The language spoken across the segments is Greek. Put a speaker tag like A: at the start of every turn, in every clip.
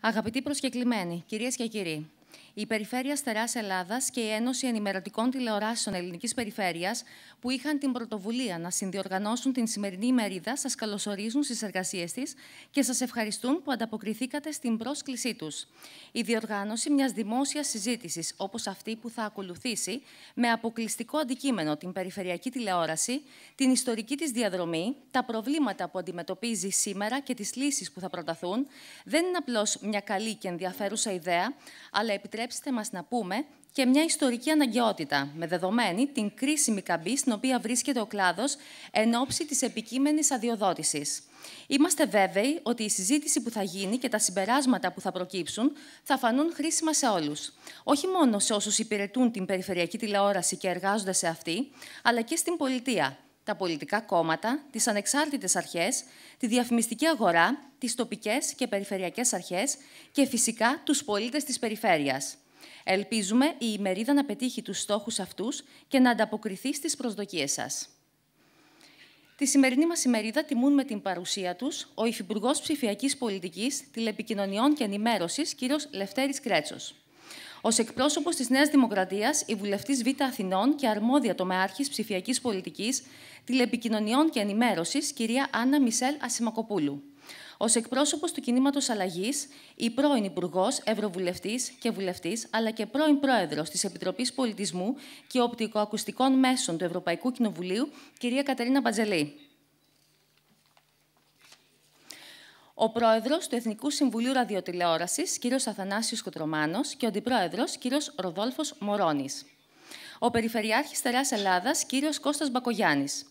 A: Αγαπητοί προσκεκλημένοι, κυρίες και κύριοι, η Περιφέρεια Στερά Ελλάδας και η Ένωση Ενημερωτικών Τηλεοράσεων Ελληνικής Περιφέρειας, που είχαν την πρωτοβουλία να συνδιοργανώσουν την σημερινή ημερίδα, σας καλωσορίζουν στις εργασίες της και σας ευχαριστούν που ανταποκριθήκατε στην πρόσκλησή τους. Η διοργάνωση μιας δημόσιας συζήτησης, όπως αυτή που θα ακολουθήσει, με αποκλειστικό αντικείμενο την περιφερειακή τηλεόραση, την ιστορική της διαδρομή, τα προβλήματα που αντιμετωπίζει σήμερα και τις λύσεις που θα προταθούν, δεν είναι απλώς μια καλή και ενδιαφέρουσα ιδέα, αλλά επιτρέπει επιτρέψτε μας να πούμε και μια ιστορική αναγκαιότητα, με δεδομένη την κρίσιμη καμπή στην οποία βρίσκεται ο κλάδος εν ώψη της επικείμενης αδειοδότησης. Είμαστε βέβαιοι ότι η συζήτηση που θα γίνει και τα συμπεράσματα που θα προκύψουν θα φανούν χρήσιμα σε όλους. Όχι μόνο σε όσους υπηρετούν την περιφερειακή τηλεόραση και εργάζονται σε αυτή, αλλά και στην πολιτεία, τα πολιτικά κόμματα, τις ανεξάρτητες αρχές, τη διαφημιστική αγορά, τις τοπικές και περιφερειακές αρχές και φυσικά τους πολίτες της περιφέρειας. Ελπίζουμε η ημερίδα να πετύχει τους στόχους αυτούς και να ανταποκριθεί στις προσδοκίες σας. Τη σημερινή μας ημερίδα τιμούν με την παρουσία τους ο Υφυπουργός Ψηφιακής Πολιτικής, Τηλεπικοινωνιών και Ενημέρωσης, κ. Λευτέρης Κρέτσος. Ως εκπρόσωπος της Νέας Δημοκρατίας, η βουλευτής Β' Αθηνών και αρμόδια τομεάρχης ψηφιακής πολιτικής, Τηλεπικοινωνιών και Ενημέρωσης, κυρία Άννα Μισελ Ασημακοπούλου. Ως εκπρόσωπος του κινήματος Αλλαγής, η πρώην Υπουργός, Ευρωβουλευτής και Βουλευτής, αλλά και πρώην Πρόεδρος της Επιτροπής Πολιτισμού και Οπτικοακουστικών Μέσων του Ευρωπαϊκού Κοινοβουλίου, κυρία Κατερίνα Μπατζελή. Ο πρόεδρος του Εθνικού Συμβουλίου Ραδιοτηλεόρασης, κύριος Αθανάσιος Κοτρομάνος, και ο αντιπρόεδρος, κύριος Ροδόλφος Μωρόνη. Ο Περιφερειάρχης Τερά Ελλάδας, κύριος Κώστας Μπακογιάννης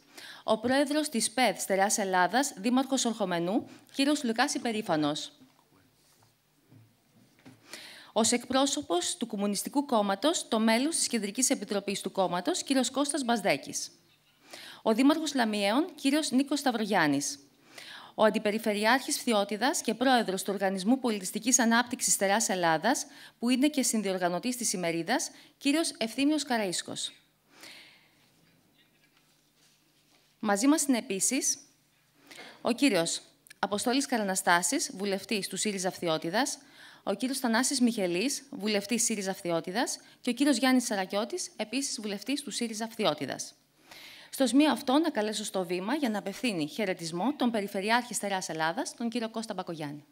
A: ο πρόεδρος της ΠΕΔ Στερά Ελλάδας, δήμαρχος Ορχομενού, κ. Λουκάς Υπερήφανος. Ως εκπρόσωπος του Κομμουνιστικού Κόμματος, το μέλος της Κεντρικής Επιτροπής του Κόμματος, κ. Κώστας Μπασδέκης. Ο Δήμαρχος Λαμιαίων, κ. Νίκο Σταυρογιάννη. Ο Αντιπεριφερειάρχης Φθιώτιδας και πρόεδρος του Οργανισμού Πολιτιστικής Ανάπτυξης Στερά Ελλάδας, που είναι και συνδιοργανωτής της ημερίδας, κ. Ευθύμιος Καραίσκο. Μαζί μας είναι επίσης ο κύριος Αποστόλης Καραναστάσης, βουλευτής του ΣΥΡΙΖΑ Φθιώτιδας, ο κύριος Θανάσης Μιχελής, βουλευτής ΣΥΡΙΖΑ Φθιώτιδας και ο κύριος Γιάννης Σαρακιώτης, επίσης βουλευτής του ΣΥΡΙΖΑ Φθιώτιδας. Στο σημείο αυτό να καλέσω στο βήμα για να απευθύνει χαιρετισμό τον Περιφερειάρχη Στερεάς Ελλάδας, τον κύριο Κώστα Μπακογιάννη.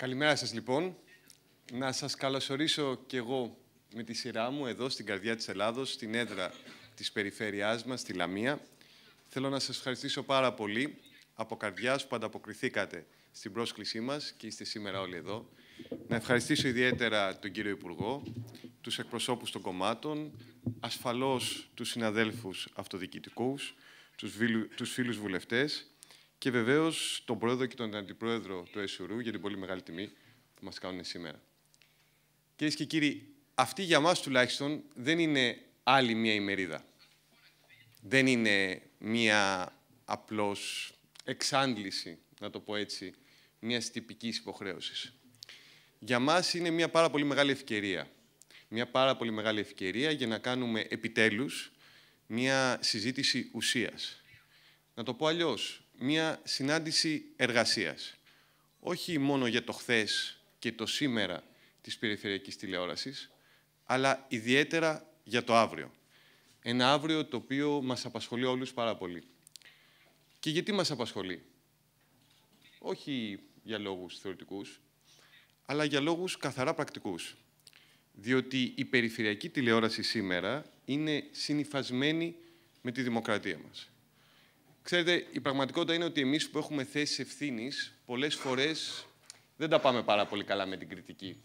B: Καλημέρα σας λοιπόν. Να σας καλωσορίσω κι εγώ με τη σειρά μου εδώ στην καρδιά της Ελλάδος, στην έδρα της περιφέρειάς μας, στη Λαμία. Θέλω να σας ευχαριστήσω πάρα πολύ από καρδιάς που ανταποκριθήκατε στην πρόσκλησή μας και είστε σήμερα όλοι εδώ. Να ευχαριστήσω ιδιαίτερα τον κύριο Υπουργό, τους εκπροσώπους των κομμάτων, ασφαλώς τους συναδέλφους αυτοδιοικητικούς, τους φίλους βουλευτές και βεβαίως τον πρόεδρο και τον αντιπρόεδρο του ΕΣΟΡΟΥ για την πολύ μεγάλη τιμή που μας κάνουν σήμερα. Κυρίες και κύριοι, αυτή για μας τουλάχιστον δεν είναι άλλη μία ημερίδα. Δεν είναι μία απλώς εξάντληση, να το πω έτσι, μιας τυπικής υποχρέωσης. Για μας είναι μια πάρα πολύ μεγάλη ευκαιρία. Μια πάρα πολύ μεγάλη ευκαιρία για να κάνουμε επιτέλους μια συζήτηση ουσίας. Να το πω αλλιώς, μια συνάντηση εργασίας. Όχι μόνο για το χθες και το σήμερα της περιφερειακής τηλεόρασης, αλλά ιδιαίτερα για το αύριο. Ένα αύριο το οποίο μας απασχολεί όλους πάρα πολύ. Και γιατί μας απασχολεί. Όχι για λόγους θεωρητικούς, αλλά για λόγους καθαρά πρακτικούς. Διότι η περιφερειακή τηλεόραση σήμερα είναι συνυφασμένη με τη δημοκρατία μας. Ξέρετε, η πραγματικότητα είναι ότι εμείς που έχουμε θέσεις ευθύνης, πολλές φορές δεν τα πάμε πάρα πολύ καλά με την κριτική.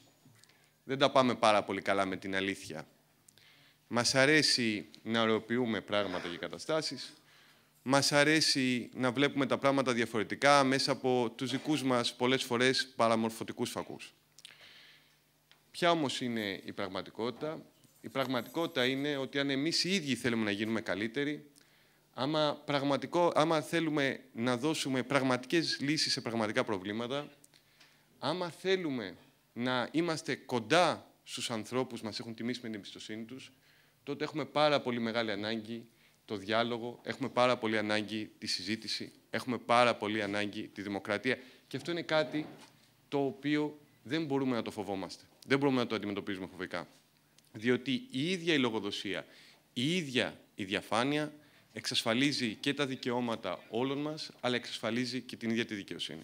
B: Δεν τα πάμε πάρα πολύ καλά με την αλήθεια. Μας αρέσει να ωραιοποιούμε πράγματα και καταστάσεις. Μας αρέσει να βλέπουμε τα πράγματα διαφορετικά μέσα από τους δικούς μας πολλές φορές παραμορφωτικούς φακούς. Ποια όμως είναι η πραγματικότητα. Η πραγματικότητα είναι ότι αν εμείς οι ίδιοι θέλουμε να γίνουμε καλύτεροι, Άμα, πραγματικό, άμα θέλουμε να δώσουμε πραγματικές λύσεις σε πραγματικά προβλήματα, άμα θέλουμε να είμαστε κοντά στους ανθρώπους μας έχουν τιμήσει με την εμπιστοσύνη τους, τότε έχουμε πάρα πολύ μεγάλη ανάγκη το διάλογο, έχουμε πάρα πολύ ανάγκη τη συζήτηση, έχουμε πάρα πολύ ανάγκη τη δημοκρατία. Και αυτό είναι κάτι το οποίο δεν μπορούμε να το φοβόμαστε. Δεν μπορούμε να το αντιμετωπίζουμε φοβικά. Διότι η ίδια η λογοδοσία, η ίδια η διαφάνεια εξασφαλίζει και τα δικαιώματα όλων μας, αλλά εξασφαλίζει και την ίδια τη δικαιοσύνη.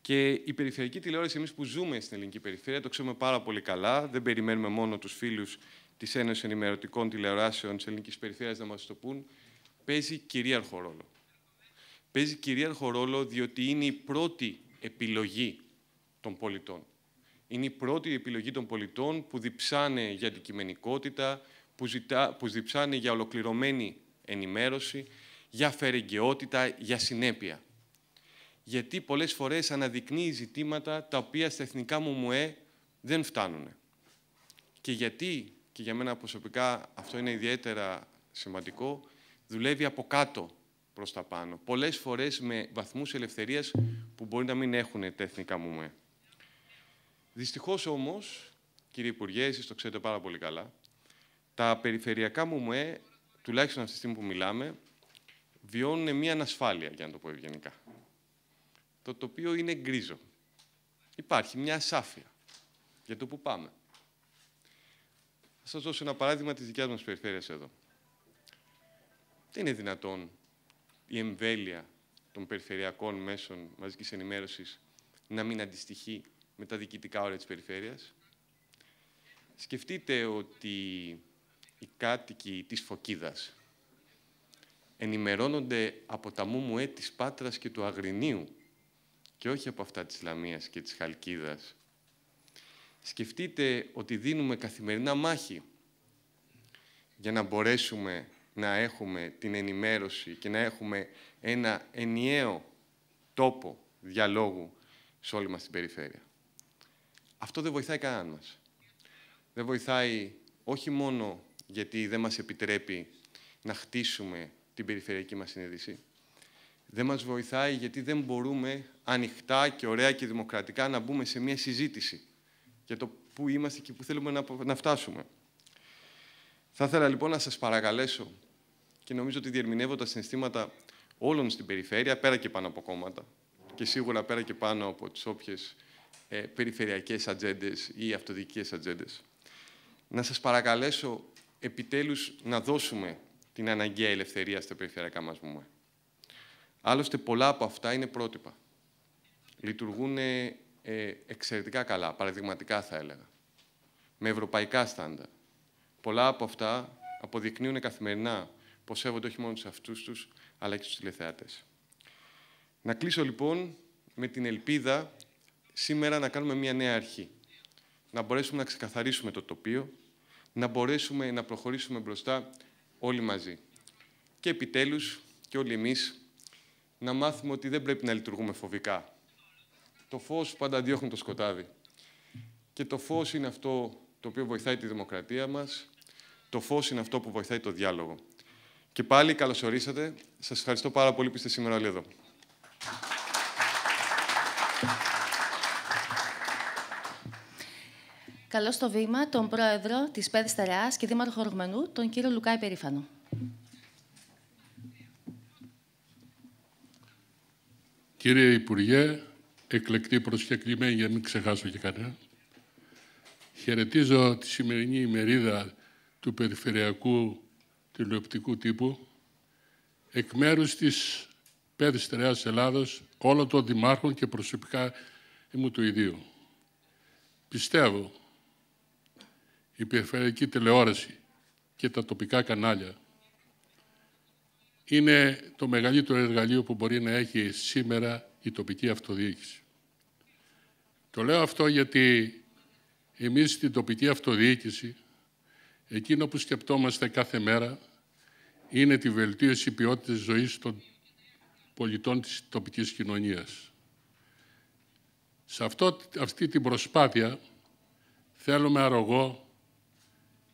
B: Και η περιφερειακή τηλεόραση, εμείς που ζούμε στην ελληνική περιφέρεια, το ξέρουμε πάρα πολύ καλά. Δεν περιμένουμε μόνο τους φίλους της Ένωσης Ενημερωτικών Τηλεοράσεων της Ελληνικής Περιφέρειας να μας το πούν. Παίζει κυρίαρχο ρόλο. Παίζει κυρίαρχο ρόλο διότι είναι η πρώτη επιλογή των πολιτών. Είναι η πρώτη επιλογή των πολιτών που διψάνε για αντικειμενικότητα, που, ζητά, που διψάνε για ολοκληρωμένη ενημέρωση, για φερεγκαιότητα, για συνέπεια. Γιατί πολλές φορές αναδεικνύει ζητήματα τα οποία στα εθνικά μου δεν φτάνουν. Και γιατί, και για μένα προσωπικά αυτό είναι ιδιαίτερα σημαντικό, δουλεύει από κάτω προς τα πάνω. Πολλές φορές με βαθμούς ελευθερίας που μπορεί να μην έχουν τα εθνικά μου μουέ. Δυστυχώς όμως, κύριε Υπουργέ, εσείς το ξέρετε πάρα πολύ καλά, τα περιφερειακά μου τουλάχιστον αυτή τη στιγμή που μιλάμε, βιώνουν μία ανασφάλεια, για να το πω ευγενικά. Το τοπίο είναι γκρίζο. Υπάρχει μια ασάφεια για το που πάμε. Θα σας δώσω ένα παράδειγμα της δικιάς μας περιφέρειας εδώ. Δεν είναι δυνατόν η εμβέλεια των περιφερειακών μέσων μαζικής ενημέρωσης να μην αντιστοιχεί με τα διοικητικά όρια της περιφέρειας. Σκεφτείτε ότι οι κάτοικοι της Φωκίδας ενημερώνονται από τα μούμου της Πάτρας και του Αγρινίου και όχι από αυτά της Λαμίας και της Χαλκίδας. Σκεφτείτε ότι δίνουμε καθημερινά μάχη για να μπορέσουμε να έχουμε την ενημέρωση και να έχουμε ένα ενιαίο τόπο διαλόγου σε όλη μας την περιφέρεια. Αυτό δεν βοηθάει κανέναν μας. Δεν βοηθάει όχι μόνο γιατί δεν μας επιτρέπει να χτίσουμε την περιφερειακή μας συνείδηση. Δεν μας βοηθάει γιατί δεν μπορούμε ανοιχτά και ωραία και δημοκρατικά να μπούμε σε μια συζήτηση για το πού είμαστε και πού θέλουμε να φτάσουμε. Θα ήθελα λοιπόν να σας παρακαλέσω και νομίζω ότι διερμηνεύω τα συναισθήματα όλων στην περιφέρεια, πέρα και πάνω από κόμματα και σίγουρα πέρα και πάνω από τις όποιες ε, περιφερειακές ατζέντες ή αυτοδικιές ατζέντες. Να σας παρακαλέσω επιτέλους να δώσουμε την αναγκαία ελευθερία στα περιφερειακά μας μουμε. Άλλωστε, πολλά από αυτά είναι πρότυπα. Λειτουργούν ε, εξαιρετικά καλά, παραδειγματικά θα έλεγα, με ευρωπαϊκά στάνταρ. Πολλά από αυτά αποδεικνύουν καθημερινά πως σέβονται όχι μόνο τους αυτούς τους, αλλά και τους τηλεθεατές. Να κλείσω λοιπόν με την ελπίδα σήμερα να κάνουμε μια νέα αρχή. Να μπορέσουμε να ξεκαθαρίσουμε το τοπίο, να μπορέσουμε να προχωρήσουμε μπροστά όλοι μαζί. Και επιτέλους, και όλοι εμείς, να μάθουμε ότι δεν πρέπει να λειτουργούμε φοβικά. Το φως πάντα διώχνει το σκοτάδι. Και το φως είναι αυτό το οποίο βοηθάει τη δημοκρατία μας, το φως είναι αυτό που βοηθάει το διάλογο. Και πάλι καλώς ορίσατε. Σας ευχαριστώ πάρα πολύ που είστε σήμερα όλοι εδώ.
A: Καλώ στο βήμα τον πρόεδρο της ΠΕΔ και δήμαρχο Ρουμανού, τον κύριο Λουκά Υπερήφανο.
C: Κύριε Υπουργέ, εκλεκτή προσκεκλημένη για να μην ξεχάσω και κανένα, χαιρετίζω τη σημερινή ημερίδα του περιφερειακού τηλεοπτικού τύπου εκ μέρους της Πέδης Ελλάδος, όλων των δημάρχων και προσωπικά μου του ιδίου. Πιστεύω η περιφερειακή τηλεόραση και τα τοπικά κανάλια είναι το μεγαλύτερο εργαλείο που μπορεί να έχει σήμερα η τοπική αυτοδιοίκηση. Το λέω αυτό γιατί εμείς στην τοπική αυτοδιοίκηση εκείνο που σκεπτόμαστε κάθε μέρα είναι τη βελτίωση ποιότητας ζωής των πολιτών της τοπικής κοινωνίας. Σε αυτό, αυτή την προσπάθεια θέλουμε αρρωγό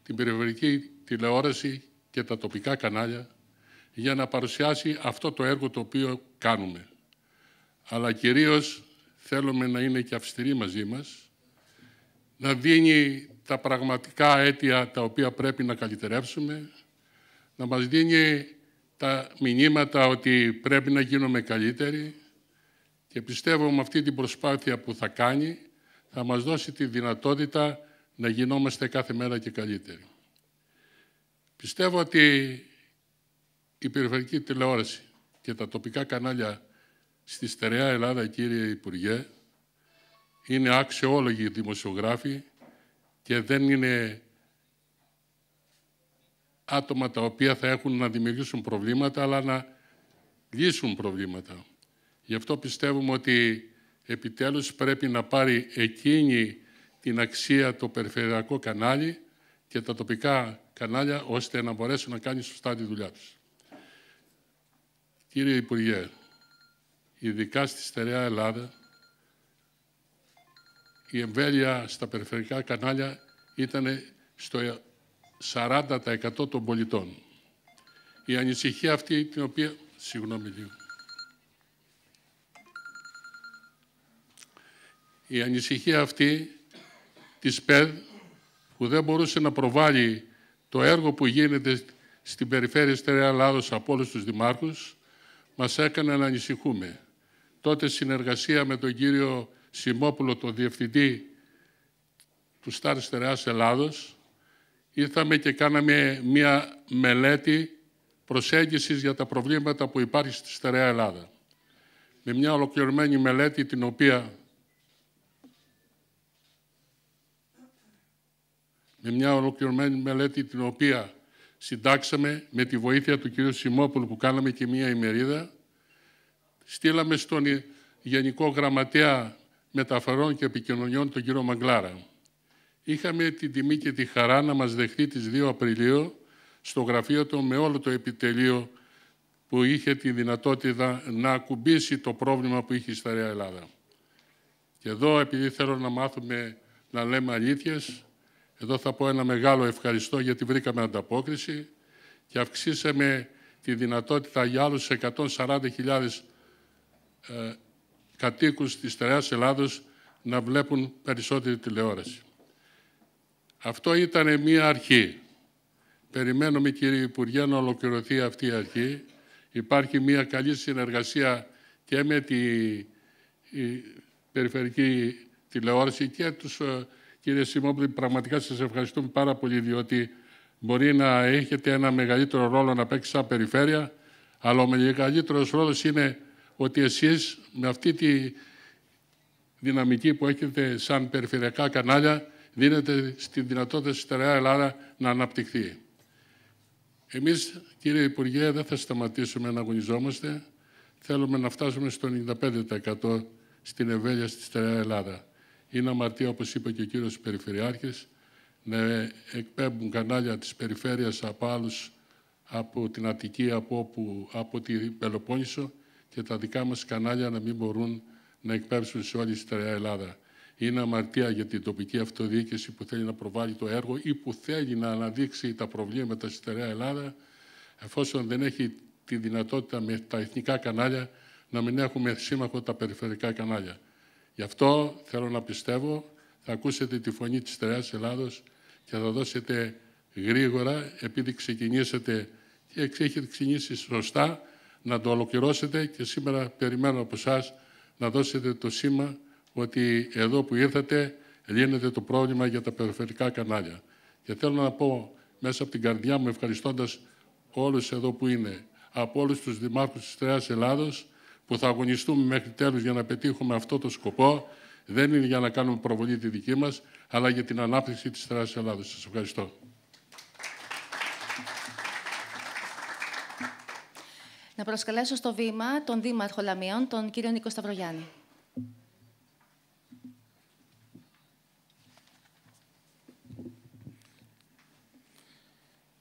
C: την περιφερειακή τηλεόραση και τα τοπικά κανάλια για να παρουσιάσει αυτό το έργο το οποίο κάνουμε. Αλλά κυρίως θέλουμε να είναι και αυστηροί μαζί μας, να δίνει τα πραγματικά αίτια τα οποία πρέπει να καλυτερεύσουμε, να μας δίνει τα μηνύματα ότι πρέπει να γίνουμε καλύτεροι και πιστεύω με αυτή την προσπάθεια που θα κάνει θα μας δώσει τη δυνατότητα να γινόμαστε κάθε μέρα και καλύτεροι. Πιστεύω ότι η περιφερειακή τηλεόραση και τα τοπικά κανάλια στη στερεά Ελλάδα, κύριε Υπουργέ, είναι αξιόλογοι δημοσιογράφοι και δεν είναι άτομα τα οποία θα έχουν να δημιουργήσουν προβλήματα, αλλά να λύσουν προβλήματα. Γι' αυτό πιστεύουμε ότι επιτέλους πρέπει να πάρει εκείνη την αξία το περιφερειακό κανάλι και τα τοπικά κανάλια, ώστε να μπορέσουν να κάνουν σωστά τη δουλειά τους. Κύριε Υπουργέ, ειδικά στη στερεά Ελλάδα, η εμβέλεια στα περιφερειακά κανάλια ήταν στο 40% των πολιτών. Η ανησυχία αυτή την οποία... Συγγνώμη λίγο. Η ανησυχία αυτή της ΠΕΔ που δεν μπορούσε να προβάλλει το έργο που γίνεται στην περιφέρεια Στερεά Ελλάδος από όλους τους δημάρχους, μας έκανε να ανησυχούμε. Τότε συνεργασία με τον κύριο Σιμόπουλο, τον διευθυντή του Στάρ Στερεάς Ελλάδος, ήρθαμε και κάναμε μία μελέτη προσέγγισης για τα προβλήματα που υπάρχει στη Στερεά Ελλάδα. Με μια ολοκληρωμένη μελέτη την οποία με μια ολοκληρωμένη μελέτη την οποία συντάξαμε με τη βοήθεια του κ. Σιμόπουλου που κάναμε και μια ημερίδα. Στείλαμε στον Γενικό Γραμματέα Μεταφορών και Επικοινωνιών, τον κύριο Μαγκλάρα. Είχαμε την τιμή και τη χαρά να μας δεχτεί τις 2 Απριλίου στο γραφείο του με όλο το επιτελείο που είχε τη δυνατότητα να ακουμπήσει το πρόβλημα που είχε η Ελλάδα. Και εδώ, επειδή θέλω να μάθουμε να λέμε αλήθειες, εδώ θα πω ένα μεγάλο ευχαριστώ γιατί βρήκαμε ανταπόκριση και αυξήσαμε τη δυνατότητα για άλλους 140.000 ε, κατοίκους της Ελλάδα Ελλάδος να βλέπουν περισσότερη τηλεόραση. Αυτό ήταν μία αρχή. Περιμένουμε, κύριε Υπουργέ, να ολοκληρωθεί αυτή η αρχή. Υπάρχει μία καλή συνεργασία και με τη περιφερειακή περιφερική τηλεόραση και τους ε, Κύριε Σιμόπουλη, πραγματικά σας ευχαριστούμε πάρα πολύ, διότι μπορεί να έχετε ένα μεγαλύτερο ρόλο να παίξει σαν περιφέρεια, αλλά ο μεγαλύτερος ρόλος είναι ότι εσείς με αυτή τη δυναμική που έχετε σαν περιφερειακά κανάλια, δίνετε στη δυνατότητα στη στερεά Ελλάδα να αναπτυχθεί. Εμείς, κύριε Υπουργέ, δεν θα σταματήσουμε να αγωνιζόμαστε. Θέλουμε να φτάσουμε στο 95% στην ευέλεια στη στερεά Ελλάδα. Είναι αμαρτία, όπως είπε και ο κύριος Περιφερειάρχης, να εκπέμπουν κανάλια της περιφέρειας από άλλους, από την Αττική, από, όπου, από την Πελοπόννησο και τα δικά μας κανάλια να μην μπορούν να εκπέμψουν σε όλη τη Στερεά Ελλάδα. Είναι αμαρτία για την τοπική αυτοδιοίκηση που θέλει να προβάλλει το έργο ή που θέλει να αναδείξει τα προβλήματα στη Στερεά Ελλάδα, εφόσον δεν έχει τη δυνατότητα με τα εθνικά κανάλια να μην έχουμε σύμμαχο τα περιφερειακά κανάλια. Γι' αυτό θέλω να πιστεύω θα ακούσετε τη φωνή της Τεραιάς Ελλάδος και θα δώσετε γρήγορα, επειδή ξεκινήσατε και έχετε ξεκινήσει σωστά, να το ολοκληρώσετε και σήμερα περιμένω από εσά να δώσετε το σήμα ότι εδώ που ήρθατε λύνεται το πρόβλημα για τα περιφερικά κανάλια. Και θέλω να πω μέσα από την καρδιά μου, ευχαριστώντας όλους εδώ που είναι, από όλους τους δημάρχους της Τρέας Ελλάδος, που θα αγωνιστούμε μέχρι τέλους για να πετύχουμε αυτό το σκοπό, δεν είναι για να κάνουμε προβολή τη δική μας, αλλά για την ανάπτυξη της Θεράσης Ελλάδος. Σας ευχαριστώ.
A: Να προσκαλέσω στο βήμα τον Δήμαρχο Λαμίων, τον κύριο Νίκο Σταυρογιάννη.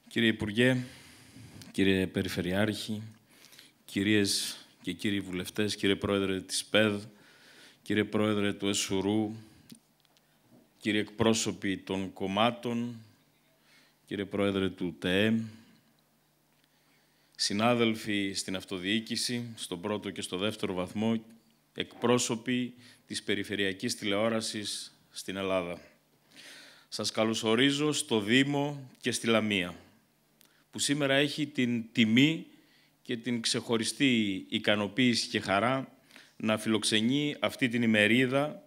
D: Κύριε Υπουργέ, κύριε Περιφερειάρχη, κυρίες και κύριοι βουλευτές, κύριε Πρόεδρε της ΠΕΔ, κύριε Πρόεδρε του ΕΣΟΡΟΥ, κύριε εκπρόσωποι των κομμάτων, κύριε Πρόεδρε του ΤΕΕΜ, συνάδελφοι στην αυτοδιοίκηση, στον πρώτο και στο δεύτερο βαθμό, εκπρόσωποι της περιφερειακής τηλεόρασης στην Ελλάδα. Σας καλωσορίζω στο Δήμο και στη Λαμία, που σήμερα έχει την τιμή και την ξεχωριστή ικανοποίηση και χαρά να φιλοξενεί αυτή την ημερίδα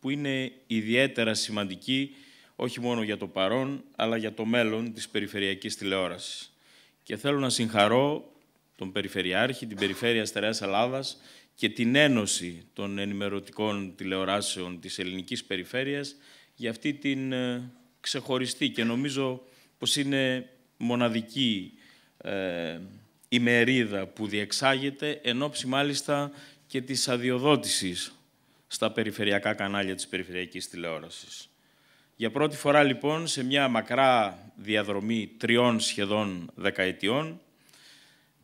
D: που είναι ιδιαίτερα σημαντική όχι μόνο για το παρόν, αλλά για το μέλλον της περιφερειακής τηλεόρασης. Και θέλω να συγχαρώ τον Περιφερειάρχη, την Περιφέρεια Αστεράς Ελλάδας και την Ένωση των Ενημερωτικών Τηλεοράσεων της Ελληνικής Περιφέρειας για αυτή την ε, ξεχωριστή και νομίζω πως είναι μοναδική ε, ημερίδα που διεξάγεται εν ώψη μάλιστα και της αδειοδότησης στα περιφερειακά κανάλια της περιφερειακής τηλεόρασης. Για πρώτη φορά λοιπόν σε μια μακρά διαδρομή τριών σχεδόν δεκαετιών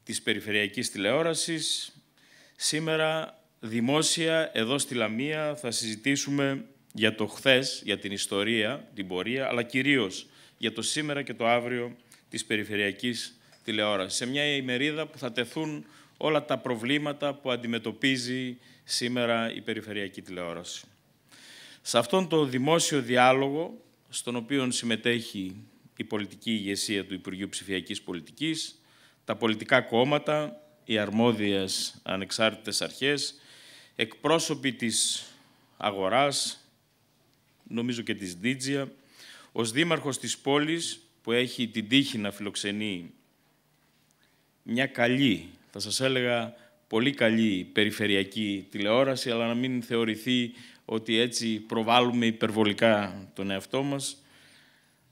D: της περιφερειακής τηλεόρασης, σήμερα δημόσια εδώ στη Λαμία θα συζητήσουμε για το χθες, για την ιστορία, την πορεία, αλλά κυρίως για το σήμερα και το αύριο της περιφερειακής τηλεόραση, σε μια ημερίδα που θα τεθούν όλα τα προβλήματα που αντιμετωπίζει σήμερα η περιφερειακή τηλεόραση. Σε αυτόν τον δημόσιο διάλογο, στον οποίο συμμετέχει η πολιτική ηγεσία του Υπουργείου Ψηφιακής Πολιτικής, τα πολιτικά κόμματα, οι αρμόδιες ανεξάρτητες αρχές, εκπρόσωποι της αγοράς, νομίζω και της Δίτζια, ως δήμαρχος της πόλης που έχει την τύχη να φιλοξενεί μια καλή, θα σας έλεγα πολύ καλή περιφερειακή τηλεόραση, αλλά να μην θεωρηθεί ότι έτσι προβάλλουμε υπερβολικά τον εαυτό μας.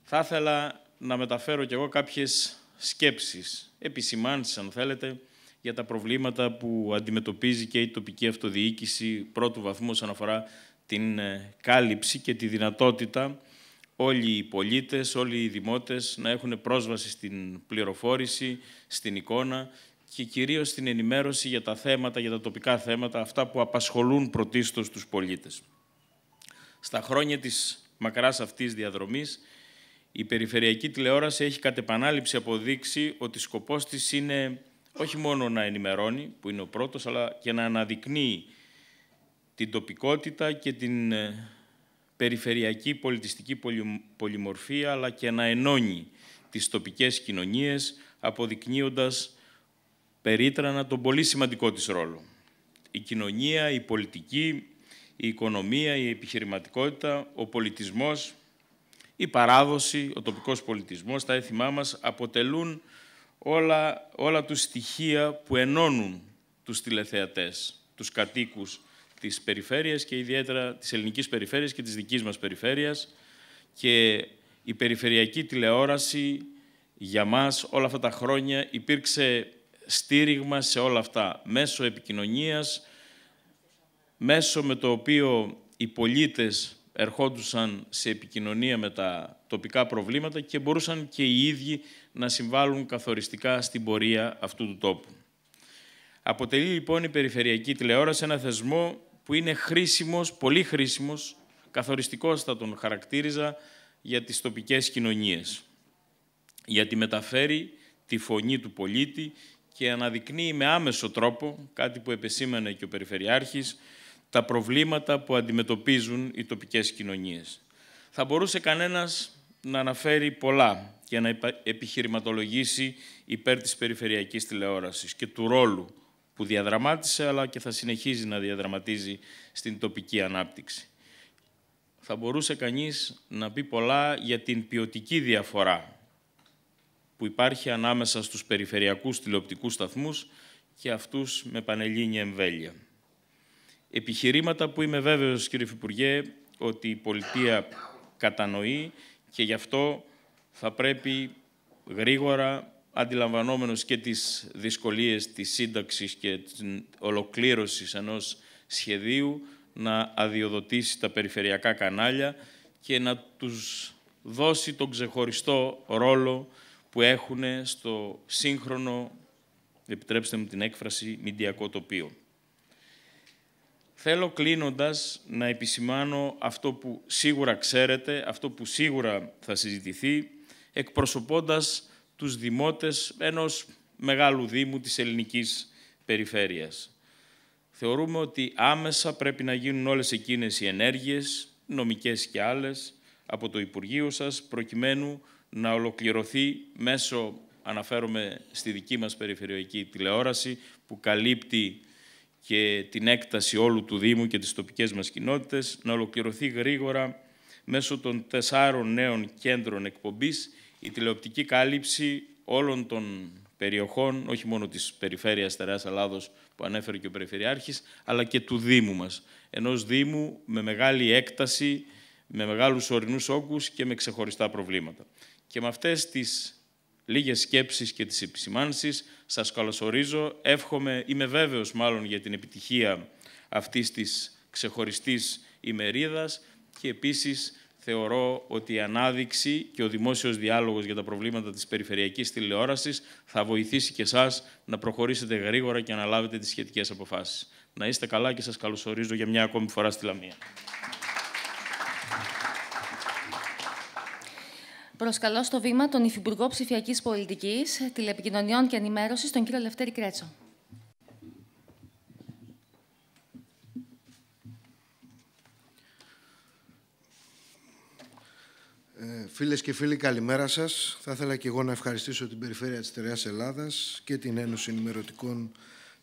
D: Θα ήθελα να μεταφέρω κι εγώ κάποιες σκέψεις, επισημάνσεις αν θέλετε, για τα προβλήματα που αντιμετωπίζει και η τοπική αυτοδιοίκηση πρώτου βαθμού όσον αφορά την ε, κάλυψη και τη δυνατότητα όλοι οι πολίτες, όλοι οι δημότες να έχουν πρόσβαση στην πληροφόρηση, στην εικόνα και κυρίως στην ενημέρωση για τα θέματα, για τα τοπικά θέματα, αυτά που απασχολούν πρωτίστως τους πολίτες. Στα χρόνια της μακράς αυτής διαδρομής, η περιφερειακή τηλεόραση έχει κατ' επανάληψη αποδείξει ότι σκοπός της είναι όχι μόνο να ενημερώνει, που είναι ο πρώτος, αλλά και να αναδεικνύει την τοπικότητα και την ε, περιφερειακή πολιτιστική πολυμορφία, αλλά και να ενώνει τις τοπικές κοινωνίες, αποδεικνύοντας περίτρανα τον πολύ σημαντικό της ρόλο. Η κοινωνία, η πολιτική, η οικονομία, η επιχειρηματικότητα, ο πολιτισμός, η παράδοση, ο τοπικός πολιτισμός, τα έθιμά μας αποτελούν όλα, όλα τους στοιχεία που ενώνουν τους τηλεθεατές, τους κατοίκους τις περιφέρειες και ιδιαίτερα της ελληνικής περιφέρειας και της δικής μας περιφέρειας και η περιφερειακή τηλεόραση για μας όλα αυτά τα χρόνια υπήρξε στήριγμα σε όλα αυτά, μέσω επικοινωνίας, μέσω με το οποίο οι πολίτες ερχόντουσαν σε επικοινωνία με τα τοπικά προβλήματα και μπορούσαν και οι ίδιοι να συμβάλλουν καθοριστικά στην πορεία αυτού του τόπου. Αποτελεί λοιπόν η περιφερειακή τηλεόραση ένα θεσμό που είναι χρήσιμος, πολύ χρήσιμος, καθοριστικός θα τον χαρακτήριζα, για τις τοπικές κοινωνίες. Γιατί μεταφέρει τη φωνή του πολίτη και αναδεικνύει με άμεσο τρόπο, κάτι που επεσήμανε και ο Περιφερειάρχης, τα προβλήματα που αντιμετωπίζουν οι τοπικές κοινωνίες. Θα μπορούσε κανένας να αναφέρει πολλά και να επιχειρηματολογήσει υπέρ της περιφερειακής τηλεόρασης και του ρόλου που διαδραμάτισε αλλά και θα συνεχίζει να διαδραματίζει στην τοπική ανάπτυξη. Θα μπορούσε κανείς να πει πολλά για την ποιοτική διαφορά που υπάρχει ανάμεσα στους περιφερειακούς τηλεοπτικούς σταθμούς και αυτούς με πανελλήνια εμβέλεια. Επιχειρήματα που είμαι βέβαιος, κύριε Υφυπουργέ, ότι η πολιτεία κατανοεί και γι' αυτό θα πρέπει γρήγορα αντιλαμβανόμενος και τις δυσκολίες της σύνταξης και της ολοκλήρωσης ενός σχεδίου, να αδειοδοτήσει τα περιφερειακά κανάλια και να τους δώσει τον ξεχωριστό ρόλο που έχουν στο σύγχρονο, επιτρέψτε μου την έκφραση, μηντιακό τοπίο. Θέλω κλείνοντας να επισημάνω αυτό που σίγουρα ξέρετε, αυτό που σίγουρα θα συζητηθεί, εκπροσωπώντας τους δημότες ενός μεγάλου δήμου της ελληνικής περιφέρειας. Θεωρούμε ότι άμεσα πρέπει να γίνουν όλες εκείνες οι ενέργειες, νομικές και άλλες, από το Υπουργείο σας, προκειμένου να ολοκληρωθεί μέσω, αναφέρομαι στη δική μας περιφερειακή τηλεόραση, που καλύπτει και την έκταση όλου του Δήμου και τις τοπικές μας κοινότητες, να ολοκληρωθεί γρήγορα μέσω των τεσσάρων νέων κέντρων εκπομπής η τηλεοπτική κάλυψη όλων των περιοχών, όχι μόνο της περιφέρειας Τεράς Ελλάδος που ανέφερε και ο Περιφερειάρχης, αλλά και του Δήμου μας. Ενός Δήμου με μεγάλη έκταση, με μεγάλους ορεινούς όγκους και με ξεχωριστά προβλήματα. Και με αυτές τις λίγες σκέψεις και τις επισημάνσεις σας καλωσορίζω. Εύχομαι, είμαι βέβαιος μάλλον για την επιτυχία αυτής της ξεχωριστής ημερίδας και επίσης θεωρώ ότι η ανάδειξη και ο δημόσιος διάλογος για τα προβλήματα της περιφερειακής τηλεόρασης θα βοηθήσει και εσάς να προχωρήσετε γρήγορα και να λάβετε τις σχετικές αποφάσεις. Να είστε καλά και σας καλωσορίζω για μια ακόμη φορά στη Λαμία.
A: Προσκαλώ στο βήμα τον Υφυπουργό Ψηφιακής Πολιτικής, Τηλεπικοινωνιών και Ενημέρωσης, τον κύριο Λευτέρη Κρέτσο.
E: Φίλε φίλες και φίλοι, καλημέρα σας. Θα ήθελα και εγώ να ευχαριστήσω την Περιφέρεια της Τεραιάς Ελλάδας και την Ένωση Ενημερωτικών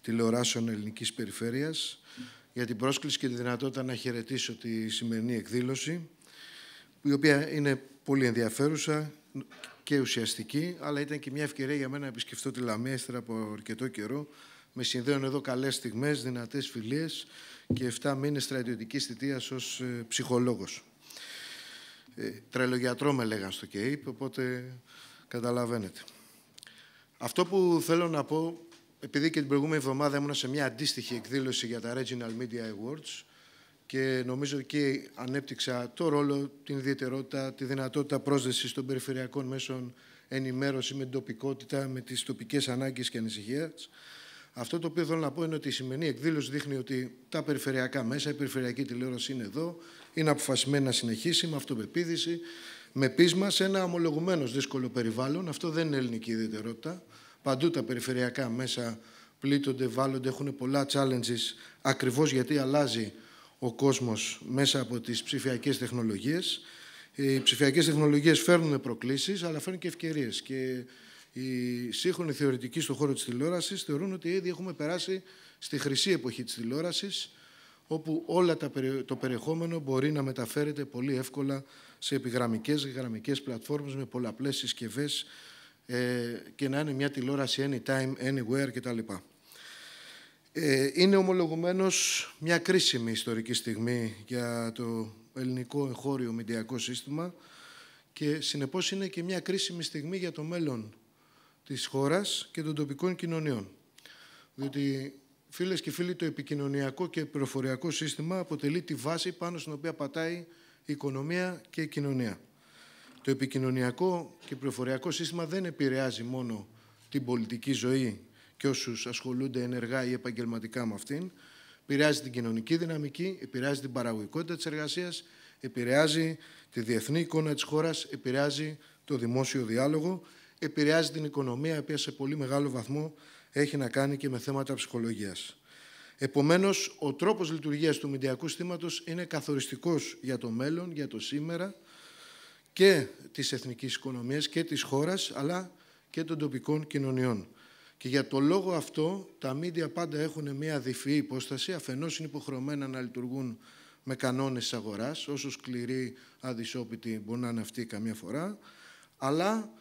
E: Τηλεοράσεων Ελληνικής Περιφέρειας για την πρόσκληση και τη δυνατότητα να χαιρετήσω τη σημερινή εκδήλωση, η οποία είναι πολύ ενδιαφέρουσα και ουσιαστική, αλλά ήταν και μια ευκαιρία για μένα να επισκεφτώ τη Λαμία ύστερα από αρκετό καιρό. Με συνδέουν εδώ καλές στιγμές, δυνατές φιλίες και 7 μήνες στρατιωτικής θητείας ως ε, ψυχολόγος. Ε, τρελογιατρό με λέγαν στο ΚΕΙΠ, οπότε καταλαβαίνετε. Αυτό που θέλω να πω, επειδή και την προηγούμενη εβδομάδα ήμουν σε μια αντίστοιχη εκδήλωση για τα Regional Media Awards και νομίζω και ανέπτυξα το ρόλο, την ιδιαιτερότητα, τη δυνατότητα πρόσδεσης των περιφερειακών μέσων ενημέρωση με την τοπικότητα, με τις τοπικές ανάγκες και ανησυχία. Αυτό το οποίο θέλω να πω είναι ότι η σημερινή εκδήλωση δείχνει ότι τα περιφερειακά μέσα, η περιφερειακή τηλεόραση είναι εδώ, είναι αποφασισμένη να συνεχίσει με αυτοπεποίθηση, με πείσμα σε ένα ομολογουμένω δύσκολο περιβάλλον. Αυτό δεν είναι ελληνική ιδιαιτερότητα. Παντού τα περιφερειακά μέσα πλήττονται, βάλλονται, έχουν πολλά challenges ακριβώς γιατί αλλάζει ο κόσμος μέσα από τις ψηφιακές τεχνολογίες. Οι ψηφιακές τεχνολογίες φέρνουν προκλήσεις αλλά φέρνουν και ευκαιρίες. Και οι σύγχρονοι θεωρητικοί στον χώρο της τηλεόρασης θεωρούν ότι ήδη έχουμε περάσει στη χρυσή εποχή της τηλεόρασης όπου όλα το περιεχόμενο μπορεί να μεταφέρεται πολύ εύκολα σε επιγραμμικές και γραμμικές πλατφόρμες με πολλαπλές συσκευές ε, και να είναι μια τηλεόραση anytime, anywhere κτλ. Ε, είναι ομολογουμένως μια κρίσιμη ιστορική στιγμή για το ελληνικό εγχώριο μηντιακό σύστημα και συνεπώς είναι και μια κρίσιμη στιγμή για το μέλλον της χώρας και των τοπικών κοινωνιών. Διότι Φίλες και φίλοι, το επικοινωνιακό και πληροφοριακό σύστημα αποτελεί τη βάση πάνω στην οποία πατάει η οικονομία και η κοινωνία. Το επικοινωνιακό και πληροφοριακό σύστημα δεν επηρεάζει μόνο την πολιτική ζωή και όσους ασχολούνται ενεργά ή επαγγελματικά με αυτήν. Επηρεάζει την κοινωνική δυναμική, επηρεάζει την παραγωγικότητα της εργασίας, επηρεάζει τη διεθνή εικόνα της χώρας, επηρεάζει το δημόσιο διάλογο, επηρεάζει την οικονομία, η οποία σε πολύ μεγάλο βαθμό έχει να κάνει και με θέματα ψυχολογίας. Επομένως, ο τρόπος λειτουργίας του μηντιακού στήματος είναι καθοριστικός για το μέλλον, για το σήμερα και της εθνικής οικονομίας και της χώρας, αλλά και των τοπικών κοινωνιών. Και για το λόγο αυτό, τα μίντια πάντα έχουν μια διφυή υπόσταση, αφενός είναι υποχρεωμένα να λειτουργούν με κανόνες αγοράς, όσο σκληροί, αδυσόπιτοι μπορεί να είναι αυτοί καμιά φορά, αλλά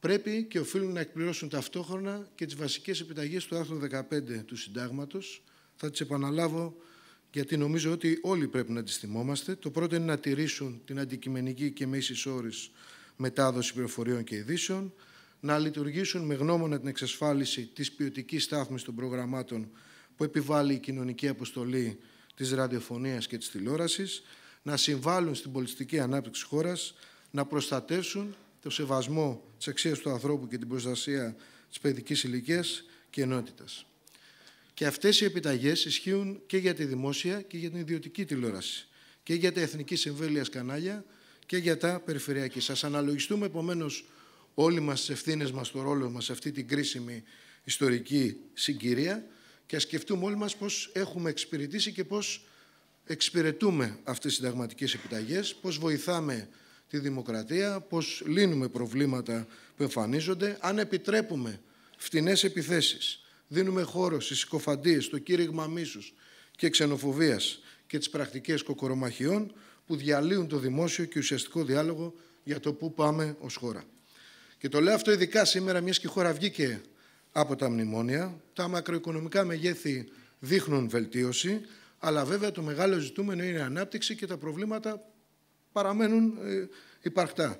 E: πρέπει και οφείλουν να εκπληρώσουν ταυτόχρονα και τις βασικές επιταγές του άρθρου 15 του Συντάγματος. Θα τις επαναλάβω γιατί νομίζω ότι όλοι πρέπει να τις θυμόμαστε. Το πρώτο είναι να τηρήσουν την αντικειμενική και με ίσης μετάδοση πληροφοριών και ειδήσεων, να λειτουργήσουν με γνώμονα την εξασφάλιση της ποιοτικής στάθμης των προγραμμάτων που επιβάλλει η κοινωνική αποστολή της ραδιοφωνίας και της τηλεόρασης, να συμβάλλουν στην πολιτιστική ανάπτυξη χώρας, να προστατεύσουν το σεβασμό της αξίας του ανθρώπου και την προστασία της παιδικής ηλικίας και ενότητας. Και αυτές οι επιταγές ισχύουν και για τη δημόσια και για την ιδιωτική τηλεόραση και για τα εθνική συμβέλεια κανάλια και για τα περιφερειακή. Σας αναλογιστούμε επομένως όλοι μας τις ευθύνες μας το ρόλο μας σε αυτή την κρίσιμη ιστορική συγκυρία και ας σκεφτούμε όλοι μας πώς έχουμε εξυπηρετήσει και πώς εξυπηρετούμε αυτές τις συνταγματικές επιταγές, πώς βοηθάμε τη δημοκρατία, πως λύνουμε προβλήματα που εμφανίζονται, αν επιτρέπουμε φτηνές επιθέσεις, δίνουμε χώρο στις συκοφαντίες, το κήρυγμα μίσους και ξενοφοβίας και τις πρακτικές κοκορομαχιών που διαλύουν το δημόσιο και ουσιαστικό διάλογο για το πού πάμε ως χώρα. Και το λέω αυτό ειδικά σήμερα, μιας και η χώρα βγήκε από τα μνημόνια. Τα μακροοικονομικά μεγέθη δείχνουν βελτίωση, αλλά βέβαια το μεγάλο ζητούμενο είναι η ανάπτυξη και τα προβλήματα παραμένουν ε, υπαρκτά.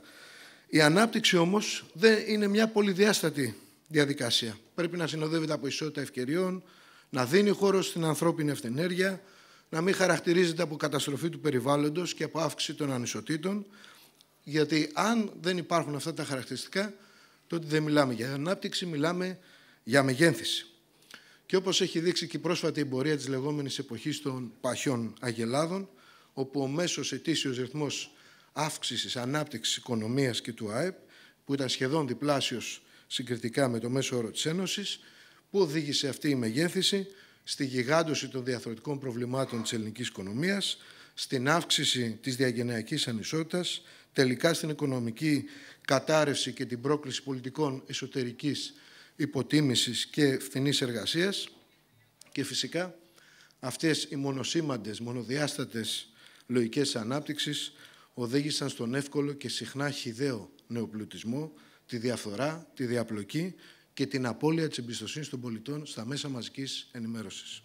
E: Η ανάπτυξη όμως δεν είναι μια πολυδιάστατη διαδικασία. Πρέπει να συνοδεύεται από ισότητα ευκαιριών, να δίνει χώρο στην ανθρώπινη ευθενέργεια, να μην χαρακτηρίζεται από καταστροφή του περιβάλλοντος και από αύξηση των ανισοτήτων, γιατί αν δεν υπάρχουν αυτά τα χαρακτηριστικά, τότε δεν μιλάμε για ανάπτυξη, μιλάμε για μεγένθηση. Και όπως έχει δείξει και η πρόσφατη εμπορία της λεγόμενης εποχής των παχιών αγελάδων, όπου ο μέσος ετήσιος ρυθμός αύξησης ανάπτυξης οικονομίας και του ΑΕΠ, που ήταν σχεδόν διπλάσιος συγκριτικά με το μέσο όρο της Ένωσης, που οδήγησε αυτή η μεγέθυνση στη γιγάντωση των διαθροτικών προβλημάτων της ελληνικής οικονομίας, στην αύξηση της διαγενειακής ανισότητας, τελικά στην οικονομική κατάρρευση και την πρόκληση πολιτικών εσωτερικής υποτίμησης και φθηνής εργασίας και φυσικά αυτές οι μονοσήμαντες, μονοδιάστατες λογικές ανάπτυξης οδήγησαν στον εύκολο και συχνά χιδαίο νεοπλουτισμό, τη διαφθορά, τη διαπλοκή και την απώλεια της εμπιστοσύνης των πολιτών στα μέσα μαζικής ενημέρωσης.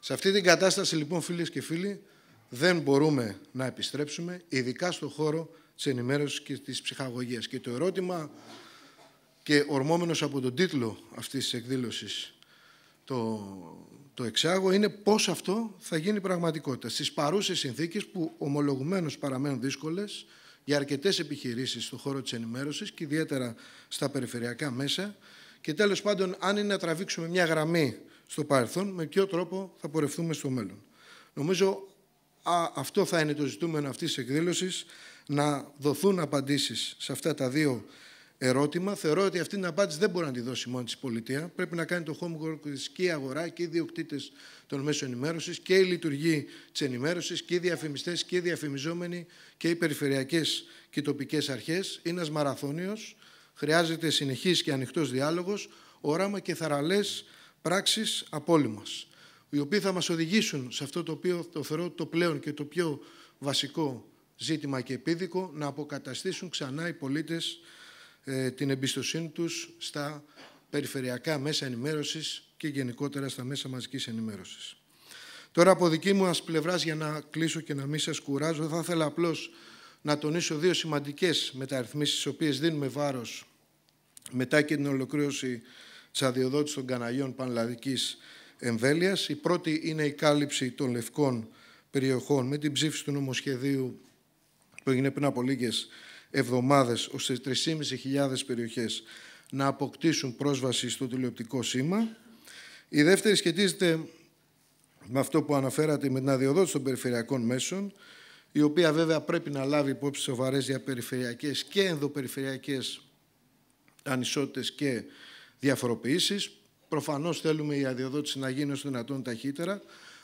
E: Σε αυτή την κατάσταση, λοιπόν, φίλες και φίλοι, δεν μπορούμε να επιστρέψουμε, ειδικά στον χώρο της ενημέρωσης και της ψυχαγωγίας. Και το ερώτημα, και ορμόμενος από τον τίτλο αυτής της εκδήλωσης, το το εξάγω είναι πώς αυτό θα γίνει πραγματικότητα. Στις παρούσες συνθήκες που ομολογουμένως παραμένουν δύσκολες για αρκετές επιχειρήσεις στον χώρο της ενημέρωσης και ιδιαίτερα στα περιφερειακά μέσα και τέλος πάντων αν είναι να τραβήξουμε μια γραμμή στο παρελθόν με ποιο τρόπο θα πορευτούμε στο μέλλον. Νομίζω α, αυτό θα είναι το ζητούμενο αυτής της εκδήλωσης να δοθούν απαντήσεις σε αυτά τα δύο ερώτημα. Θεωρώ ότι αυτή την απάντηση δεν μπορεί να τη δώσει μόνη της πολιτεία. Πρέπει να κάνει το homework της και η αγορά και οι διοκτήτε των μέσων ενημέρωσης και η λειτουργή της ενημέρωσης και οι διαφημιστές και οι διαφημιζόμενοι και οι περιφερειακές και οι τοπικές αρχές. Είναι ένας μαραθώνιος. Χρειάζεται συνεχής και ανοιχτός διάλογος, όραμα και θαραλές πράξεις από όλοι μας. Οι οποίοι θα μας οδηγήσουν σε αυτό το οποίο το θεωρώ το πλέον και το πιο βασικό ζήτημα και επίδικο να αποκαταστήσουν ξανά οι πολίτες ε, την εμπιστοσύνη τους στα περιφερειακά μέσα ενημέρωσης και γενικότερα στα μέσα μαζικής ενημέρωσης. Τώρα από δική μου ας πλευράς για να κλείσω και να μην σας κουράζω θα ήθελα απλώς να τονίσω δύο σημαντικές μεταρρυθμίσεις τις οποίες δίνουμε βάρος μετά και την ολοκλήρωση της αδειοδότησης των καναλιών πανελλαδικής εμβέλειας. Η πρώτη είναι η κάλυψη των λευκών περιοχών με την ψήφιση του νομοσχεδίου που έγινε πριν από λίγες εβδομάδες ως 3.500 περιοχές να αποκτήσουν πρόσβαση στο τηλεοπτικό σήμα. Η δεύτερη σχετίζεται με αυτό που αναφέρατε με την αδειοδότηση των περιφερειακών μέσων, η οποία βέβαια πρέπει να λάβει υπόψη σοβαρές διαπεριφερειακές και ενδοπεριφερειακές ανισότητες και διαφοροποιήσεις. Προφανώς θέλουμε η αδειοδότηση να γίνει όσο δυνατόν ταχύτερα,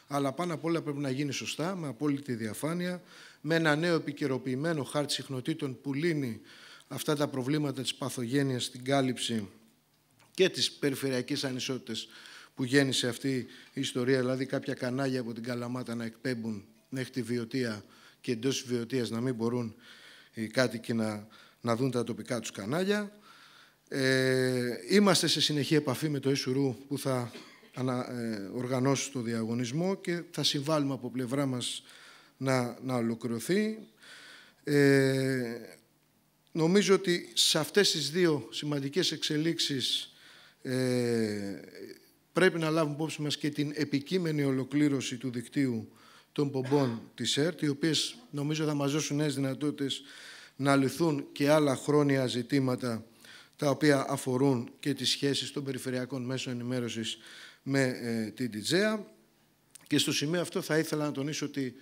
E: αλλά πάνω απ' όλα πρέπει να γίνει σωστά, με απόλυτη διαφάνεια, με ένα νέο επικαιροποιημένο χάρτη συχνοτήτων που λύνει αυτά τα προβλήματα της παθογένειας στην κάλυψη και της περιφερειακής ανισότητες που γέννησε αυτή η ιστορία, δηλαδή κάποια κανάλια από την Καλαμάτα να εκπέμπουν μέχρι τη βιωτεία και εντός της να μην μπορούν οι κάτοικοι να, δουν τα τοπικά τους κανάλια. Ε, είμαστε σε συνεχή επαφή με το Ισουρού που θα ανα, ε, οργανώσει το διαγωνισμό και θα συμβάλλουμε από πλευρά μας να, να ολοκληρωθεί. Ε, νομίζω ότι σε αυτές τις δύο σημαντικές εξελίξεις ε, πρέπει να λάβουμε υπόψη μας και την επικείμενη ολοκλήρωση του δικτύου των πομπών της ΕΡΤ, οι οποίες νομίζω θα μας δώσουν νέες δυνατότητες να λυθούν και άλλα χρόνια ζητήματα τα οποία αφορούν και τις σχέσεις των περιφερειακών μέσων ενημέρωσης με ε, την Τιτζέα. Και στο σημείο αυτό θα ήθελα να τονίσω ότι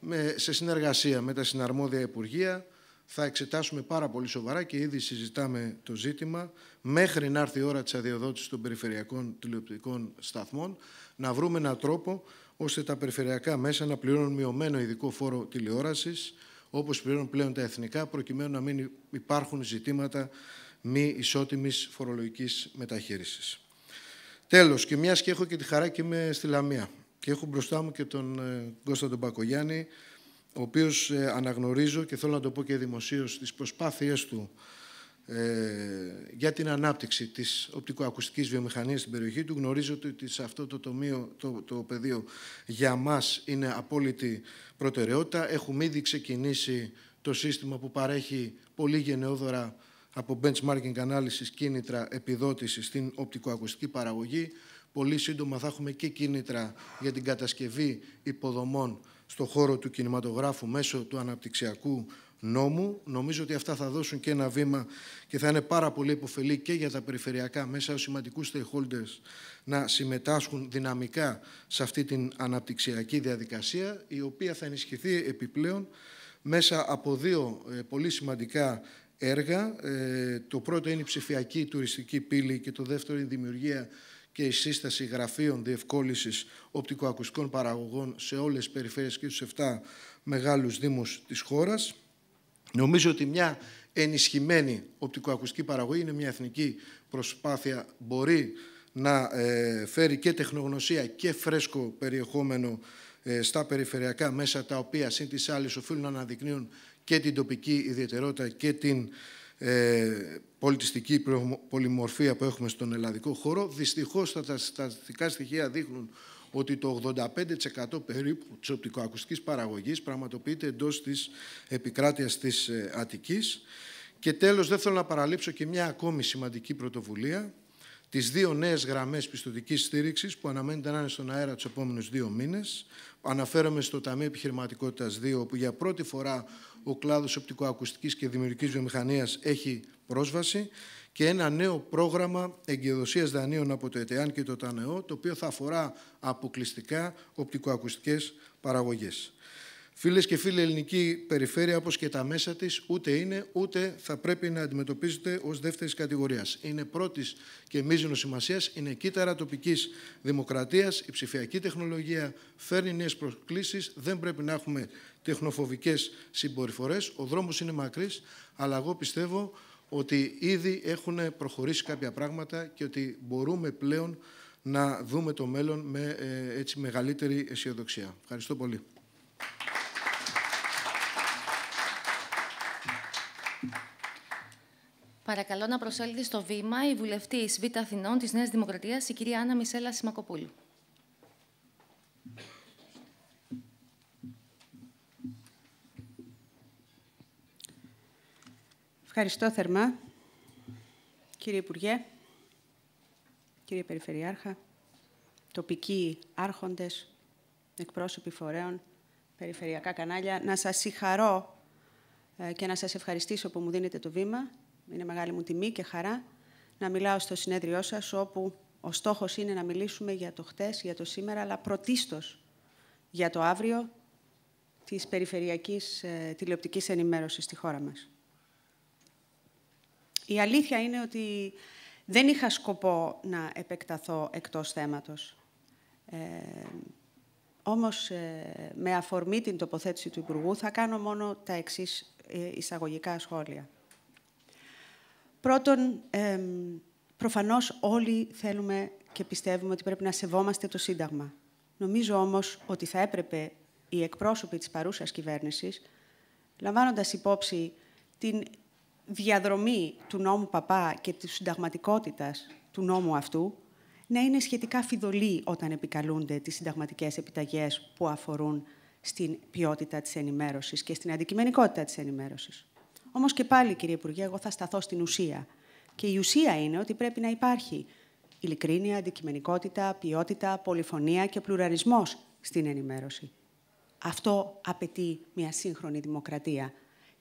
E: με, σε συνεργασία με τα συναρμόδια Υπουργεία θα εξετάσουμε πάρα πολύ σοβαρά και ήδη συζητάμε το ζήτημα μέχρι να έρθει η ώρα της αδειοδότησης των περιφερειακών τηλεοπτικών σταθμών να βρούμε έναν τρόπο ώστε τα περιφερειακά μέσα να πληρώνουν μειωμένο ειδικό φόρο τηλεόρασης όπως πληρώνουν πλέον τα εθνικά προκειμένου να μην υπάρχουν ζητήματα μη ισότιμης φορολογικής μεταχείρισης. Τέλος, και μιας και έχω και τη χαρά και είμαι στη Λαμία. Και έχω μπροστά μου και τον ε, Κώστα τον Πακογιάννη, ο οποίος ε, αναγνωρίζω και θέλω να το πω και δημοσίως τις προσπάθειές του ε, για την ανάπτυξη της οπτικοακουστικής βιομηχανίας στην περιοχή του. Γνωρίζω ότι σε αυτό το, τομείο, το, το πεδίο για μας είναι απόλυτη προτεραιότητα. Έχουμε ήδη ξεκινήσει το σύστημα που παρέχει πολύ γενναιόδωρα από benchmarking ανάλυσης κίνητρα επιδότησης στην οπτικοακουστική παραγωγή πολύ σύντομα θα έχουμε και κίνητρα για την κατασκευή υποδομών στον χώρο του κινηματογράφου μέσω του αναπτυξιακού νόμου. Νομίζω ότι αυτά θα δώσουν και ένα βήμα και θα είναι πάρα πολύ υποφελή και για τα περιφερειακά μέσα ως σημαντικούς stakeholders να συμμετάσχουν δυναμικά σε αυτή την αναπτυξιακή διαδικασία η οποία θα ενισχυθεί επιπλέον μέσα από δύο ε, πολύ σημαντικά έργα. Ε, το πρώτο είναι η ψηφιακή τουριστική πύλη και το δεύτερο είναι η δημιουργία και η σύσταση γραφείων διευκόλυνσης οπτικοακουστικών παραγωγών σε όλες τις περιφέρειες και τους 7 μεγάλους δήμους της χώρας. Νομίζω ότι μια ενισχυμένη οπτικοακουστική παραγωγή είναι μια εθνική προσπάθεια, μπορεί να ε, φέρει και τεχνογνωσία και φρέσκο περιεχόμενο ε, στα περιφερειακά μέσα, τα οποία σύν της οφείλουν να αναδεικνύουν και την τοπική ιδιαιτερότητα και την ε, πολιτιστική πολυμορφία που έχουμε στον ελλαδικό χώρο. Δυστυχώς τα στατιστικά στοιχεία δείχνουν ότι το 85% περίπου της οπτικοακουστικής παραγωγής πραγματοποιείται εντός της επικράτειας της ε, Αττικής. Και τέλος, δεν θέλω να παραλείψω και μια ακόμη σημαντική πρωτοβουλία, τις δύο νέες γραμμές πιστοτικής στήριξης που αναμένεται να είναι στον αέρα τους επόμενους δύο μήνες. Αναφέρομαι στο Ταμείο Επιχειρηματικότητας 2, όπου για πρώτη φορά ο κλάδος οπτικοακουστικής και δημιουργικής βιομηχανίας έχει πρόσβαση και ένα νέο πρόγραμμα εγκαιδοσίας δανείων από το ΕΤΕΑΝ και το ΤΑΝΕΟ, το οποίο θα αφορά αποκλειστικά οπτικοακουστικές παραγωγές. Φίλες και φίλοι, ελληνική περιφέρεια, όπως και τα μέσα της, ούτε είναι, ούτε θα πρέπει να αντιμετωπίζεται ως δεύτερης κατηγορίας. Είναι πρώτης και μείζωνος σημασίας, είναι κύτταρα τοπικής δημοκρατίας, η ψηφιακή τεχνολογία φέρνει νέες προκλήσεις, δεν πρέπει να έχουμε τεχνοφοβικές συμπεριφορές, ο δρόμος είναι μακρύς, αλλά εγώ πιστεύω ότι ήδη έχουν προχωρήσει κάποια πράγματα και ότι μπορούμε πλέον να δούμε το μέλλον με ε, έτσι μεγαλύτερη αισιοδοξία. Ευχαριστώ πολύ.
A: Παρακαλώ να προσέλθει στο βήμα η βουλευτής Β' Αθηνών της Νέας Δημοκρατίας, η κυρία Άννα Μισέλα Σιμακοπούλου.
F: Ευχαριστώ θερμά, κύριε Υπουργέ, κύριε Περιφερειάρχα, τοπικοί άρχοντες, εκπρόσωποι φορέων, περιφερειακά κανάλια. Να σας συγχαρώ ε, και να σας ευχαριστήσω που μου δίνετε το βήμα είναι μεγάλη μου τιμή και χαρά να μιλάω στο συνέδριό σας, όπου ο στόχος είναι να μιλήσουμε για το χτες, για το σήμερα, αλλά πρωτίστως για το αύριο της περιφερειακής ε, τηλεοπτικής ενημέρωσης στη χώρα μας. Η αλήθεια είναι ότι δεν είχα σκοπό να επεκταθώ εκτός θέματος. Ε, όμως, ε, με αφορμή την τοποθέτηση του Υπουργού, θα κάνω μόνο τα εξής ε, εισαγωγικά σχόλια. Πρώτον, ε, προφανώς όλοι θέλουμε και πιστεύουμε ότι πρέπει να σεβόμαστε το Σύνταγμα. Νομίζω όμως ότι θα έπρεπε οι εκπρόσωποι της παρούσας κυβέρνησης, λαμβάνοντας υπόψη την διαδρομή του νόμου Παπά και της συνταγματικότητας του νόμου αυτού, να είναι σχετικά φιδωλοί όταν επικαλούνται τις συνταγματικές επιταγές που αφορούν στην ποιότητα της ενημέρωσης και στην αντικειμενικότητα της ενημέρωσης. Όμως και πάλι, κύριε Υπουργέ, εγώ θα σταθώ στην ουσία. Και η ουσία είναι ότι πρέπει να υπάρχει ειλικρίνεια, αντικειμενικότητα, ποιότητα, πολυφωνία και πλουραλισμός στην ενημέρωση. Αυτό απαιτεί μια σύγχρονη δημοκρατία.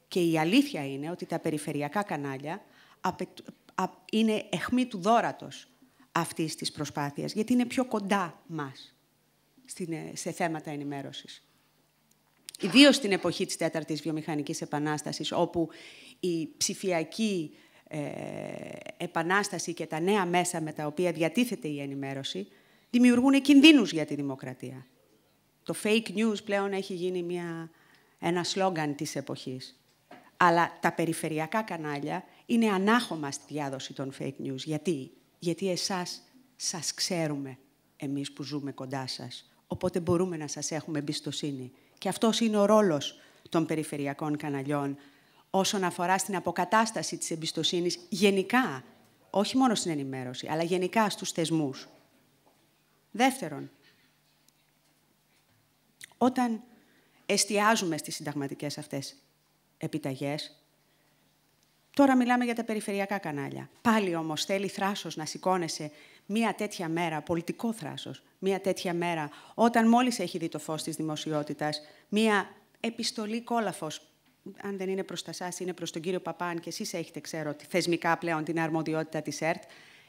F: Και η αλήθεια είναι ότι τα περιφερειακά κανάλια είναι αιχμή του δόρατος αυτής της προσπάθειας, γιατί είναι πιο κοντά μας ε, σε θέματα ενημέρωσης. Ιδίως στην εποχή της τέταρτης βιομηχανικής επανάστασης, όπου η ψηφιακή ε, επανάσταση και τα νέα μέσα με τα οποία διατίθεται η ενημέρωση, δημιουργούν κινδύνους για τη δημοκρατία. Το fake news πλέον έχει γίνει μια, ένα σλόγγαν της εποχής. Αλλά τα περιφερειακά κανάλια είναι ανάχομα στη διάδοση των fake news. Γιατί, Γιατί εσάς σας ξέρουμε εμείς που ζούμε κοντά σας. Οπότε μπορούμε να σας έχουμε εμπιστοσύνη. Και αυτός είναι ο ρόλος των περιφερειακών καναλιών όσον αφορά στην αποκατάσταση της εμπιστοσύνης γενικά, όχι μόνο στην ενημέρωση, αλλά γενικά στους θεσμούς. Δεύτερον, όταν εστιάζουμε στις συνταγματικές αυτές επιταγές, Τώρα μιλάμε για τα περιφερειακά κανάλια. Πάλι όμως θέλει θράσος να σηκώνεσαι μία τέτοια μέρα, πολιτικό θράσος, μία τέτοια μέρα, όταν μόλις έχει δει το φως της δημοσιότητας, μία επιστολή κόλαφος, αν δεν είναι προς τα σας, είναι προς τον κύριο Παπάν και εσείς έχετε, ξέρω, θεσμικά πλέον την αρμοδιότητα της ΕΡΤ,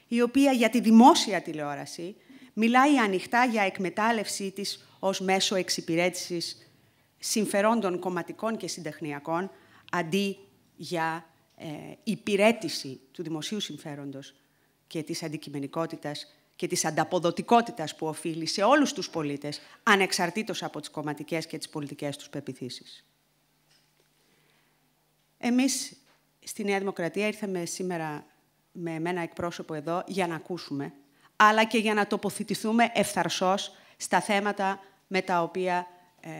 F: η οποία για τη δημόσια τηλεόραση μιλάει ανοιχτά για εκμετάλλευση της ως μέσο εξυπηρέτησης συμφερόντων κομματικών και συντεχνιακών, αντί για ε, υπηρέτηση του δημοσίου συμφέροντος και της αντικειμενικότητας και της ανταποδοτικότητας που οφείλει σε όλους τους πολίτες, ανεξαρτήτως από τις κομματικές και τις πολιτικές τους πεπιθήσεις. Εμείς στη Νέα Δημοκρατία ήρθαμε σήμερα με ένα εκπρόσωπο εδώ για να ακούσουμε, αλλά και για να τοποθετηθούμε ευθαρσώς στα θέματα με τα οποία ε,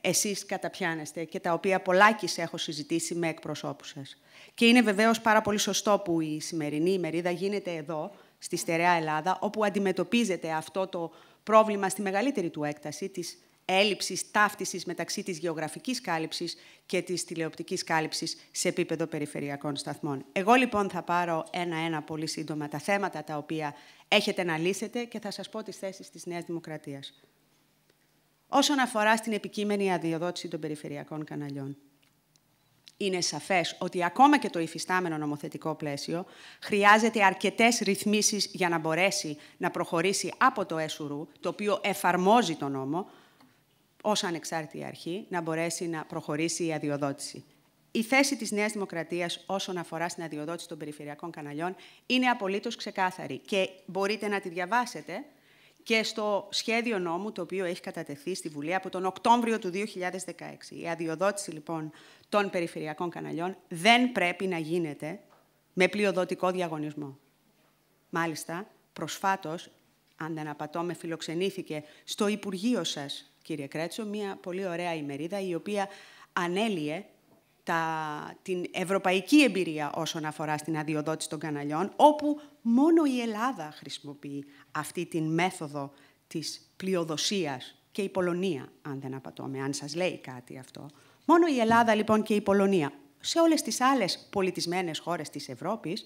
F: εσείς καταπιάνεστε και τα οποία σε έχω συζητήσει με εκπροσώπους σας. Και είναι βεβαίως πάρα πολύ σωστό που η σημερινή ημερίδα γίνεται εδώ, στη στερεά Ελλάδα, όπου αντιμετωπίζεται αυτό το πρόβλημα στη μεγαλύτερη του έκταση, της έλλειψης ταύτισης μεταξύ της γεωγραφικής κάλυψης και της τηλεοπτικής κάλυψης σε επίπεδο περιφερειακών σταθμών. Εγώ λοιπόν θα πάρω ένα-ένα πολύ σύντομα τα θέματα τα οποία έχετε να λύσετε και θα σας πω τις θέσεις της Νέας Δημοκρατίας όσον αφορά στην επικείμενη αδειοδότηση των περιφερειακών καναλιών. Είναι σαφές ότι ακόμα και το υφιστάμενο νομοθετικό πλαίσιο χρειάζεται αρκετές ρυθμίσεις για να μπορέσει να προχωρήσει από το ΕΣΟΡΟΥ, το οποίο εφαρμόζει τον νόμο, ως ανεξάρτητη αρχή, να μπορέσει να προχωρήσει η αδειοδότηση. Η θέση της Νέας Δημοκρατίας όσον αφορά στην αδειοδότηση των περιφερειακών καναλιών είναι απολύτως ξεκάθαρη και μπορείτε να τη διαβάσετε και στο σχέδιο νόμου το οποίο έχει κατατεθεί στη Βουλή από τον Οκτώβριο του 2016. Η αδειοδότηση λοιπόν των περιφερειακών καναλιών δεν πρέπει να γίνεται με πλειοδοτικό διαγωνισμό. Μάλιστα, προσφάτως, αν δεν απατώ, με φιλοξενήθηκε στο Υπουργείο σας, κύριε Κρέτσο, μια πολύ ωραία ημερίδα η οποία ανέλυε τα, την ευρωπαϊκή εμπειρία όσον αφορά στην αδειοδότηση των καναλιών, όπου μόνο η Ελλάδα χρησιμοποιεί αυτή την μέθοδο της πλειοδοσίας και η Πολωνία, αν δεν απατώμε, αν σας λέει κάτι αυτό. Μόνο η Ελλάδα λοιπόν και η Πολωνία. Σε όλες τις άλλες πολιτισμένες χώρες της Ευρώπης,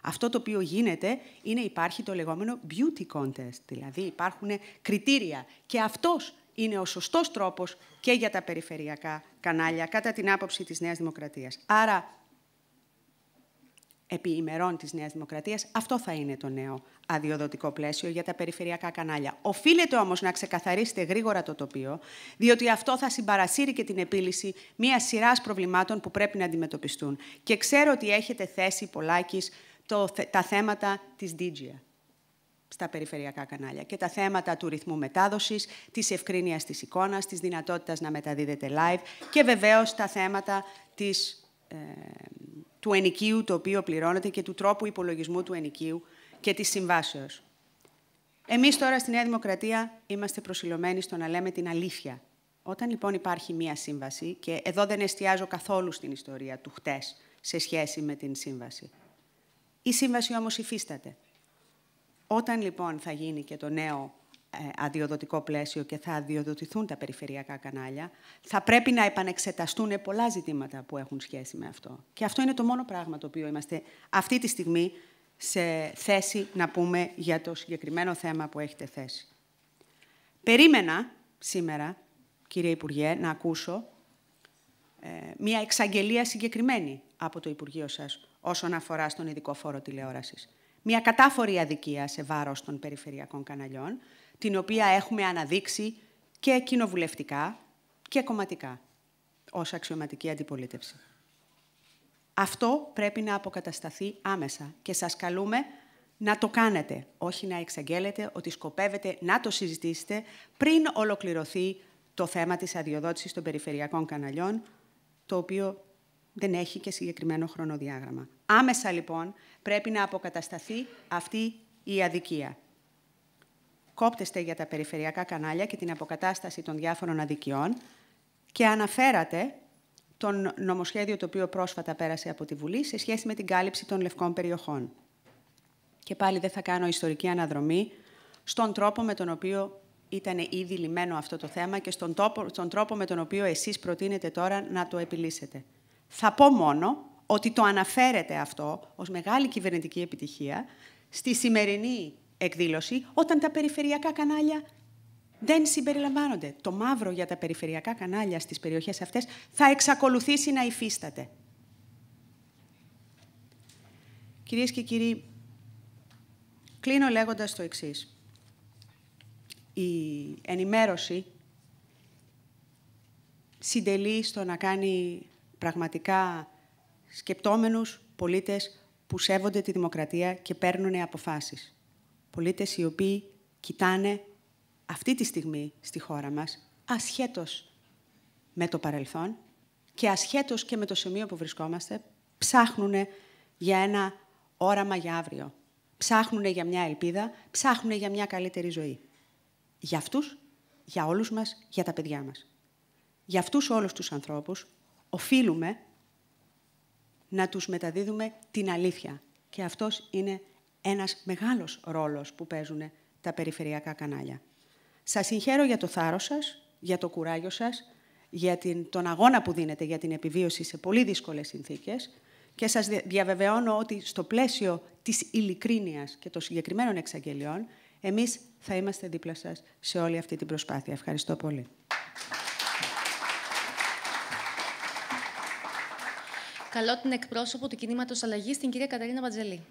F: αυτό το οποίο γίνεται είναι υπάρχει το λεγόμενο beauty contest, δηλαδή υπάρχουν κριτήρια και αυτός είναι ο σωστός τρόπος και για τα περιφερειακά κανάλια, κατά την άποψη της Νέας Δημοκρατίας. Άρα, επί ημερών της Νέας Δημοκρατίας, αυτό θα είναι το νέο αδειοδοτικό πλαίσιο για τα περιφερειακά κανάλια. Οφείλετε όμως να ξεκαθαρίσετε γρήγορα το τοπίο, διότι αυτό θα συμπαρασύρει και την επίλυση μιας σειράς προβλημάτων που πρέπει να αντιμετωπιστούν. Και ξέρω ότι έχετε θέσει, Πολάκης, τα θέματα της DGA στα περιφερειακά κανάλια. Και τα θέματα του ρυθμού μετάδοσης, της ευκρίνειας της εικόνας, της δυνατότητας να μεταδίδεται live και βεβαίως τα θέματα της, ε, του ενοικίου το οποίο πληρώνεται και του τρόπου υπολογισμού του ενοικίου και της συμβάσεως. Εμείς τώρα στη Νέα Δημοκρατία είμαστε προσιλωμένοι στο να λέμε την αλήθεια. Όταν λοιπόν υπάρχει μία σύμβαση, και εδώ δεν εστιάζω καθόλου στην ιστορία του χτες σε σχέση με την σύμβαση. Η σύμβαση όμως υφίσταται. Όταν λοιπόν θα γίνει και το νέο ε, αδειοδοτικό πλαίσιο και θα αδειοδοτηθούν τα περιφερειακά κανάλια, θα πρέπει να επανεξεταστούν πολλά ζητήματα που έχουν σχέση με αυτό. Και αυτό είναι το μόνο πράγμα το οποίο είμαστε αυτή τη στιγμή σε θέση να πούμε για το συγκεκριμένο θέμα που έχετε θέσει. Περίμενα σήμερα, κύριε Υπουργέ, να ακούσω ε, μία εξαγγελία συγκεκριμένη από το Υπουργείο σας όσον αφορά στον ειδικό φόρο τηλεόρασης μια κατάφορη αδικία σε βάρος των περιφερειακών καναλιών, την οποία έχουμε αναδείξει και κοινοβουλευτικά και κομματικά ως αξιωματική αντιπολίτευση. Αυτό πρέπει να αποκατασταθεί άμεσα και σας καλούμε να το κάνετε, όχι να εξαγγέλλετε ότι σκοπεύετε να το συζητήσετε πριν ολοκληρωθεί το θέμα της αδειοδότησης των περιφερειακών καναλιών, το οποίο δεν έχει και συγκεκριμένο χρονοδιάγραμμα. Άμεσα λοιπόν Πρέπει να αποκατασταθεί αυτή η αδικία. Κόπτεστε για τα περιφερειακά κανάλια και την αποκατάσταση των διάφορων αδικιών και αναφέρατε τον νομοσχέδιο το οποίο πρόσφατα πέρασε από τη Βουλή σε σχέση με την κάλυψη των λευκών περιοχών. Και πάλι δεν θα κάνω ιστορική αναδρομή στον τρόπο με τον οποίο ήταν ήδη λυμένο αυτό το θέμα και στον, στον τρόπο με τον οποίο εσείς προτείνετε τώρα να το επιλύσετε. Θα πω μόνο ότι το αναφέρεται αυτό ως μεγάλη κυβερνητική επιτυχία στη σημερινή εκδήλωση, όταν τα περιφερειακά κανάλια δεν συμπεριλαμβάνονται. Το μαύρο για τα περιφερειακά κανάλια στις περιοχές αυτές θα εξακολουθήσει να υφίσταται. Κυρίες και κύριοι, κλείνω λέγοντας το εξής. Η ενημέρωση συντελεί στο να κάνει πραγματικά σκεπτόμενους πολίτες που σέβονται τη δημοκρατία και παίρνουν αποφάσεις. Πολίτες οι οποίοι κοιτάνε αυτή τη στιγμή στη χώρα μας, ασχέτως με το παρελθόν και ασχέτως και με το σημείο που βρισκόμαστε, ψάχνουν για ένα όραμα για αύριο. Ψάχνουν για μια ελπίδα, ψάχνουν για μια καλύτερη ζωή. Για αυτούς, για όλους μας, για τα παιδιά μας. Για αυτούς όλους τους ανθρώπους οφείλουμε να τους μεταδίδουμε την αλήθεια. Και αυτός είναι ένας μεγάλος ρόλος που παίζουν τα περιφερειακά κανάλια. Σας συγχαίρω για το θάρρος σας, για το κουράγιο σας, για την, τον αγώνα που δίνετε για την επιβίωση σε πολύ δύσκολες συνθήκες και σας διαβεβαιώνω ότι στο πλαίσιο της ειλικρίνειας και των συγκεκριμένων εξαγγελιών εμείς θα είμαστε δίπλα σας σε όλη αυτή την προσπάθεια. Ευχαριστώ πολύ.
A: Καλώ την εκπρόσωπο του κινήματος Αλλαγής, την κυρία Καταρίνα Βατζελή.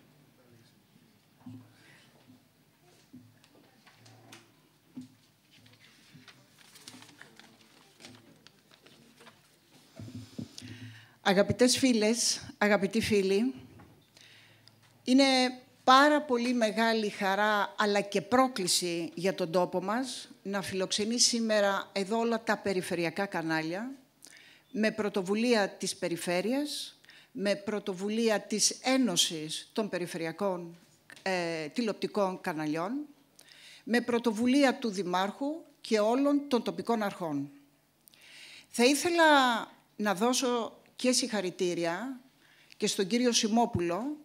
G: Αγαπητές φίλες, αγαπητοί φίλοι, είναι πάρα πολύ μεγάλη χαρά αλλά και πρόκληση για τον τόπο μας να φιλοξενεί σήμερα εδώ όλα τα περιφερειακά κανάλια με πρωτοβουλία της περιφέρειας με πρωτοβουλία της Ένωσης των Περιφερειακών ε, Τηλεοπτικών Καναλιών, με πρωτοβουλία του Δημάρχου και όλων των τοπικών αρχών. Θα ήθελα να δώσω και συγχαρητήρια και στον κύριο Σιμόπουλο,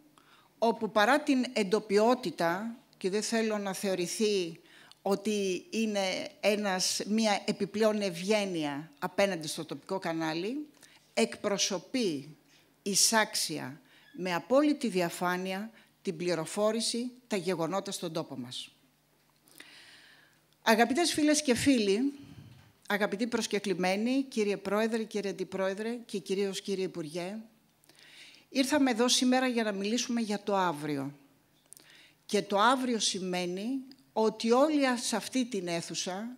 G: όπου παρά την εντοπιότητα, και δεν θέλω να θεωρηθεί ότι είναι ένας, μια επιπλέον ευγένεια απέναντι στο τοπικό κανάλι, εκπροσωπεί εισάξια, με απόλυτη διαφάνεια, την πληροφόρηση, τα γεγονότα στον τόπο μας. Αγαπητές φίλες και φίλοι, αγαπητοί προσκεκλημένοι, κύριε Πρόεδρε, κύριε Αντιπρόεδρε και κυρίως κύριε Υπουργέ, ήρθαμε εδώ σήμερα για να μιλήσουμε για το αύριο. Και το αύριο σημαίνει ότι όλοι σε αυτή την αίθουσα,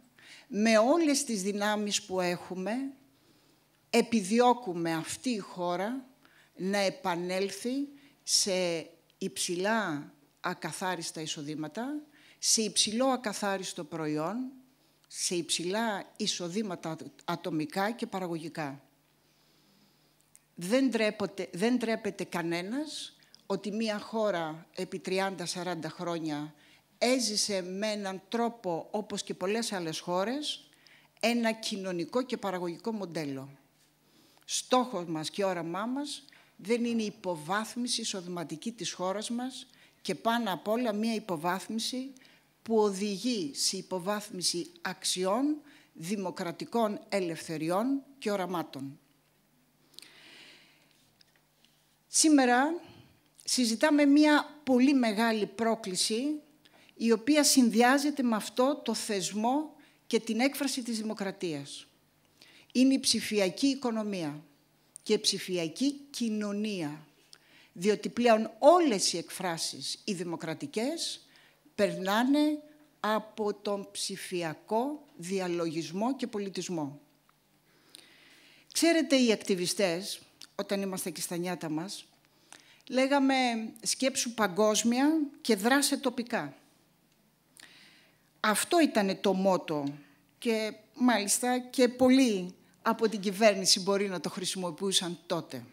G: με όλες τις δυνάμεις που έχουμε, επιδιώκουμε αυτή η χώρα να επανέλθει σε υψηλά ακαθάριστα εισοδήματα, σε υψηλό ακαθάριστο προϊόν, σε υψηλά εισοδήματα ατομικά και παραγωγικά. Δεν, ντρέπεται δεν κανενας κανένας ότι μία χώρα επί 30-40 χρόνια έζησε με έναν τρόπο, όπως και πολλές άλλες χώρες, ένα κοινωνικό και παραγωγικό μοντέλο. Στόχος μας και όραμά μας δεν είναι υποβάθμιση εισοδηματική της χώρας μας και πάνω απ' όλα μία υποβάθμιση που οδηγεί σε υποβάθμιση αξιών, δημοκρατικών ελευθεριών και οραμάτων. Σήμερα συζητάμε μία πολύ μεγάλη πρόκληση η οποία συνδυάζεται με αυτό το θεσμό και την έκφραση της δημοκρατίας. Είναι η ψηφιακή οικονομία και ψηφιακή κοινωνία. Διότι πλέον όλες οι εκφράσεις, οι δημοκρατικές, περνάνε από τον ψηφιακό διαλογισμό και πολιτισμό. Ξέρετε, οι ακτιβιστές, όταν είμαστε και στα νιάτα μας, λέγαμε σκέψου παγκόσμια και δράσε τοπικά. Αυτό ήταν το μότο και μάλιστα και πολλοί από την κυβέρνηση μπορεί να το χρησιμοποιούσαν τότε.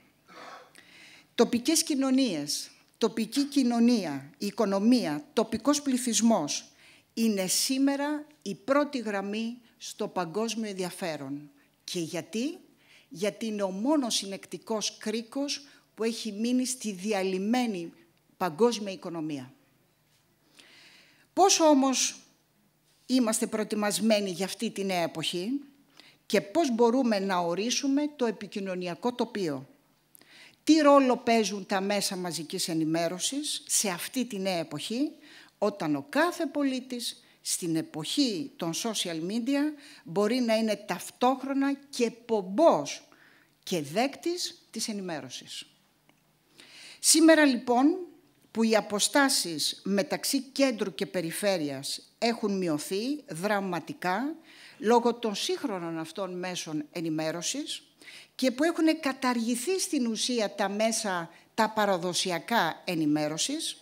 G: Τοπικές κοινωνίες, τοπική κοινωνία, οικονομία, τοπικός πληθυσμός είναι σήμερα η πρώτη γραμμή στο παγκόσμιο ενδιαφέρον. Και γιατί? Γιατί είναι ο μόνος συνεκτικός κρίκος που έχει μείνει στη διαλυμένη παγκόσμια οικονομία. Πόσο όμως είμαστε προετοιμασμένοι για αυτή τη νέα εποχή, και πώς μπορούμε να ορίσουμε το επικοινωνιακό τοπίο. Τι ρόλο παίζουν τα μέσα μαζικής ενημέρωσης σε αυτή τη νέα εποχή, όταν ο κάθε πολίτης στην εποχή των social media μπορεί να είναι ταυτόχρονα και πομπός και δέκτης της ενημέρωσης. Σήμερα λοιπόν που οι αποστάσεις μεταξύ κέντρου και περιφέρειας έχουν μειωθεί δραματικά λόγω των σύγχρονων αυτών μέσων ενημέρωσης και που έχουν καταργηθεί στην ουσία τα μέσα τα παραδοσιακά ενημέρωσης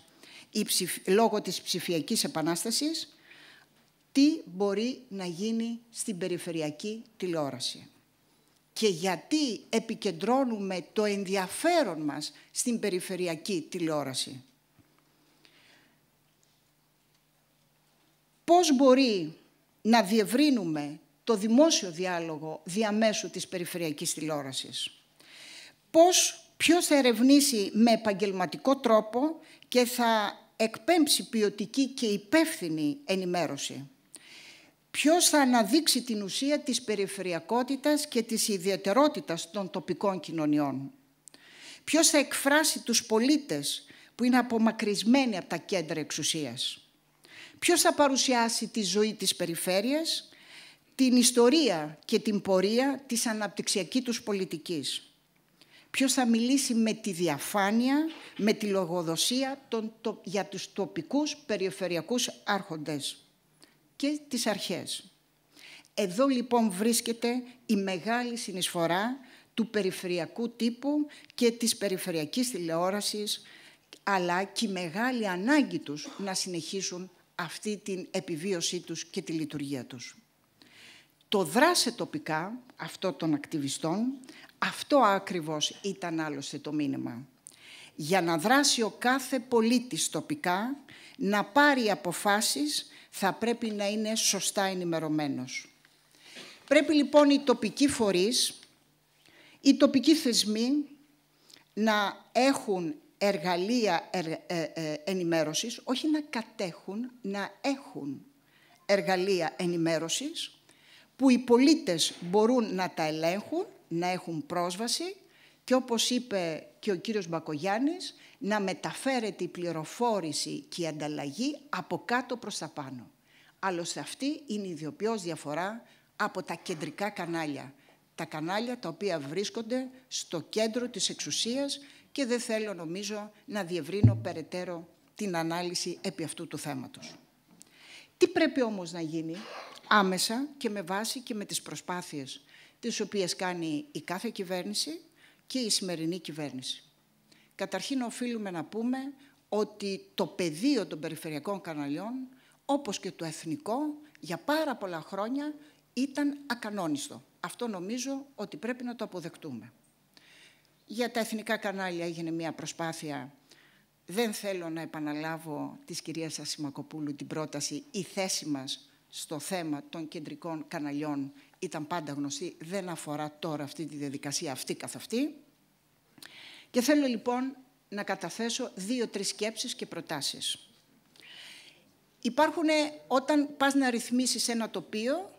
G: λόγω της ψηφιακής επανάστασης τι μπορεί να γίνει στην περιφερειακή τηλεόραση και γιατί επικεντρώνουμε το ενδιαφέρον μας στην περιφερειακή τηλεόραση. Πώς μπορεί να διευρύνουμε το δημόσιο διάλογο διαμέσου της περιφερειακής τηλεόρασης. Πώς, ποιος θα ερευνήσει με επαγγελματικό τρόπο και θα εκπέμψει ποιοτική και υπεύθυνη ενημέρωση. Ποιος θα αναδείξει την ουσία της περιφερειακότητας και της ιδιαιτερότητας των τοπικών κοινωνιών. Ποιος θα εκφράσει τους πολίτες που είναι απομακρυσμένοι από τα κέντρα εξουσίας. Ποιος θα παρουσιάσει τη ζωή της περιφέρειας, την ιστορία και την πορεία της αναπτυξιακής τους πολιτικής. Ποιος θα μιλήσει με τη διαφάνεια, με τη λογοδοσία των, για τους τοπικούς περιφερειακούς άρχοντες και τις αρχές. Εδώ λοιπόν βρίσκεται η μεγάλη συνεισφορά του περιφερειακού τύπου και της περιφερειακής τηλεόρασης αλλά και η μεγάλη ανάγκη τους να συνεχίσουν αυτή την επιβίωσή τους και τη λειτουργία τους. Το δράσε τοπικά αυτό των ακτιβιστών, αυτό ακριβώς ήταν άλλωστε το μήνυμα. Για να δράσει ο κάθε πολίτης τοπικά, να πάρει αποφάσεις, θα πρέπει να είναι σωστά ενημερωμένος. Πρέπει λοιπόν οι τοπικοί φορείς, οι τοπικοί θεσμοί να έχουν εργαλεία ε, ε, ενημέρωσης, όχι να κατέχουν, να έχουν εργαλεία ενημέρωσης που οι πολίτες μπορούν να τα ελέγχουν, να έχουν πρόσβαση και όπως είπε και ο κύριος Μπακογιάννης, να μεταφέρεται η πληροφόρηση και η ανταλλαγή από κάτω προς τα πάνω. Άλλωστε αυτή είναι η ιδιοποιώς διαφορά από τα κεντρικά κανάλια. Τα κανάλια τα οποία βρίσκονται στο κέντρο της εξουσίας και δεν θέλω νομίζω να διευρύνω περαιτέρω την ανάλυση επί αυτού του θέματος. Τι πρέπει όμως να γίνει άμεσα και με βάση και με τις προσπάθειες τις οποίες κάνει η κάθε κυβέρνηση και η σημερινή κυβέρνηση. Καταρχήν οφείλουμε να πούμε ότι το πεδίο των περιφερειακών καναλιών, όπως και το εθνικό, για πάρα πολλά χρόνια ήταν ακανόνιστο. Αυτό νομίζω ότι πρέπει να το αποδεκτούμε. Για τα εθνικά κανάλια έγινε μια προσπάθεια. Δεν θέλω να επαναλάβω της κυρίας Ασημακοπούλου την πρόταση. Η θέση μας στο θέμα των κεντρικών καναλιών ήταν πάντα γνωστή. Δεν αφορά τώρα αυτή τη διαδικασία αυτή καθ' αυτή. Και θέλω λοιπόν να καταθέσω δύο-τρεις σκέψεις και προτάσεις. Υπάρχουν, ε, όταν πας να ρυθμίσεις ένα τοπίο,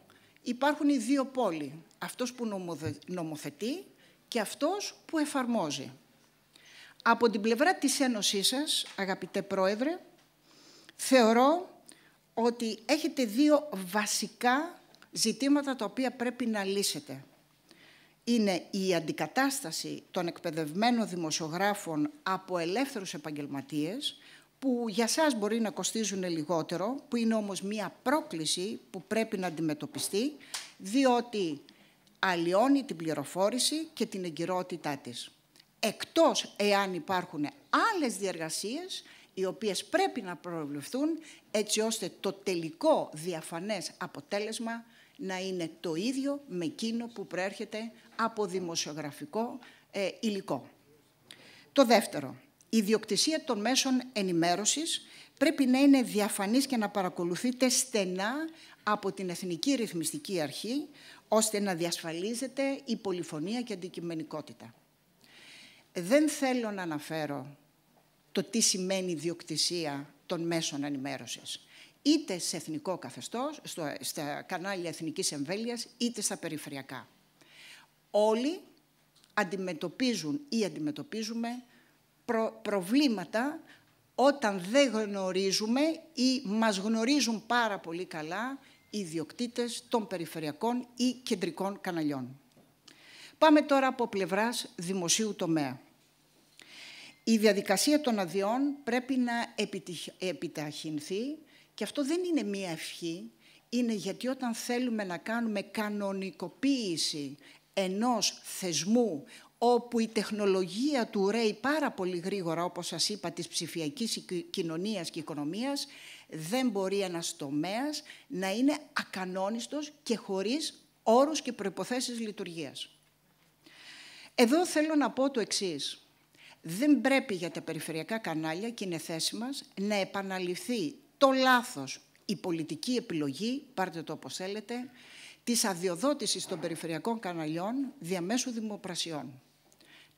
G: υπάρχουν οι δύο πόλοι. Αυτός που νομοθετεί και αυτός που εφαρμόζει. Από την πλευρά της Ένωσής σας, αγαπητέ Πρόεδρε, θεωρώ ότι έχετε δύο βασικά ζητήματα τα οποία πρέπει να λύσετε. Είναι η αντικατάσταση των εκπαιδευμένων δημοσιογράφων από ελεύθερους επαγγελματίες, που για σας μπορεί να κοστίζουν λιγότερο, που είναι όμως μία πρόκληση που πρέπει να αντιμετωπιστεί, διότι αλλοιώνει την πληροφόρηση και την εγκυρότητά της. Εκτός εάν υπάρχουν άλλες διεργασίες οι οποίες πρέπει να προβλεφθούν έτσι ώστε το τελικό διαφανές αποτέλεσμα να είναι το ίδιο με εκείνο που προέρχεται από δημοσιογραφικό ε, υλικό. Το δεύτερο, η ιδιοκτησία των μέσων ενημέρωσης πρέπει να είναι διαφανής και να παρακολουθείται στενά από την Εθνική Ρυθμιστική Αρχή, ώστε να διασφαλίζεται η πολυφωνία και η αντικειμενικότητα. Δεν θέλω να αναφέρω το τι σημαίνει διοκτησία των μέσων ενημέρωσης. είτε σε εθνικό καθεστώς, στο, στα κανάλια εθνικής εμβέλειας, είτε στα περιφερειακά. Όλοι αντιμετωπίζουν ή αντιμετωπίζουμε προβλήματα όταν δεν γνωρίζουμε ή μας γνωρίζουν πάρα πολύ καλά ιδιοκτήτες των περιφερειακών ή κεντρικών καναλιών. Πάμε τώρα από πλευράς δημοσίου τομέα. Η διαδικασία των αδειών πρέπει να επιταχυνθεί και αυτό δεν είναι μία ευχή, είναι γιατί όταν θέλουμε να κάνουμε κανονικοποίηση ενός θεσμού όπου η τεχνολογία του ρέει πάρα πολύ γρήγορα, όπως σας είπα, της ψηφιακής κοινωνίας και οικονομίας, δεν μπορεί ένας τομέας να είναι ακανόνιστος και χωρίς όρους και προϋποθέσεις λειτουργίας. Εδώ θέλω να πω το εξής. Δεν πρέπει για τα περιφερειακά κανάλια και είναι θέση μας να επαναληφθεί το λάθος, η πολιτική επιλογή, πάρτε το όπως θέλετε, της αδειοδότησης των περιφερειακών καναλιών διαμέσου δημοπρασιών.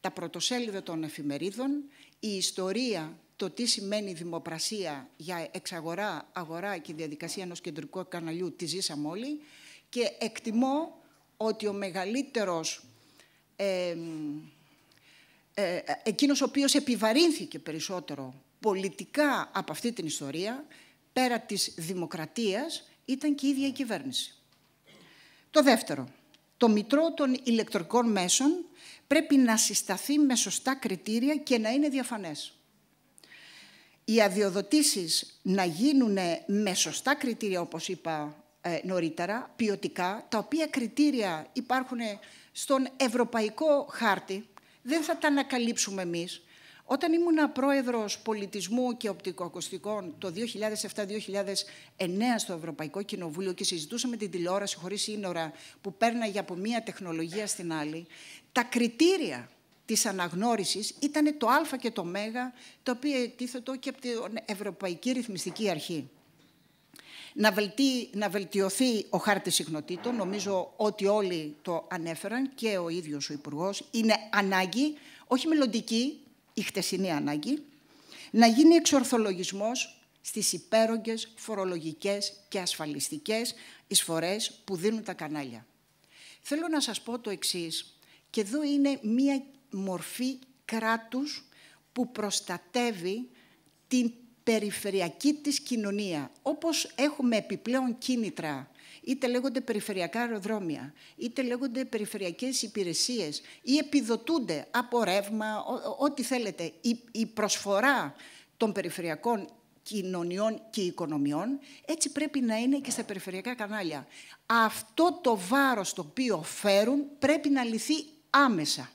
G: Τα πρωτοσέλιδα των εφημερίδων, η ιστορία το τι σημαίνει δημοπρασία για εξαγορά, αγορά και διαδικασία ενός κεντρικού καναλιού, τη ζήσαμε όλοι. Και εκτιμώ ότι ο μεγαλύτερος, ε, ε, εκείνος ο οποίος επιβαρύνθηκε περισσότερο πολιτικά από αυτή την ιστορία, πέρα της δημοκρατίας, ήταν και η ίδια η κυβέρνηση. Το δεύτερο, το μητρό των ηλεκτρικών μέσων πρέπει να συσταθεί με σωστά κριτήρια και να είναι διαφανές οι αδειοδοτήσεις να γίνουν με σωστά κριτήρια, όπως είπα ε, νωρίτερα, ποιοτικά, τα οποία κριτήρια υπάρχουν στον ευρωπαϊκό χάρτη, δεν θα τα ανακαλύψουμε εμείς. Όταν ήμουν πρόεδρος πολιτισμού και οπτικοακουστικών το 2007-2009 στο Ευρωπαϊκό Κοινοβούλιο και συζητούσαμε την τηλεόραση χωρίς σύνορα που παίρναγε από μία τεχνολογία στην άλλη, τα κριτήρια της αναγνώρισης ήταν το α και το μέγα, το οποίο ετίθετο και από την Ευρωπαϊκή Ρυθμιστική Αρχή. Να, βελτί, να βελτιωθεί ο χάρτης συχνοτήτων, νομίζω ότι όλοι το ανέφεραν και ο ίδιος ο υπουργός είναι ανάγκη, όχι μελλοντική, η χτεσινή ανάγκη, να γίνει εξορθολογισμός στις υπέρογγες φορολογικές και ασφαλιστικές εισφορές που δίνουν τα κανάλια. Θέλω να σας πω το εξής, και εδώ είναι μία μορφή κράτους που προστατεύει την περιφερειακή της κοινωνία. Όπως έχουμε επιπλέον κίνητρα, είτε λέγονται περιφερειακά αεροδρόμια, είτε λέγονται περιφερειακές υπηρεσίες, ή επιδοτούνται από ρεύμα, ό,τι θέλετε. Η, προσφορά των περιφερειακών κοινωνιών και οικονομιών, έτσι πρέπει να είναι και στα περιφερειακά κανάλια. Αυτό το βάρος το οποίο φέρουν πρέπει να λυθεί άμεσα.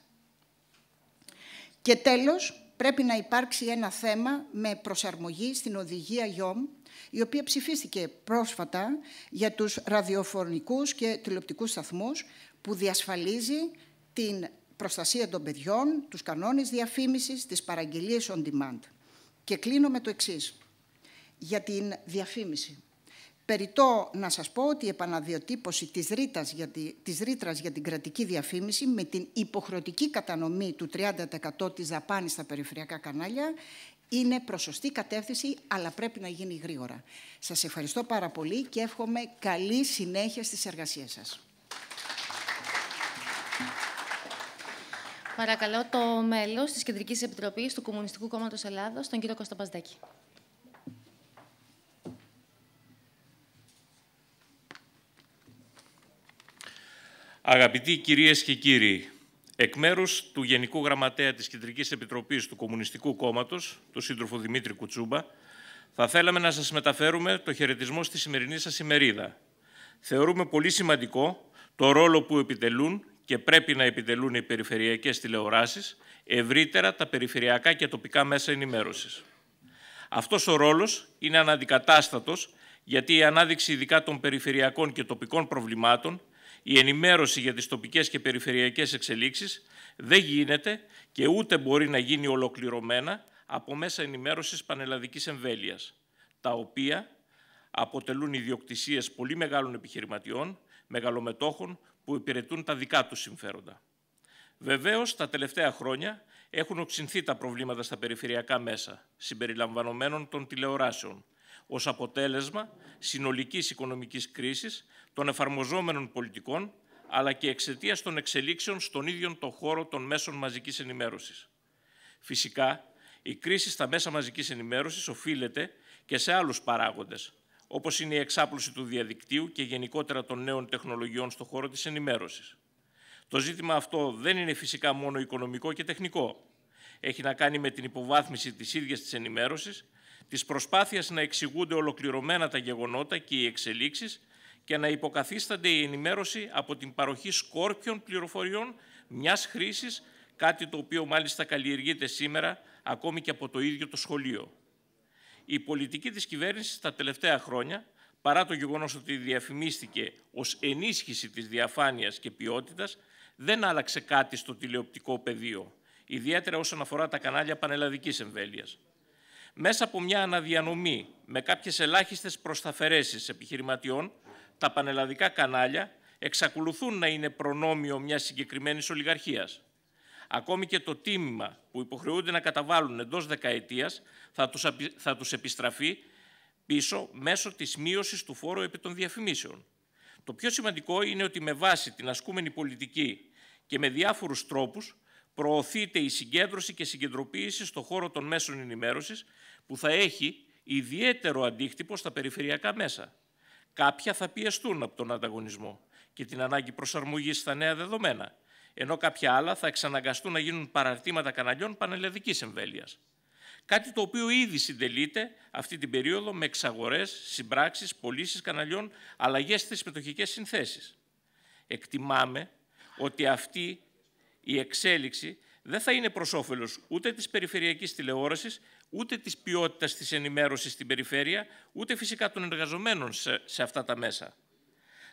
G: Και τέλος, πρέπει να υπάρξει ένα θέμα με προσαρμογή στην οδηγία ΙΟΜ, η οποία ψηφίστηκε πρόσφατα για τους ραδιοφωνικούς και τηλεοπτικούς σταθμούς που διασφαλίζει την προστασία των παιδιών, τους κανόνες διαφήμισης, τις παραγγελίες on demand. Και κλείνω με το εξής. Για την διαφήμιση. Περιτώ να σας πω ότι η επαναδιοτύπωση της, για τη, της ρήτρας για την κρατική διαφήμιση με την υποχρεωτική κατανομή του 30% της δαπάνης στα περιφερειακά κανάλια είναι προσωστή κατεύθυνση, αλλά πρέπει να γίνει γρήγορα. Σας ευχαριστώ πάρα πολύ και εύχομαι καλή συνέχεια στις εργασίες σας. Παρακαλώ το μέλος της
A: Κεντρικής Επιτροπής του Κομμουνιστικού Κόμματος Ελλάδος, τον κύριο Κωνσταμπασδέκη.
H: Αγαπητοί κυρίες και κύριοι, εκ μέρους του Γενικού Γραμματέα της Κεντρικής Επιτροπής του Κομμουνιστικού Κόμματος, του σύντροφου Δημήτρη Κουτσούμπα, θα θέλαμε να σας μεταφέρουμε το χαιρετισμό στη σημερινή σας ημερίδα. Θεωρούμε πολύ σημαντικό το ρόλο που επιτελούν και πρέπει να επιτελούν οι περιφερειακές τηλεοράσεις, ευρύτερα τα περιφερειακά και τοπικά μέσα ενημέρωσης. Αυτός ο ρόλος είναι αναντικατάστατος γιατί η ανάδειξη ειδικά των περιφερειακών και τοπικών προβλημάτων η ενημέρωση για τις τοπικές και περιφερειακές εξελίξεις δεν γίνεται και ούτε μπορεί να γίνει ολοκληρωμένα από μέσα ενημέρωσης πανελλαδικής εμβέλειας, τα οποία αποτελούν ιδιοκτησίες πολύ μεγάλων επιχειρηματιών, μεγαλομετόχων που υπηρετούν τα δικά τους συμφέροντα. Βεβαίως, τα τελευταία χρόνια έχουν οξυνθεί τα προβλήματα στα περιφερειακά μέσα, συμπεριλαμβανομένων των τηλεοράσεων, ως αποτέλεσμα συνολικής οικονομικής κρίσης των εφαρμοζόμενων πολιτικών, αλλά και εξαιτίας των εξελίξεων στον ίδιο το χώρο των μέσων μαζικής ενημέρωσης. Φυσικά, η κρίση στα μέσα μαζικής ενημέρωσης οφείλεται και σε άλλους παράγοντες, όπως είναι η εξάπλωση του διαδικτύου και γενικότερα των νέων τεχνολογιών στον χώρο της ενημέρωσης. Το ζήτημα αυτό δεν είναι φυσικά μόνο οικονομικό και τεχνικό. Έχει να κάνει με την υποβάθμιση της ίδιας της ενημέρωσης, της προσπάθειας να εξηγούνται ολοκληρωμένα τα γεγονότα και οι εξελίξεις και να υποκαθίστανται η ενημέρωση από την παροχή σκόρπιων πληροφοριών μιας χρήσης, κάτι το οποίο μάλιστα καλλιεργείται σήμερα ακόμη και από το ίδιο το σχολείο. Η πολιτική της κυβέρνησης τα τελευταία χρόνια, παρά το γεγονός ότι διαφημίστηκε ως ενίσχυση της διαφάνειας και ποιότητας, δεν άλλαξε κάτι στο τηλεοπτικό πεδίο, ιδιαίτερα όσον αφορά τα κανάλια πανελλαδικής εμβέλειας. Μέσα από μια αναδιανομή με κάποιες ελάχιστες προσταφερέσεις επιχειρηματιών, τα πανελλαδικά κανάλια εξακολουθούν να είναι προνόμιο μιας συγκεκριμένης ολιγαρχίας. Ακόμη και το τίμημα που υποχρεούνται να καταβάλουν εντός δεκαετίας θα τους, θα επιστραφεί πίσω μέσω της μείωσης του φόρου επί των διαφημίσεων. Το πιο σημαντικό είναι ότι με βάση την ασκούμενη πολιτική και με διάφορους τρόπους προωθείται η συγκέντρωση και συγκεντρωποίηση στον χώρο των μέσων ενημέρωσης που θα έχει ιδιαίτερο αντίκτυπο στα περιφερειακά μέσα. Κάποια θα πιεστούν από τον ανταγωνισμό και την ανάγκη προσαρμογής στα νέα δεδομένα, ενώ κάποια άλλα θα εξαναγκαστούν να γίνουν παραρτήματα καναλιών πανελλαδικής εμβέλειας. Κάτι το οποίο ήδη συντελείται αυτή την περίοδο με εξαγορές, συμπράξεις, πωλήσεις καναλιών, αλλαγές στις μετοχικές συνθέσεις. Εκτιμάμε ότι αυτή η εξέλιξη δεν θα είναι προς όφελος ούτε της περιφερειακής τηλεόρασης, ούτε της ποιότητας της ενημέρωσης στην περιφέρεια, ούτε φυσικά των εργαζομένων σε, αυτά τα μέσα.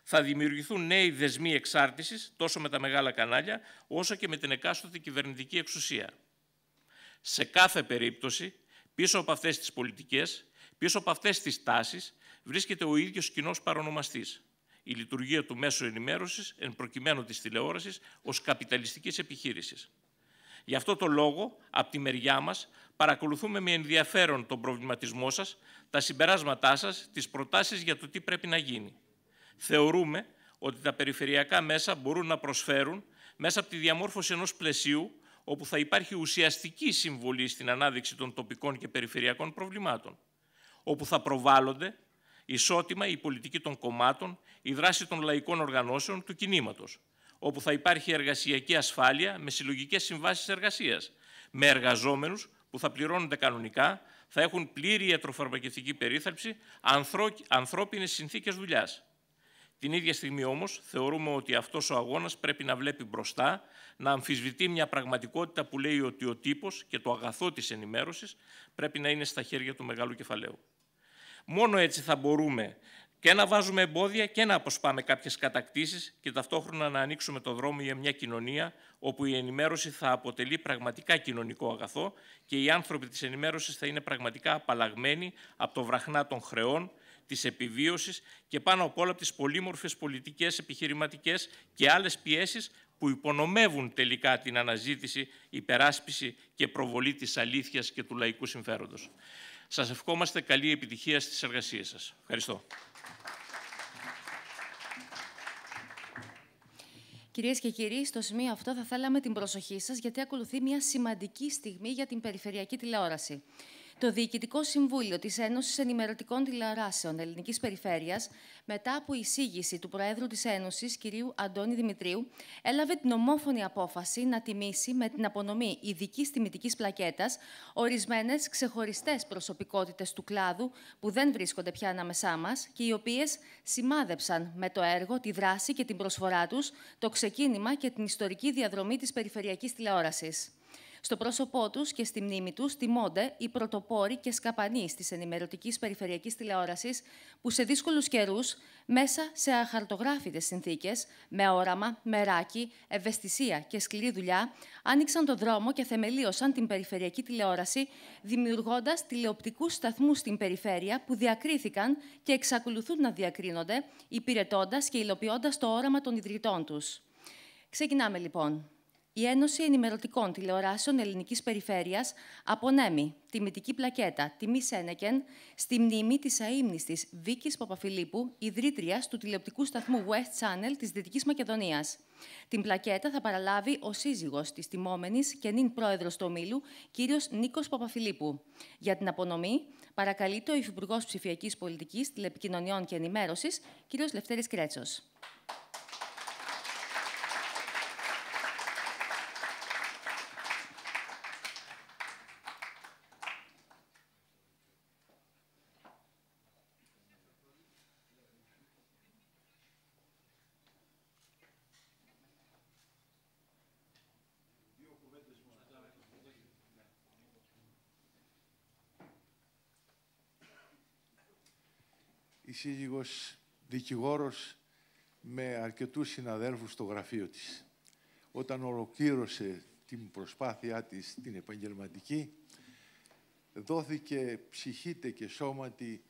H: Θα δημιουργηθούν νέοι δεσμοί εξάρτησης τόσο με τα μεγάλα κανάλια, όσο και με την εκάστοτε κυβερνητική εξουσία. Σε κάθε περίπτωση, πίσω από αυτές τις πολιτικές, πίσω από αυτές τις τάσεις, βρίσκεται ο ίδιος κοινός παρονομαστής. Η λειτουργία του μέσου ενημέρωσης, εν προκειμένου της τηλεόρασης, ως καπιταλιστικής επιχείρησης. Γι' αυτό το λόγο, από τη μεριά μας, παρακολουθούμε με ενδιαφέρον τον προβληματισμό σας, τα συμπεράσματά σας, τις προτάσεις για το τι πρέπει να γίνει. Θεωρούμε ότι τα περιφερειακά μέσα μπορούν να προσφέρουν μέσα από τη διαμόρφωση ενός πλαισίου όπου θα υπάρχει ουσιαστική συμβολή στην ανάδειξη των τοπικών και περιφερειακών προβλημάτων, όπου θα προβάλλονται ισότιμα η πολιτική των κομμάτων, η δράση των λαϊκών οργανώσεων του κινήματος, όπου θα υπάρχει εργασιακή ασφάλεια με συλλογικές συμβάσεις εργασίας, με εργαζόμενους που θα πληρώνονται κανονικά, θα έχουν πλήρη ιατροφαρμακευτική περίθαλψη, ανθρώπινες συνθήκες δουλειάς. Την ίδια στιγμή όμως θεωρούμε ότι αυτός ο αγώνας πρέπει να βλέπει μπροστά, να αμφισβητεί μια πραγματικότητα που λέει ότι ο τύπος και το αγαθό της ενημέρωσης πρέπει να είναι στα χέρια του μεγάλου κεφαλαίου. Μόνο έτσι θα μπορούμε και να βάζουμε εμπόδια και να αποσπάμε κάποιες κατακτήσεις και ταυτόχρονα να ανοίξουμε το δρόμο για μια κοινωνία όπου η ενημέρωση θα αποτελεί πραγματικά κοινωνικό αγαθό και οι άνθρωποι της ενημέρωσης θα είναι πραγματικά απαλλαγμένοι από το βραχνά των χρεών, της επιβίωσης και πάνω απ' όλα από τις πολύμορφες πολιτικές, επιχειρηματικές και άλλες πιέσεις που υπονομεύουν τελικά την αναζήτηση, υπεράσπιση και προβολή της αλήθειας και του λαϊκού συμφέροντος. Σας ευχόμαστε καλή επιτυχία στις εργασίες σας. Ευχαριστώ.
A: Κυρίες και κύριοι, στο σημείο αυτό θα θέλαμε την προσοχή σας, γιατί ακολουθεί μια σημαντική στιγμή για την περιφερειακή τηλεόραση. Το Διοικητικό Συμβούλιο της Ένωσης Ενημερωτικών Τηλεοράσεων Ελληνικής Περιφέρειας, μετά από εισήγηση του Προέδρου της Ένωσης, κ. Αντώνη Δημητρίου, έλαβε την ομόφωνη απόφαση να τιμήσει με την απονομή ειδικής τιμητικής πλακέτας ορισμένες ξεχωριστές προσωπικότητες του κλάδου που δεν βρίσκονται πια ανάμεσά μας και οι οποίες σημάδεψαν με το έργο, τη δράση και την προσφορά τους το ξεκίνημα και την ιστορική διαδρομή της περιφερειακής τηλεόρασης. Στο πρόσωπό τους και στη μνήμη τους τιμώνται οι πρωτοπόροι και σκαπανοί της ενημερωτικής περιφερειακής τηλεόρασης που σε δύσκολους καιρούς, μέσα σε αχαρτογράφητες συνθήκες, με όραμα, μεράκι, ευαισθησία και σκληρή δουλειά, άνοιξαν το δρόμο και θεμελίωσαν την περιφερειακή τηλεόραση, δημιουργώντας τηλεοπτικούς σταθμούς στην περιφέρεια που διακρίθηκαν και εξακολουθούν να διακρίνονται, υπηρετώντας και υλοποιώντας το όραμα των ιδρυτών τους. Ξεκινάμε λοιπόν. Η Ένωση Ενημερωτικών Τηλεοράσεων Ελληνικής Περιφέρειας απονέμει τιμητική πλακέτα τιμή Σένεκεν στη μνήμη της αείμνηστης Βίκης Παπαφιλίππου, ιδρύτριας του τηλεοπτικού σταθμού West Channel της Δυτικής Μακεδονίας. Την πλακέτα θα παραλάβει ο σύζυγος της τιμόμενης και νυν πρόεδρος του ομίλου, κύριος Νίκος Παπαφιλίππου. Για την απονομή παρακαλείται ο Υφυπουργός Ψηφιακής Πολιτικής, Τηλεπικοινωνιών και Ενημέρωσης, κύριος Λευτέρης Κρέτσος.
I: σύζυγος δικηγόρος με αρκετούς συναδέλφους στο γραφείο της. Όταν ολοκλήρωσε την προσπάθειά της την επαγγελματική, δόθηκε ψυχήτε και σώματι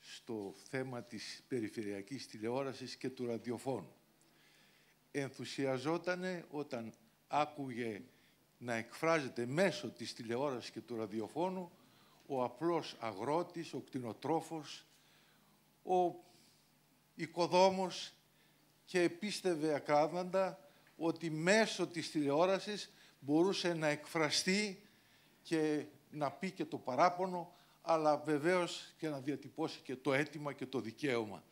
I: στο θέμα της περιφερειακής τηλεόρασης και του ραδιοφώνου. Ενθουσιαζότανε όταν άκουγε να εκφράζεται μέσω της τηλεόρασης και του ραδιοφώνου ο απλός αγρότης, ο κτηνοτρόφος, ο οικοδόμος και πίστευε ακράδαντα ότι μέσω της τηλεόρασης μπορούσε να εκφραστεί και να πει και το παράπονο, αλλά βεβαίως και να διατυπώσει και το αίτημα και το δικαίωμα.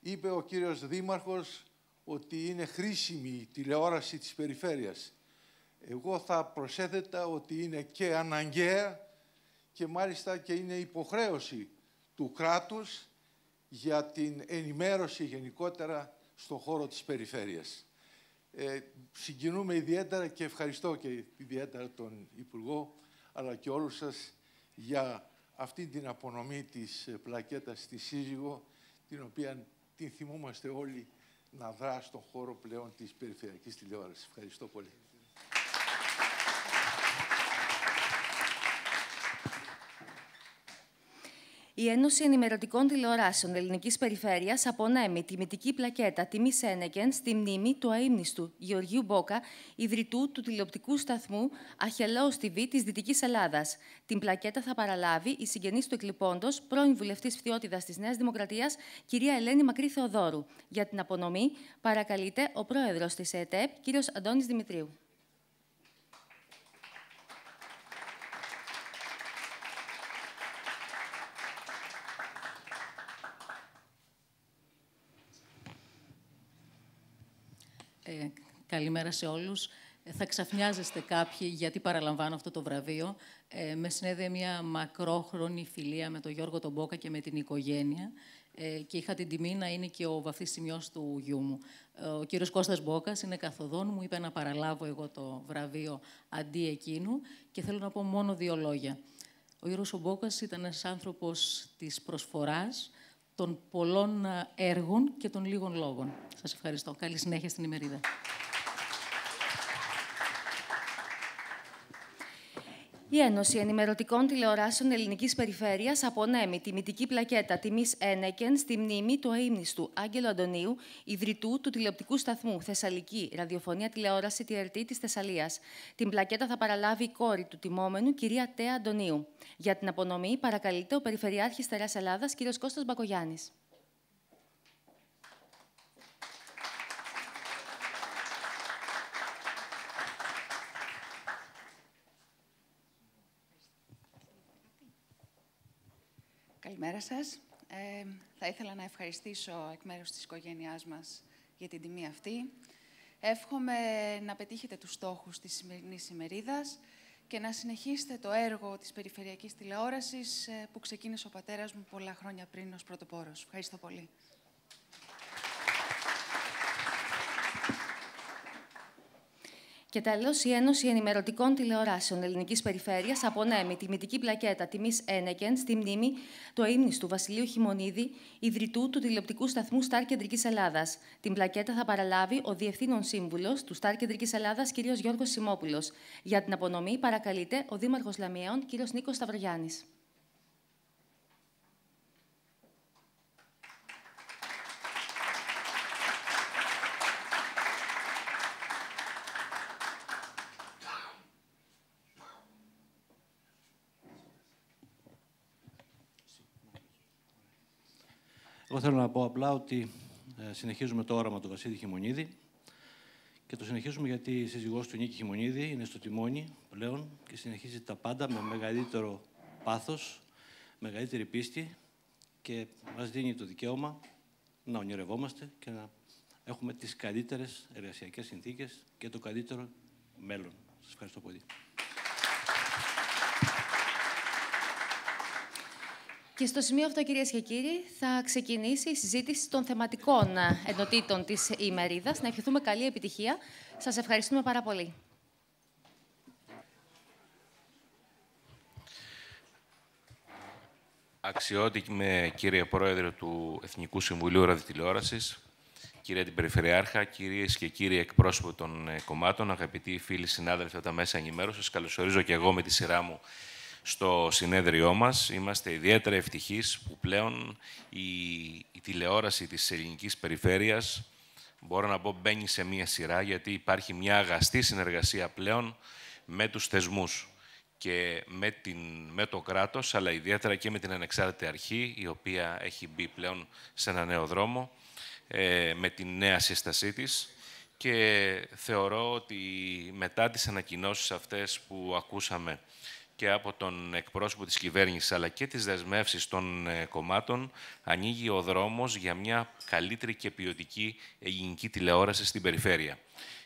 I: Είπε ο κύριος Δήμαρχος ότι είναι χρήσιμη η τηλεόραση της περιφέρειας. Εγώ θα προσέθετα ότι είναι και αναγκαία και μάλιστα και είναι υποχρέωση του κράτους για την ενημέρωση γενικότερα στον χώρο της περιφέρειας. Ε, συγκινούμε ιδιαίτερα και ευχαριστώ και ιδιαίτερα τον Υπουργό αλλά και όλους σας για αυτή την απονομή της πλακέτας στη Σύζυγο την οποία την θυμούμαστε όλοι να δρά στον χώρο πλέον της περιφερειακής τηλεόρασης. Ευχαριστώ πολύ.
A: Η Ένωση Ενημερωτικών Τηλεοράσεων Ελληνικής Περιφέρειας απονέμει τιμητική πλακέτα τιμή Σένεκεν στη μνήμη του αείμνηστου Γεωργίου Μπόκα, ιδρυτού του τηλεοπτικού σταθμού Αχελό TV της Δυτικής Ελλάδας. Την πλακέτα θα παραλάβει η συγγενής του εκλειπώντος, πρώην βουλευτής φτιότητα της Νέας Δημοκρατίας, κυρία Ελένη Μακρύ Θεοδόρου. Για την απονομή παρακαλείται ο πρόεδρος της ΕΤΕΠ, κύριος Αντώνης Δημητρίου. Καλημέρα σε όλους. Ε, θα ξαφνιάζεστε κάποιοι γιατί παραλαμβάνω αυτό το βραβείο. Ε, με συνέδεε μια μακρόχρονη φιλία με τον Γιώργο τον Μπόκα και με την οικογένεια ε, και είχα την τιμή να είναι και ο βαθύς σημειός του γιού μου. Ο κύριος Κώστας Μπόκας είναι καθοδόν, μου είπε να παραλάβω εγώ το βραβείο αντί εκείνου και θέλω να πω μόνο δύο λόγια. Ο Γιώργος ο Μπόκας ήταν ένας άνθρωπος της προσφοράς, των πολλών έργων και των λίγων λόγων. Σας ευχαριστώ. Καλή συνέχεια στην ημερίδα. Η Ένωση Ενημερωτικών Τηλεοράσεων Ελληνικής Περιφέρειας απονέμει τιμητική πλακέτα τιμής Ένεκεν στη μνήμη του αίμνηστου Άγγελο Αντωνίου, ιδρυτού του τηλεοπτικού σταθμού Θεσσαλική Ραδιοφωνία Τηλεόραση Τιερτή της Θεσσαλίας. Την πλακέτα θα παραλάβει η κόρη του τιμόμενου, κυρία Τέα Αντωνίου. Για την απονομή παρακαλείται ο Περιφερειάρχης Τεράς Ελλάδας, κ. Κώστας Μπακογιάννης. Καλημέρα σας. Ε, θα ήθελα να ευχαριστήσω εκ μέρους της οικογένειάς μας για την τιμή αυτή. Εύχομαι να πετύχετε τους στόχους της σημερινής ημερίδας και να συνεχίσετε το έργο της Περιφερειακής Τηλεόρασης ε, που ξεκίνησε ο πατέρας μου πολλά χρόνια πριν ως πρωτοπόρος. Ευχαριστώ πολύ. και τέλος, η Ένωση Ενημερωτικών Τηλεοράσεων Ελληνικής Περιφέρειας απονέμει μυτική πλακέτα τιμής Ένεκεν στη μνήμη του του Βασιλείου Χιμονίδη, ιδρυτού του τηλεοπτικού σταθμού Σταρ Κεντρικής Ελλάδας. Την πλακέτα θα παραλάβει ο Διευθύνων Σύμβουλος του Σταρ Κεντρικής Ελλάδας, κ. Γιώργος Σιμόπουλος. Για την απονομή παρακαλείται ο Δήμαρχος Λαμιαίων, κ. Νίκο Σταυρογιάννη.
J: Εγώ θέλω να πω απλά ότι ε, συνεχίζουμε το όραμα του Βασίλη Χιμονίδη και το συνεχίζουμε γιατί η σύζυγός του Νίκη Χιμονίδη είναι στο τιμόνι πλέον και συνεχίζει τα πάντα με μεγαλύτερο πάθος, μεγαλύτερη πίστη και μας δίνει το δικαίωμα να ονειρευόμαστε και να έχουμε τις καλύτερες εργασιακές συνθήκες και το καλύτερο μέλλον. Σας ευχαριστώ πολύ.
A: Και στο σημείο αυτό, κυρίες και κύριοι, θα ξεκινήσει η συζήτηση των θεματικών ε, ενωτήτων της ημερίδας. Να ευχηθούμε καλή επιτυχία. Σας ευχαριστούμε πάρα πολύ.
J: Αξιότιμη κύριε Πρόεδρε του Εθνικού Συμβουλίου κυρία κύριε Περιφερειάρχα, κυρίες και κύριοι εκπρόσωποι των ε, κομμάτων, αγαπητοί φίλοι συνάδελφοι από τα μέσα ενημέρωσης, καλωσορίζω και εγώ με τη σειρά μου στο συνέδριό μας. Είμαστε ιδιαίτερα ευτυχείς που πλέον η, η τηλεόραση της ελληνικής περιφέρειας μπορώ να πω μπαίνει σε μία σειρά γιατί υπάρχει μια αγαστή συνεργασία πλέον με τους θεσμούς και με, την, με το κράτος, αλλά ιδιαίτερα και με την ανεξάρτητη αρχή, η οποία έχει μπει πλέον σε ένα νέο δρόμο, ε, με την νέα σύστασή της. Και θεωρώ ότι μετά τις ανακοινώσεις αυτές που ακούσαμε και από τον εκπρόσωπο της κυβέρνησης αλλά και τις δεσμεύσεις των ε, κομμάτων ανοίγει ο δρόμος για μια καλύτερη και ποιοτική ελληνική τηλεόραση στην περιφέρεια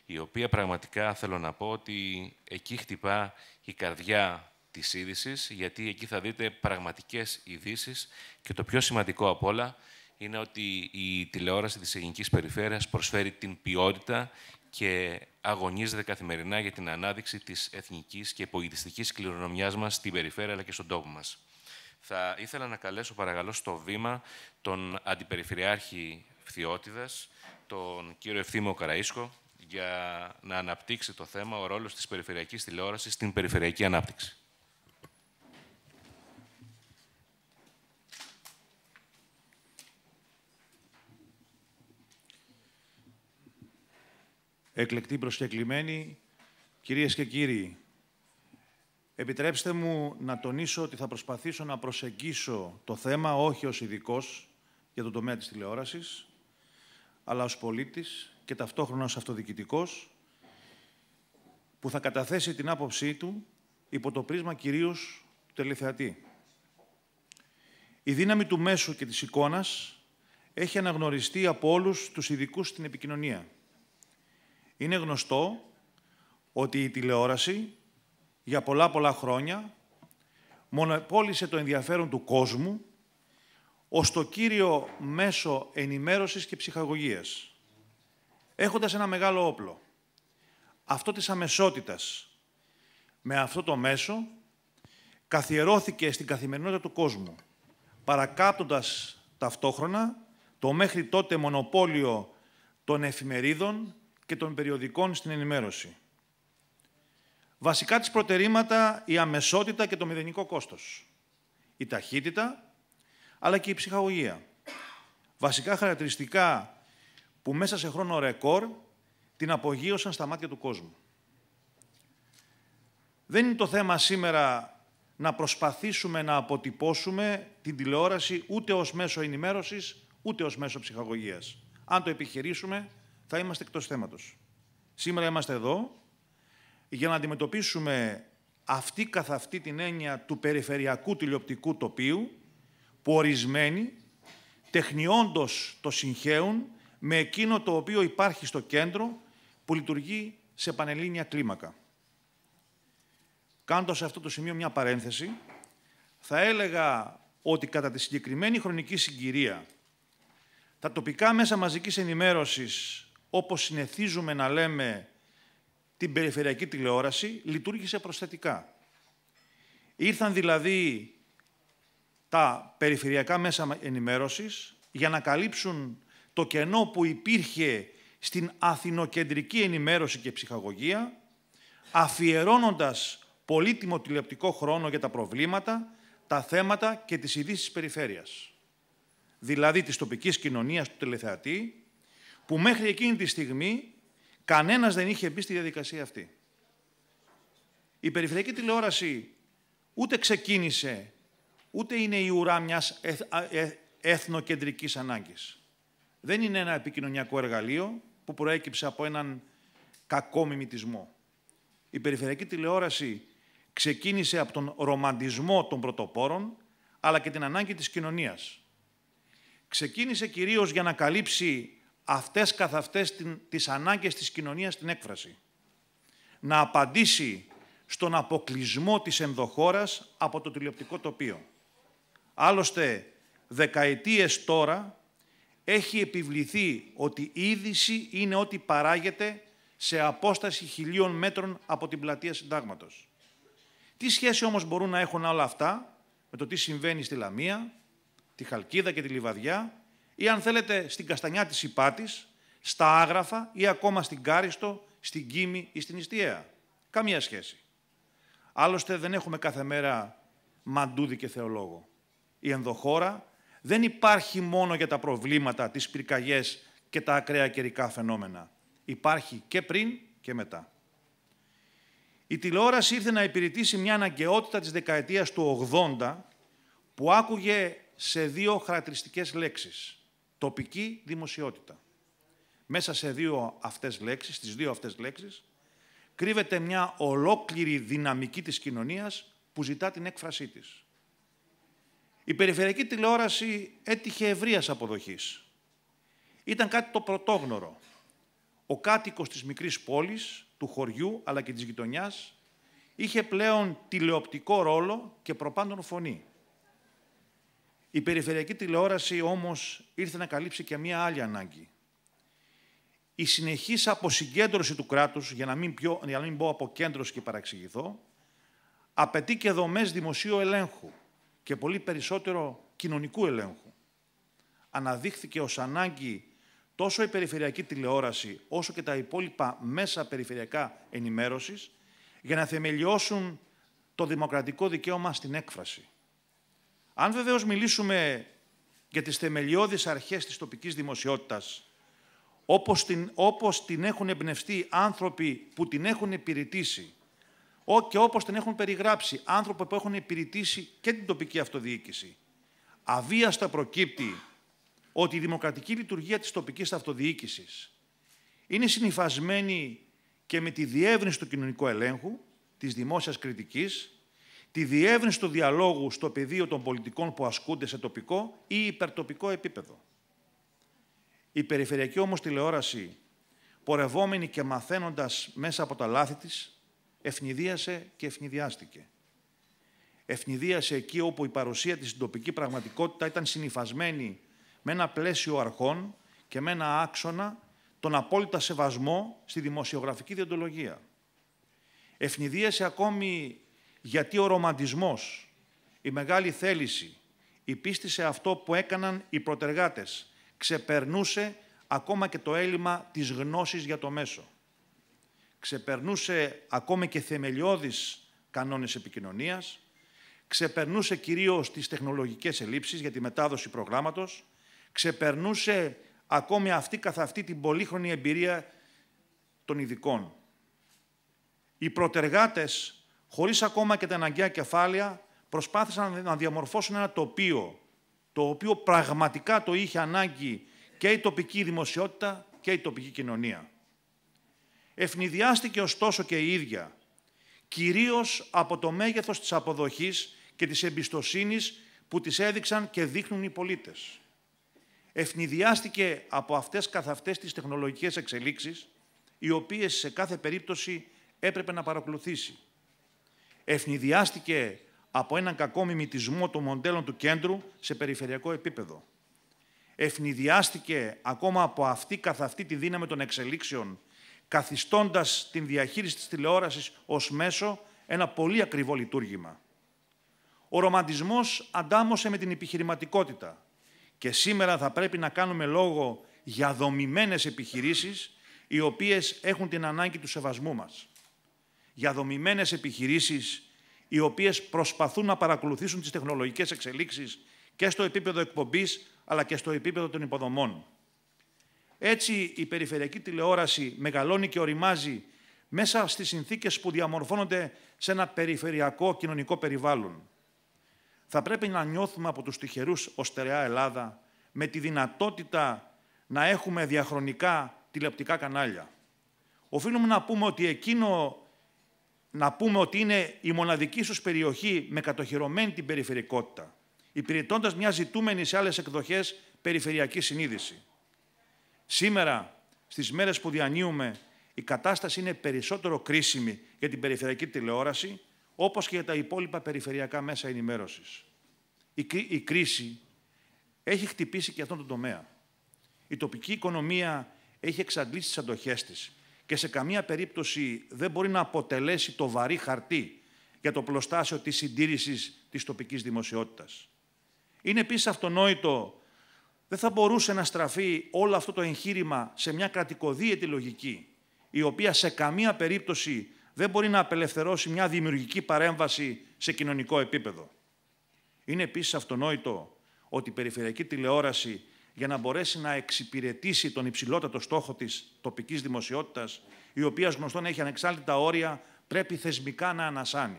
J: η οποία πραγματικά θέλω να πω ότι εκεί χτυπά η καρδιά της είδησης, γιατί εκεί θα δείτε πραγματικές ειδήσεις και το πιο σημαντικό απ' όλα είναι ότι η τηλεόραση της ελληνικής περιφέρειας προσφέρει την ποιότητα και αγωνίζεται καθημερινά για την ανάδειξη της εθνικής και πολιτιστικής κληρονομιάς μας στην περιφέρεια αλλά και στον τόπο μας. Θα ήθελα να καλέσω παρακαλώ στο βήμα τον Αντιπεριφερειάρχη Φθιώτιδας, τον κύριο Ευθύμιο Καραΐσκο, για να αναπτύξει το θέμα ο ρόλος της περιφερειακής τηλεόρασης στην περιφερειακή ανάπτυξη.
K: εκλεκτοί προσκεκλημένοι, κυρίες και κύριοι, επιτρέψτε μου να τονίσω ότι θα προσπαθήσω να προσεγγίσω το θέμα όχι ως ειδικός για τον τομέα της τηλεόρασης, αλλά ως πολίτης και ταυτόχρονα ως αυτοδικητικός, που θα καταθέσει την άποψή του υπό το πρίσμα κυρίως του τελεθεατή. Η δύναμη του μέσου και της εικόνας έχει αναγνωριστεί από όλους τους ειδικούς στην επικοινωνία – είναι γνωστό ότι η τηλεόραση για πολλά πολλά χρόνια μονοπόλησε το ενδιαφέρον του κόσμου ως το κύριο μέσο ενημέρωσης και ψυχαγωγίας, έχοντας ένα μεγάλο όπλο. Αυτό της αμεσότητας. Με αυτό το μέσο καθιερώθηκε στην καθημερινότητα του κόσμου, παρακάπτοντας ταυτόχρονα το μέχρι τότε μονοπόλιο των εφημερίδων, και των περιοδικών στην ενημέρωση. Βασικά τις προτερήματα η αμεσότητα και το μηδενικό κόστος, η ταχύτητα, αλλά και η ψυχαγωγία. Βασικά χαρακτηριστικά που μέσα σε χρόνο ρεκόρ την απογείωσαν στα μάτια του κόσμου. Δεν είναι το θέμα σήμερα να προσπαθήσουμε να αποτυπώσουμε την τηλεόραση ούτε ως μέσο ενημέρωσης, ούτε ως μέσο ψυχαγωγίας. Αν το επιχειρήσουμε, θα είμαστε εκτός θέματος. Σήμερα είμαστε εδώ για να αντιμετωπίσουμε αυτή καθ' αυτή την έννοια του περιφερειακού τηλεοπτικού τοπίου που ορισμένοι τεχνιόντος το συγχέουν με εκείνο το οποίο υπάρχει στο κέντρο που λειτουργεί σε πανελλήνια κλίμακα. Κάνοντας σε αυτό το σημείο μια παρένθεση, θα έλεγα ότι κατά τη συγκεκριμένη χρονική συγκυρία τα τοπικά μέσα μαζικής ενημέρωσης όπως συνεθίζουμε να λέμε την περιφερειακή τηλεόραση, λειτουργήσε προσθετικά. Ήρθαν δηλαδή τα περιφερειακά μέσα ενημέρωσης για να καλύψουν το κενό που υπήρχε στην αθηνοκεντρική ενημέρωση και ψυχαγωγία, αφιερώνοντας πολύτιμο τηλεοπτικό χρόνο για τα προβλήματα, τα θέματα και τις ειδήσεις της περιφέρειας. Δηλαδή της τοπικής κοινωνίας του τηλεθεατή, που μέχρι εκείνη τη στιγμή κανένας δεν είχε μπει στη διαδικασία αυτή. Η περιφερειακή τηλεόραση ούτε ξεκίνησε, ούτε είναι η ουρά μιας εθ, ε, εθνοκεντρικής ανάγκης. Δεν είναι ένα επικοινωνιακό εργαλείο που προέκυψε από έναν κακό μιμητισμό. Η περιφερειακή τηλεόραση ξεκίνησε από τον ρομαντισμό των πρωτοπόρων, αλλά και την ανάγκη της κοινωνίας. Ξεκίνησε κυρίως για να καλύψει αυτές καθ' αυτές τις ανάγκες της κοινωνίας στην έκφραση. Να απαντήσει στον αποκλεισμό της ενδοχώρας από το τηλεοπτικό τοπίο. Άλλωστε, δεκαετίες τώρα έχει επιβληθεί ότι η είδηση είναι ό,τι παράγεται σε απόσταση χιλίων μέτρων από την πλατεία συντάγματος. Τι σχέση όμως μπορούν να έχουν όλα αυτά με το τι συμβαίνει στη Λαμία, τη Χαλκίδα και τη Λιβαδιά ή αν θέλετε στην Καστανιά της Υπάτης, στα Άγραφα ή ακόμα στην Κάριστο, στην Κίμη ή στην Ιστιαία. Καμία σχέση. Άλλωστε δεν έχουμε κάθε μέρα μαντούδι και θεολόγο. Η ενδοχώρα δεν υπάρχει μόνο για τα προβλήματα, τις πυρκαγιές και τα ακραία καιρικά φαινόμενα. Υπάρχει και πριν και μετά. Η τηλεόραση ήρθε να υπηρετήσει μια αναγκαιότητα της δεκαετίας του 80 που άκουγε σε δύο χαρακτηριστικές λέξεις τοπική δημοσιότητα. Μέσα σε δύο αυτές λέξεις, στις δύο αυτές λέξεις, κρύβεται μια ολόκληρη δυναμική της κοινωνίας που ζητά την έκφρασή της. Η περιφερειακή τηλεόραση έτυχε ευρείας αποδοχής. Ήταν κάτι το πρωτόγνωρο. Ο κάτοικος της μικρής πόλης, του χωριού αλλά και της γειτονιάς, είχε πλέον τηλεοπτικό ρόλο και προπάντων φωνή. Η περιφερειακή τηλεόραση όμως ήρθε να καλύψει και μία άλλη ανάγκη. Η συνεχής αποσυγκέντρωση του κράτους, για να μην, πιο, για να μην πω αποκέντρωση και παραξηγηθώ, απαιτεί και δομές δημοσίου ελέγχου και πολύ περισσότερο κοινωνικού ελέγχου. Αναδείχθηκε ως ανάγκη τόσο η περιφερειακή τηλεόραση όσο και τα υπόλοιπα μέσα περιφερειακά ενημέρωσης για να θεμελιώσουν το δημοκρατικό δικαίωμα στην έκφραση. Αν βεβαίως μιλήσουμε για τις θεμελιώδεις αρχές της τοπικής δημοσιότητας, όπως την, όπως την έχουν εμπνευστεί άνθρωποι που την έχουν υπηρετήσει και όπως την έχουν περιγράψει άνθρωποι που έχουν υπηρετήσει και την τοπική αυτοδιοίκηση, αβίαστα προκύπτει ότι η δημοκρατική λειτουργία της τοπικής αυτοδιοίκησης είναι συνειφασμένη και με τη διεύρυνση του κοινωνικού ελέγχου, της δημόσιας κριτικής, τη διεύρυνση του διαλόγου στο πεδίο των πολιτικών που ασκούνται σε τοπικό ή υπερτοπικό επίπεδο. Η περιφερειακή όμως τηλεόραση, πορευόμενη και μαθαίνοντας μέσα από τα λάθη της, ευνηδίασε και ευνηδιάστηκε. Ευνηδίασε εκεί όπου η παρουσία της στην τοπική πραγματικότητα ήταν συνειφασμένη με ένα πλαίσιο αρχών και με ένα άξονα τον απόλυτα σεβασμό στη δημοσιογραφική διοντολογία. Ευνηδίασε ακόμη γιατί ο ρομαντισμός, η μεγάλη θέληση, η πίστη σε αυτό που έκαναν οι προτεργάτες ξεπερνούσε ακόμα και το έλλειμμα της γνώσης για το μέσο. Ξεπερνούσε ακόμα και θεμελιώδεις κανόνες επικοινωνίας, ξεπερνούσε κυρίως τις τεχνολογικές ελλείψεις για τη μετάδοση προγράμματος, ξεπερνούσε ακόμη αυτή καθ' αυτή την πολύχρονη εμπειρία των ειδικών. Οι προτεργάτες χωρίς ακόμα και τα αναγκαία κεφάλαια, προσπάθησαν να διαμορφώσουν ένα τοπίο, το οποίο πραγματικά το είχε ανάγκη και η τοπική δημοσιότητα και η τοπική κοινωνία. Ευνηδιάστηκε ωστόσο και η ίδια, κυρίως από το μέγεθος της αποδοχής και της εμπιστοσύνης που τις έδειξαν και δείχνουν οι πολίτες. Ευνηδιάστηκε από αυτές καθ' αυτές τις τεχνολογικές εξελίξεις, οι οποίες σε κάθε περίπτωση έπρεπε να παρακολουθήσει ευνηδιάστηκε από έναν κακό μιμητισμό των μοντέλων του κέντρου σε περιφερειακό επίπεδο. Ευνηδιάστηκε ακόμα από αυτή καθ' αυτή τη δύναμη των εξελίξεων, καθιστώντας την διαχείριση της τηλεόρασης ως μέσο ένα πολύ ακριβό λειτουργήμα. Ο ρομαντισμός αντάμωσε με την επιχειρηματικότητα και σήμερα θα πρέπει να κάνουμε λόγο για δομημένες επιχειρήσεις οι οποίες έχουν την ανάγκη του σεβασμού μας για δομημένες επιχειρήσεις οι οποίες προσπαθούν να παρακολουθήσουν τις τεχνολογικές εξελίξεις και στο επίπεδο εκπομπής αλλά και στο επίπεδο των υποδομών. Έτσι, η περιφερειακή τηλεόραση μεγαλώνει και οριμάζει μέσα στις συνθήκες που διαμορφώνονται σε ένα περιφερειακό κοινωνικό περιβάλλον. Θα πρέπει να νιώθουμε από τους τυχερούς ως Ελλάδα με τη δυνατότητα να έχουμε διαχρονικά τηλεοπτικά κανάλια. Οφείλουμε να πούμε ότι εκείνο να πούμε ότι είναι η μοναδική σου περιοχή με κατοχυρωμένη την περιφερικότητα, υπηρετώντας μια ζητούμενη σε άλλες εκδοχές περιφερειακή συνείδηση. Σήμερα, στις μέρες που διανύουμε, η κατάσταση είναι περισσότερο κρίσιμη για την περιφερειακή τηλεόραση, όπως και για τα υπόλοιπα περιφερειακά μέσα ενημέρωσης. Η, η κρίση έχει χτυπήσει και αυτόν τον τομέα. Η τοπική οικονομία έχει εξαντλήσει τις αντοχές της και σε καμία περίπτωση δεν μπορεί να αποτελέσει το βαρύ χαρτί για το πλωστάσιο της συντήρησης της τοπικής δημοσιότητας. Είναι επίσης αυτονόητο, δεν θα μπορούσε να στραφεί όλο αυτό το εγχείρημα σε μια κρατικοδίαιτη λογική, η οποία σε καμία περίπτωση δεν μπορεί να απελευθερώσει μια δημιουργική παρέμβαση σε κοινωνικό επίπεδο. Είναι επίσης αυτονόητο ότι η περιφερειακή τηλεόραση για να μπορέσει να εξυπηρετήσει τον υψηλότατο στόχο της τοπικής δημοσιότητας, η οποία γνωστόν έχει ανεξάρτητα όρια, πρέπει θεσμικά να ανασάνει.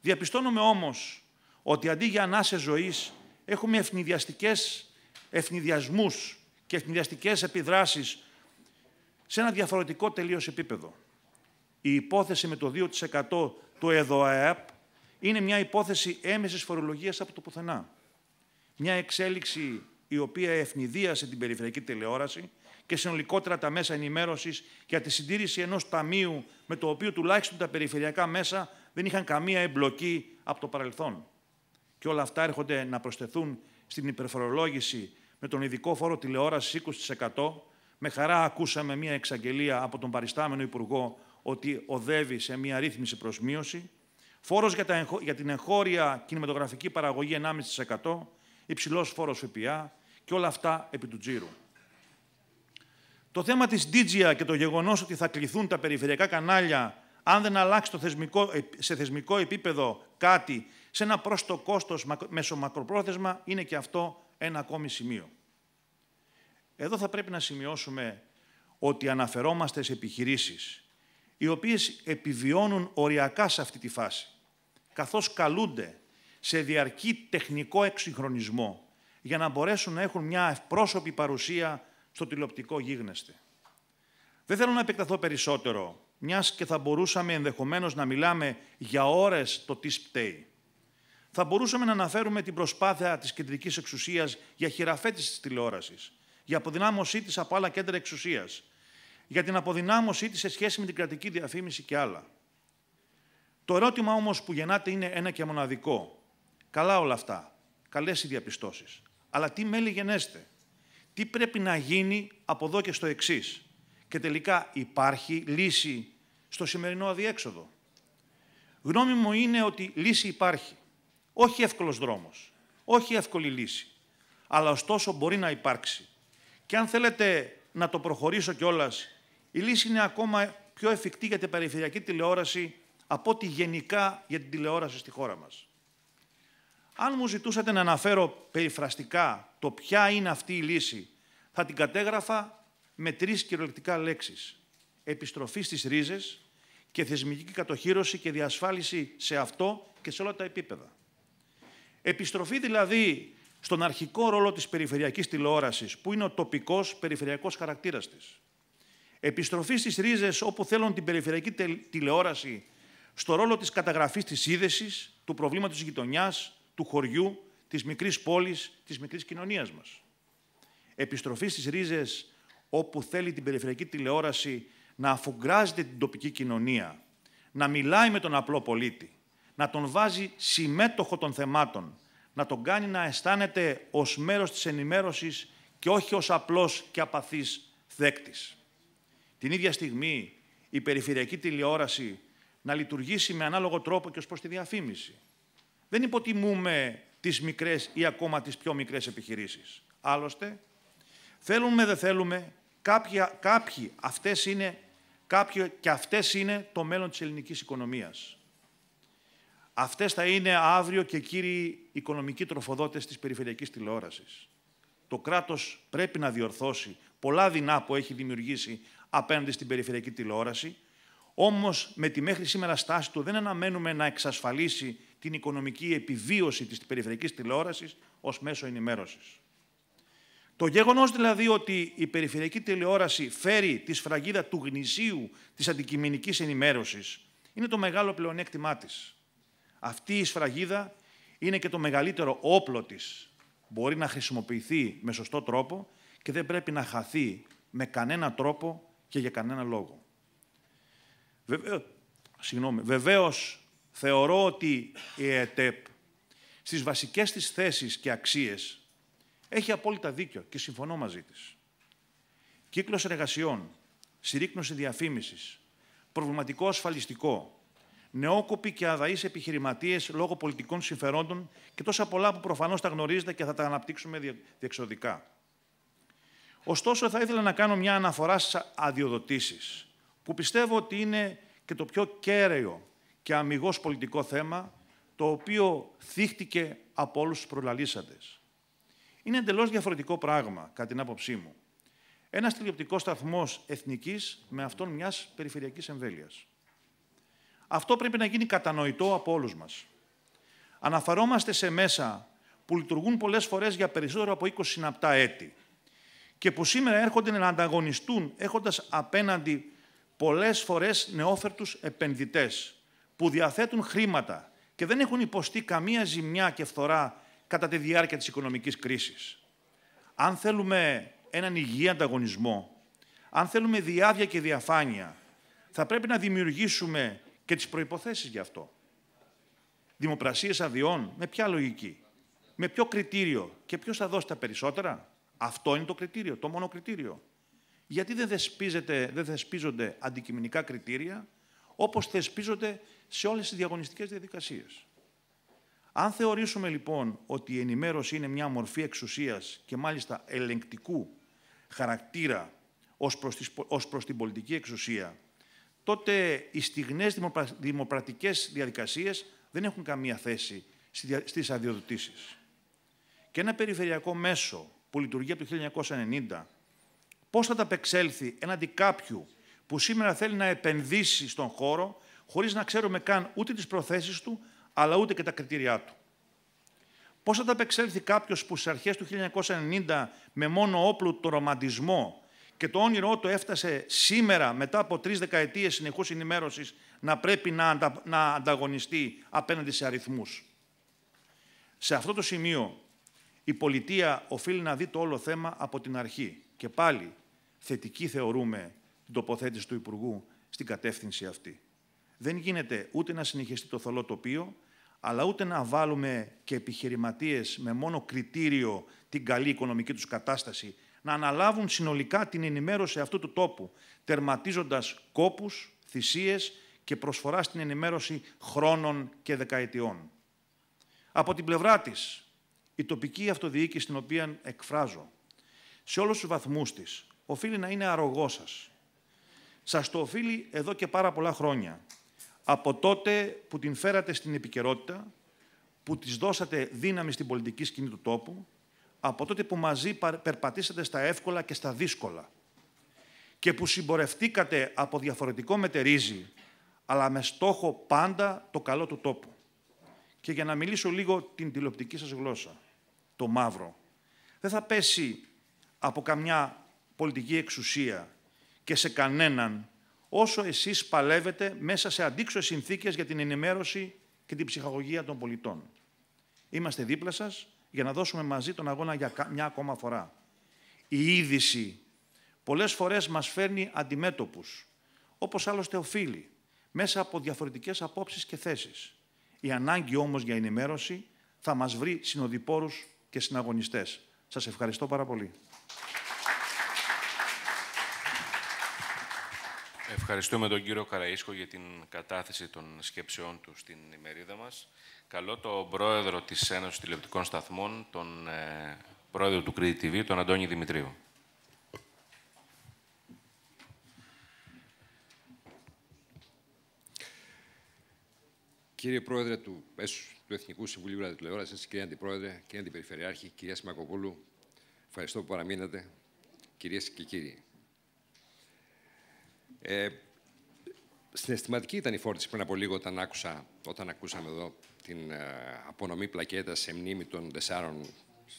K: Διαπιστώνουμε όμως ότι αντί για ανάσες ζωής έχουμε ευνηδιαστικές ευνηδιασμούς και ευνηδιαστικές επιδράσεις σε ένα διαφορετικό τελείως επίπεδο. Η υπόθεση με το 2% του ΕΔΟΑΕΠ είναι μια υπόθεση έμεσης φορολογίας από το πουθενά. Μια εξέλιξη η οποία ευνηδίασε την περιφερειακή τηλεόραση και συνολικότερα τα μέσα ενημέρωσης για τη συντήρηση ενός ταμείου με το οποίο τουλάχιστον τα περιφερειακά μέσα δεν είχαν καμία εμπλοκή από το παρελθόν. Και όλα αυτά έρχονται να προσθεθούν στην υπερφορολόγηση με τον ειδικό φόρο τηλεόρασης 20%. Με χαρά ακούσαμε μια εξαγγελία από τον παριστάμενο Υπουργό ότι οδεύει σε μια ρύθμιση προς μείωση. Φόρος για, την εγχώρια κινηματογραφική παραγωγή 1,5%. υψηλός φόρος ΦΠΑ, και όλα αυτά επί του τζίρου. Το θέμα της Digia και το γεγονός ότι θα κληθούν τα περιφερειακά κανάλια αν δεν αλλάξει το θεσμικό, σε θεσμικό επίπεδο κάτι σε ένα πρόστο κόστος μεσομακροπρόθεσμα είναι και αυτό ένα ακόμη σημείο. Εδώ θα πρέπει να σημειώσουμε ότι αναφερόμαστε σε επιχειρήσεις οι οποίες επιβιώνουν οριακά σε αυτή τη φάση καθώς καλούνται σε διαρκή τεχνικό εξυγχρονισμό για να μπορέσουν να έχουν μια ευπρόσωπη παρουσία στο τηλεοπτικό γίγνεσθε. Δεν θέλω να επεκταθώ περισσότερο, μιας και θα μπορούσαμε ενδεχομένως να μιλάμε για ώρες το τι σπταίει. Θα μπορούσαμε να αναφέρουμε την προσπάθεια της κεντρικής εξουσίας για χειραφέτηση της τηλεόρασης, για αποδυνάμωσή της από άλλα κέντρα εξουσίας, για την αποδυνάμωσή της σε σχέση με την κρατική διαφήμιση και άλλα. Το ερώτημα όμως που γεννάται είναι ένα και μοναδικό. Καλά όλα αυτά. καλές οι διαπιστώσεις. Αλλά τι μέλη γενέστε, τι πρέπει να γίνει από εδώ και στο εξής. Και τελικά υπάρχει λύση στο σημερινό αδιέξοδο. Γνώμη μου είναι ότι λύση υπάρχει. Όχι εύκολος δρόμος, όχι εύκολη λύση. Αλλά ωστόσο μπορεί να υπάρξει. Και αν θέλετε να το προχωρήσω κιόλας, η λύση είναι ακόμα πιο εφικτή για την περιφερειακή τηλεόραση από ό,τι γενικά για την τηλεόραση στη χώρα μας. Αν μου ζητούσατε να αναφέρω περιφραστικά το ποια είναι αυτή η λύση, θα την κατέγραφα με τρεις κυριολεκτικά λέξεις. Επιστροφή στις ρίζες και θεσμική κατοχήρωση και διασφάλιση σε αυτό και σε όλα τα επίπεδα. Επιστροφή δηλαδή στον αρχικό ρόλο της περιφερειακής τηλεόρασης, που είναι ο τοπικός περιφερειακός χαρακτήρας της. Επιστροφή στις ρίζες όπου θέλουν την περιφερειακή τηλεόραση στο ρόλο της καταγραφής της είδεσης, του προβλήματος της γειτονιάς, του χωριού, της μικρής πόλης, της μικρής κοινωνίας μας. Επιστροφή στις ρίζες όπου θέλει την περιφερειακή τηλεόραση να αφουγκράζεται την τοπική κοινωνία, να μιλάει με τον απλό πολίτη, να τον βάζει συμμέτοχο των θεμάτων, να τον κάνει να αισθάνεται ως μέρος της ενημέρωσης και όχι ως απλός και απαθής δέκτης. Την ίδια στιγμή η περιφερειακή τηλεόραση να λειτουργήσει με ανάλογο τρόπο και ως προς τη διαφήμιση. Δεν υποτιμούμε τις μικρές ή ακόμα τις πιο μικρές επιχειρήσεις. Άλλωστε, θέλουμε δεν θέλουμε, κάποιοι, κάποιοι αυτές είναι, κάποιοι, και αυτές είναι το μέλλον της ελληνικής οικονομίας. Αυτές θα είναι αύριο και κύριοι οικονομικοί τροφοδότες της περιφερειακής τηλεόρασης. Το κράτος πρέπει να διορθώσει πολλά δεινά που έχει δημιουργήσει απέναντι στην περιφερειακή τηλεόραση, όμως με τη μέχρι σήμερα στάση του δεν αναμένουμε να εξασφαλίσει την οικονομική επιβίωση της περιφερειακής τηλεόρασης ως μέσο ενημέρωσης. Το γεγονός δηλαδή ότι η περιφερειακή τηλεόραση φέρει τη σφραγίδα του γνησίου της αντικειμενικής ενημέρωσης είναι το μεγάλο πλεονέκτημά της. Αυτή η σφραγίδα είναι και το μεγαλύτερο όπλο της. Μπορεί να χρησιμοποιηθεί με σωστό τρόπο και δεν πρέπει να χαθεί με κανένα τρόπο και για κανένα λόγο. Βεβαίω, συγγνώμη, βεβαίως Θεωρώ ότι η ΕΤΕΠ στις βασικές της θέσεις και αξίες έχει απόλυτα δίκιο και συμφωνώ μαζί της. Κύκλος εργασιών, συρρήκνωση διαφήμισης, προβληματικό ασφαλιστικό, νεόκοποι και αδαείς επιχειρηματίες λόγω πολιτικών συμφερόντων και τόσα πολλά που προφανώς τα γνωρίζετε και θα τα αναπτύξουμε διεξοδικά. Ωστόσο, θα ήθελα να κάνω μια αναφορά στις αδειοδοτήσεις, που πιστεύω ότι είναι και το πιο κέραιο και αμυγός πολιτικό θέμα, το οποίο θύχτηκε από όλους τους προλαλήσαντες. Είναι εντελώς διαφορετικό πράγμα, κατά την άποψή μου. Ένας τηλεοπτικός σταθμός εθνικής με αυτόν μιας περιφερειακής εμβέλειας. Αυτό πρέπει να γίνει κατανοητό από όλους μας. Αναφερόμαστε σε μέσα που λειτουργούν πολλές φορές για περισσότερο από 20 συναπτά έτη και που σήμερα έρχονται να ανταγωνιστούν έχοντας απέναντι πολλές φορές νεόφερτους επενδυτές που διαθέτουν χρήματα και δεν έχουν υποστεί καμία ζημιά και φθορά κατά τη διάρκεια της οικονομικής κρίσης. Αν θέλουμε έναν υγιή ανταγωνισμό, αν θέλουμε διάδεια και διαφάνεια, θα πρέπει να δημιουργήσουμε και τις προϋποθέσεις γι' αυτό. Δημοπρασίες αδειών, με ποια λογική, με ποιο κριτήριο και ποιος θα δώσει τα περισσότερα. Αυτό είναι το κριτήριο, το μόνο κριτήριο. Γιατί δεν, δεν θεσπίζονται αντικειμενικά κριτήρια, όπως θεσπίζονται σε όλες τις διαγωνιστικές διαδικασίες. Αν θεωρήσουμε λοιπόν ότι η ενημέρωση είναι μια μορφή εξουσίας και μάλιστα ελεγκτικού χαρακτήρα ως προς, τις, ως προς την πολιτική εξουσία, τότε οι στιγνές δημοπρατικές διαδικασίες δεν έχουν καμία θέση στις αδειοδοτήσεις. Και ένα περιφερειακό μέσο που λειτουργεί από το 1990, πώς θα ταπεξέλθει έναντι κάποιου που σήμερα θέλει να επενδύσει στον χώρο χωρίς να ξέρουμε καν ούτε τις προθέσεις του, αλλά ούτε και τα κριτήριά του. Πώς θα ταπεξέλθει κάποιος που στι αρχές του 1990 με μόνο όπλο το ρομαντισμό και το όνειρό του έφτασε σήμερα, μετά από τρεις δεκαετίες συνεχούς ενημέρωσης, να πρέπει να, να ανταγωνιστεί απέναντι σε αριθμούς. Σε αυτό το σημείο, η πολιτεία οφείλει να δει το όλο θέμα από την αρχή. Και πάλι, θετική θεωρούμε την τοποθέτηση του Υπουργού στην κατεύθυνση αυτή δεν γίνεται ούτε να συνεχιστεί το θολό τοπίο, αλλά ούτε να βάλουμε και επιχειρηματίες με μόνο κριτήριο την καλή οικονομική τους κατάσταση να αναλάβουν συνολικά την ενημέρωση αυτού του τόπου, τερματίζοντας κόπους, θυσίες και προσφορά στην ενημέρωση χρόνων και δεκαετιών. Από την πλευρά της, η τοπική αυτοδιοίκηση την οποία εκφράζω, σε όλους τους βαθμούς της, οφείλει να είναι αρρωγός σας. Σας το οφείλει εδώ και πάρα πολλά χρόνια από τότε που την φέρατε στην επικαιρότητα, που της δώσατε δύναμη στην πολιτική σκηνή του τόπου, από τότε που μαζί περπατήσατε στα εύκολα και στα δύσκολα και που συμπορευτήκατε από διαφορετικό μετερίζι, αλλά με στόχο πάντα το καλό του τόπου. Και για να μιλήσω λίγο την τηλεοπτική σας γλώσσα, το μαύρο, δεν θα πέσει από καμιά πολιτική εξουσία και σε κανέναν όσο εσείς παλεύετε μέσα σε αντίξωες συνθήκες για την ενημέρωση και την ψυχαγωγία των πολιτών. Είμαστε δίπλα σας για να δώσουμε μαζί τον αγώνα για μια ακόμα φορά. Η είδηση πολλές φορές μας φέρνει αντιμέτωπους, όπως άλλωστε οφείλει, μέσα από διαφορετικές απόψεις και θέσεις. Η ανάγκη όμως για ενημέρωση θα μας βρει συνοδοιπόρους και συναγωνιστές. Σας ευχαριστώ πάρα πολύ.
J: Ευχαριστούμε τον κύριο Καραΐσκο για την κατάθεση των σκέψεών του στην ημερίδα μας. Καλό τον πρόεδρο της Ένωσης Τηλεοπτικών Σταθμών, τον ε, πρόεδρο του Κρήτη TV, τον Αντώνη Δημητρίου.
L: Κύριε Πρόεδρε του, του Εθνικού Συμβουλίου Ραδιοτηλεόρασης, κύριε Αντιπρόεδρε, κύριε Αντιπεριφερειάρχη, κυρία Σιμακοπούλου, ευχαριστώ που παραμείνατε, κυρίες και κύριοι. Ε, συναισθηματική ήταν η φόρτιση πριν από λίγο όταν, άκουσα, όταν ακούσαμε εδώ την ε, απονομή πλακέτας σε μνήμη των τεσσάρων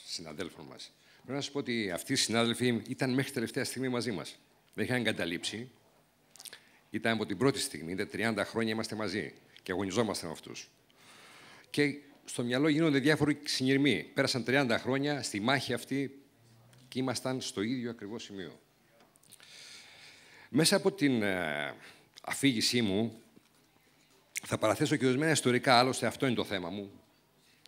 L: συναδέλφων μας. Πρέπει να σας πω ότι αυτοί οι συνάδελφοι ήταν μέχρι τελευταία στιγμή μαζί μας. Δεν είχαν εγκαταλείψει. Ήταν από την πρώτη στιγμή, ήταν 30 χρόνια είμαστε μαζί και αγωνιζόμαστε με αυτούς. Και στο μυαλό γίνονται διάφοροι συνειρμοί. Πέρασαν 30 χρόνια στη μάχη αυτή και ήμασταν στο ίδιο ακριβώς σημείο. Μέσα από την ε, αφήγησή μου θα παραθέσω και ορισμένα ιστορικά, άλλωστε αυτό είναι το θέμα μου.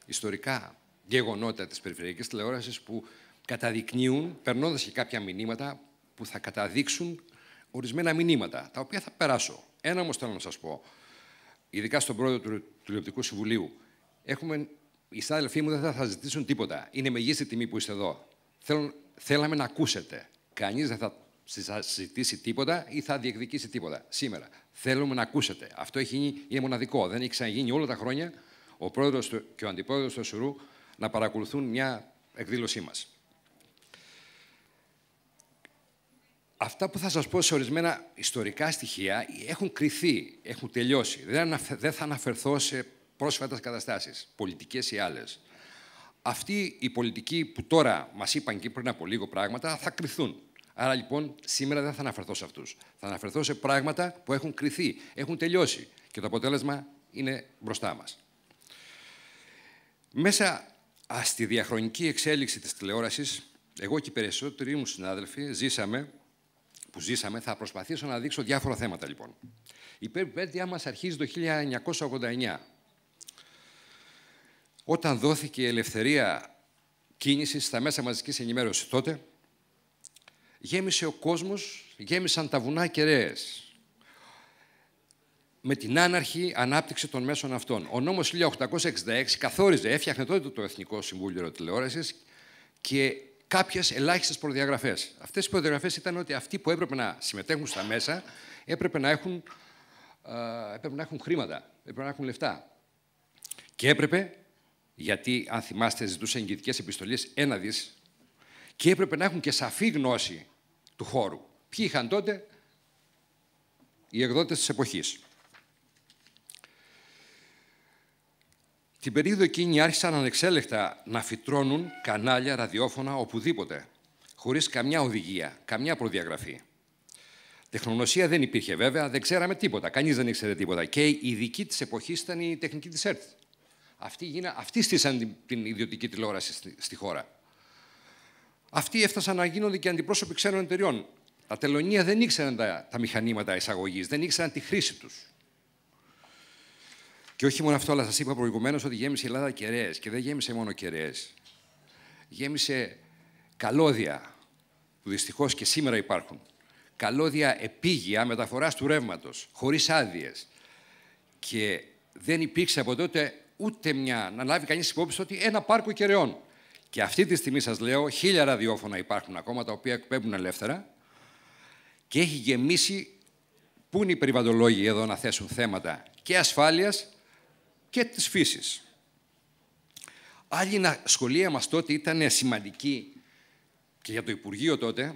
L: Ιστορικά γεγονότα της περιφερειακής τηλεόρασης που καταδεικνύουν, περνώντας και κάποια μηνύματα, που θα καταδείξουν ορισμένα μηνύματα, τα οποία θα περάσω. Ένα όμως θέλω να σας πω, ειδικά στον πρόεδρο του Τηλεοπτικού Συμβουλίου, έχουμε, οι συνάδελφοί μου δεν θα, θα ζητήσουν τίποτα. Είναι μεγίστη τιμή που είστε εδώ. Θέλουν, θέλαμε να ακούσετε. Κανείς δεν θα συζητήσει τίποτα ή θα διεκδικήσει τίποτα. Σήμερα θέλουμε να ακούσετε. Αυτό έχει, είναι μοναδικό. Δεν έχει ξαναγίνει όλα τα χρόνια ο πρόεδρος και ο αντιπρόεδρος του Σουρού να παρακολουθούν μια εκδήλωσή μας. Αυτά που θα σας πω σε ορισμένα ιστορικά στοιχεία έχουν κρυθεί, έχουν τελειώσει. Δεν θα αναφερθώ σε πρόσφατες καταστάσεις, πολιτικές ή άλλες. Αυτοί οι πολιτικοί που τώρα μας είπαν και πριν από λίγο πράγματα θα κρυθούν. Άρα λοιπόν σήμερα δεν θα αναφερθώ σε αυτούς. Θα αναφερθώ σε πράγματα που έχουν κρυθεί, έχουν τελειώσει και το αποτέλεσμα είναι μπροστά μας. Μέσα στη διαχρονική εξέλιξη της τηλεόρασης, εγώ και οι περισσότεροι μου συνάδελφοι ζήσαμε, που ζήσαμε, θα προσπαθήσω να δείξω διάφορα θέματα λοιπόν. Η περιπέτεια μας αρχίζει το 1989, όταν δόθηκε η ελευθερία κίνησης στα μέσα μαζικής ενημέρωσης τότε, γέμισε ο κόσμος, γέμισαν τα βουνά κεραίες. Με την άναρχη ανάπτυξη των μέσων αυτών. Ο νόμος 1866 καθόριζε, έφτιαχνε τότε το Εθνικό Συμβούλιο Τηλεόρασης και κάποιες ελάχιστες προδιαγραφές. Αυτές οι προδιαγραφές ήταν ότι αυτοί που έπρεπε να συμμετέχουν στα μέσα έπρεπε να έχουν, έπρεπε να έχουν χρήματα, έπρεπε να έχουν λεφτά. Και έπρεπε, γιατί αν θυμάστε ζητούσαν εγγυητικές επιστολές, ένα δις, και έπρεπε να έχουν και σαφή γνώση του χώρου. Ποιοι είχαν τότε οι εκδότες της εποχής. Την περίοδο εκείνη άρχισαν ανεξέλεκτα να φυτρώνουν κανάλια, ραδιόφωνα, οπουδήποτε, χωρίς καμιά οδηγία, καμιά προδιαγραφή. Τεχνογνωσία δεν υπήρχε βέβαια, δεν ξέραμε τίποτα, κανείς δεν ήξερε τίποτα. Και η ειδική της εποχής ήταν η τεχνική της ΕΡΤ. Αυτή αυτή στήσαν την ιδιωτική τηλεόραση στη χώρα. Αυτοί έφτασαν να γίνονται και αντιπρόσωποι ξένων εταιριών. Τα τελωνία δεν ήξεραν τα, μηχανήματα εισαγωγής, δεν ήξεραν τη χρήση τους. Και όχι μόνο αυτό, αλλά σας είπα προηγουμένως ότι γέμισε η Ελλάδα κεραίες. Και δεν γέμισε μόνο κεραίες. Γέμισε καλώδια, που δυστυχώς και σήμερα υπάρχουν. Καλώδια επίγεια μεταφοράς του ρεύματος, χωρίς άδειες. Και δεν υπήρξε από τότε ούτε μια. να λάβει κανείς υπόψη ότι ένα πάρκο κεραιών. Και αυτή τη στιγμή σας λέω, χίλια ραδιόφωνα υπάρχουν ακόμα, τα οποία εκπέμπουν ελεύθερα και έχει γεμίσει, πού είναι οι περιβαλλοντολόγοι εδώ να θέσουν θέματα και ασφάλειας και της φύσης. Άλλη σχολεία μας τότε ήταν σημαντική και για το Υπουργείο τότε,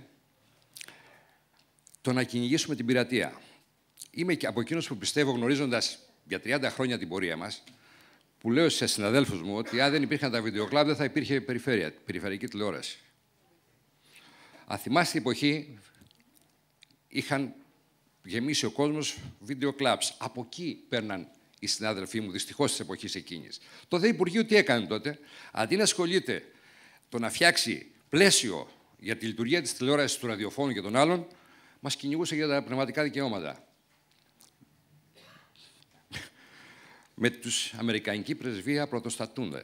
L: το να κυνηγήσουμε την πειρατεία. Είμαι και από εκείνους που πιστεύω, γνωρίζοντας για 30 χρόνια την πορεία μας, που λέω σε συναδέλφους μου ότι αν δεν υπήρχαν τα βιντεοκλαμπ δεν θα υπήρχε περιφέρεια, περιφερειακή τηλεόραση. Αν θυμάστε την εποχή είχαν γεμίσει ο κόσμος βιντεοκλάβ. Από εκεί παίρναν οι συνάδελφοί μου, δυστυχώς της εποχής εκείνης. Το ΔΕ Υπουργείο τι έκανε τότε. Αντί να ασχολείται το να φτιάξει πλαίσιο για τη λειτουργία της τηλεόρασης του ραδιοφώνου και των άλλων, μας κυνηγούσε για τα πνευματικά δικαιώματα. με τους Αμερικανική πρεσβεία πρωτοστατούνται.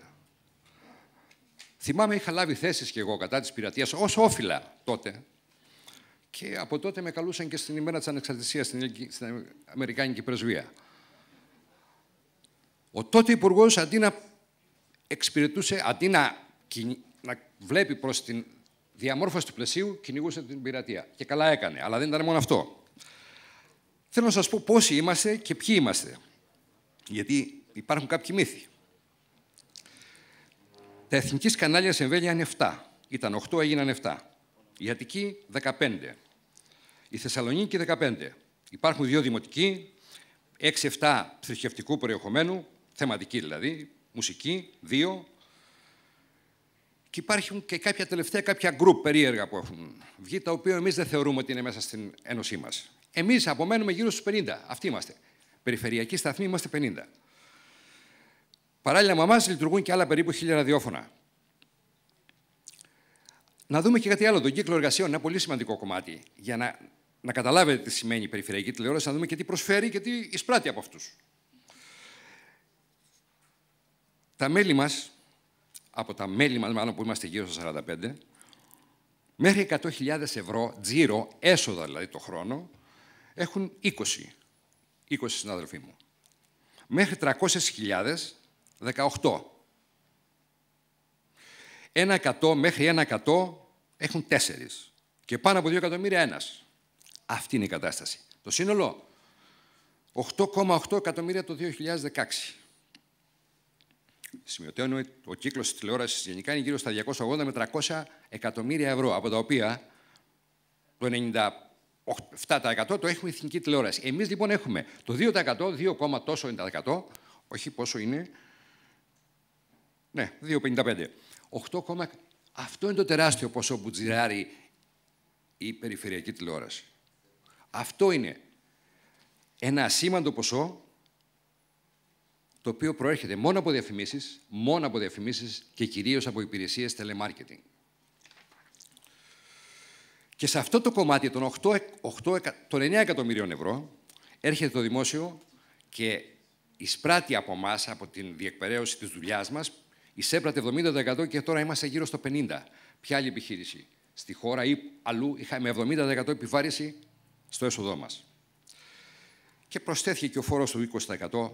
L: Θυμάμαι είχα λάβει θέσεις κι εγώ κατά της πειρατείας, ως όφυλα τότε. Και από τότε με καλούσαν και στην ημέρα της ανεξαρτησίας στην Αμερικάνικη πρεσβεία. Ο τότε υπουργός αντί να εξυπηρετούσε, αντί να, να βλέπει προς την διαμόρφωση του πλαισίου, κυνηγούσε την πειρατεία. Και καλά έκανε, αλλά δεν ήταν μόνο αυτό. Θέλω να σας πω πόσοι είμαστε και ποιοι είμαστε. Γιατί υπάρχουν κάποιοι μύθοι. Τα εθνικής κανάλια σε Εμβέλεια είναι 7. Ήταν 8, έγιναν 7. Η Αττική 15. Η Θεσσαλονίκη 15. Υπάρχουν δύο δημοτικοί, 6-7 θρησκευτικού περιεχομένου, θεματική δηλαδή, μουσική, 2. Και υπάρχουν και κάποια τελευταία, κάποια γκρουπ περίεργα που έχουν βγει, τα οποία εμείς δεν θεωρούμε ότι είναι μέσα στην ένωσή μας. Εμείς απομένουμε γύρω στους 50. Αυτοί είμαστε. Περιφερειακή σταθμή είμαστε 50. Παράλληλα με λειτουργούν και άλλα περίπου 1.000 ραδιόφωνα. Να δούμε και κάτι άλλο. Τον κύκλο εργασιών είναι ένα πολύ σημαντικό κομμάτι. Για να, να καταλάβετε τι σημαίνει η περιφερειακή τηλεόραση, να δούμε και τι προσφέρει και τι εισπράττει από αυτούς. Τα μέλη μας από τα μέλη μας μάλλον που είμαστε γύρω στα 45, μέχρι 100.000 ευρώ τζίρο, έσοδα δηλαδή το χρόνο, έχουν 20 20 συνάδελφοί μου. Μέχρι 300.000, 18. Ένα εκατό μέχρι ένα εκατό έχουν τέσσερις. Και πάνω από δύο εκατομμύρια ένας. Αυτή είναι η κατάσταση. Το σύνολο 8,8 εκατομμύρια το 2016. Σημειωτέων ο κύκλος της τηλεόρασης γενικά είναι γύρω στα 280 με 300 εκατομμύρια ευρώ, από τα οποία το 7% το έχουμε η εθνική τηλεόραση. Εμείς λοιπόν έχουμε το 2%, 2, τόσο είναι όχι πόσο είναι, ναι, 2,55. 8, αυτό είναι το τεράστιο ποσό που τζιράρει η περιφερειακή τηλεόραση. Αυτό είναι ένα ασήμαντο ποσό το οποίο προέρχεται μόνο από διαφημίσεις, μόνο από διαφημίσεις και κυρίως από υπηρεσίες telemarketing. Και σε αυτό το κομμάτι των, 9 εκατομμυρίων ευρώ έρχεται το δημόσιο και εισπράττει από εμά, από την διεκπαιρέωση της δουλειάς μας, εισέπρατε 70% και τώρα είμαστε γύρω στο 50%. Ποια άλλη επιχείρηση στη χώρα ή αλλού είχαμε 70% επιβάρηση στο έσοδό μας. Και προσθέθηκε και ο φόρος του 20%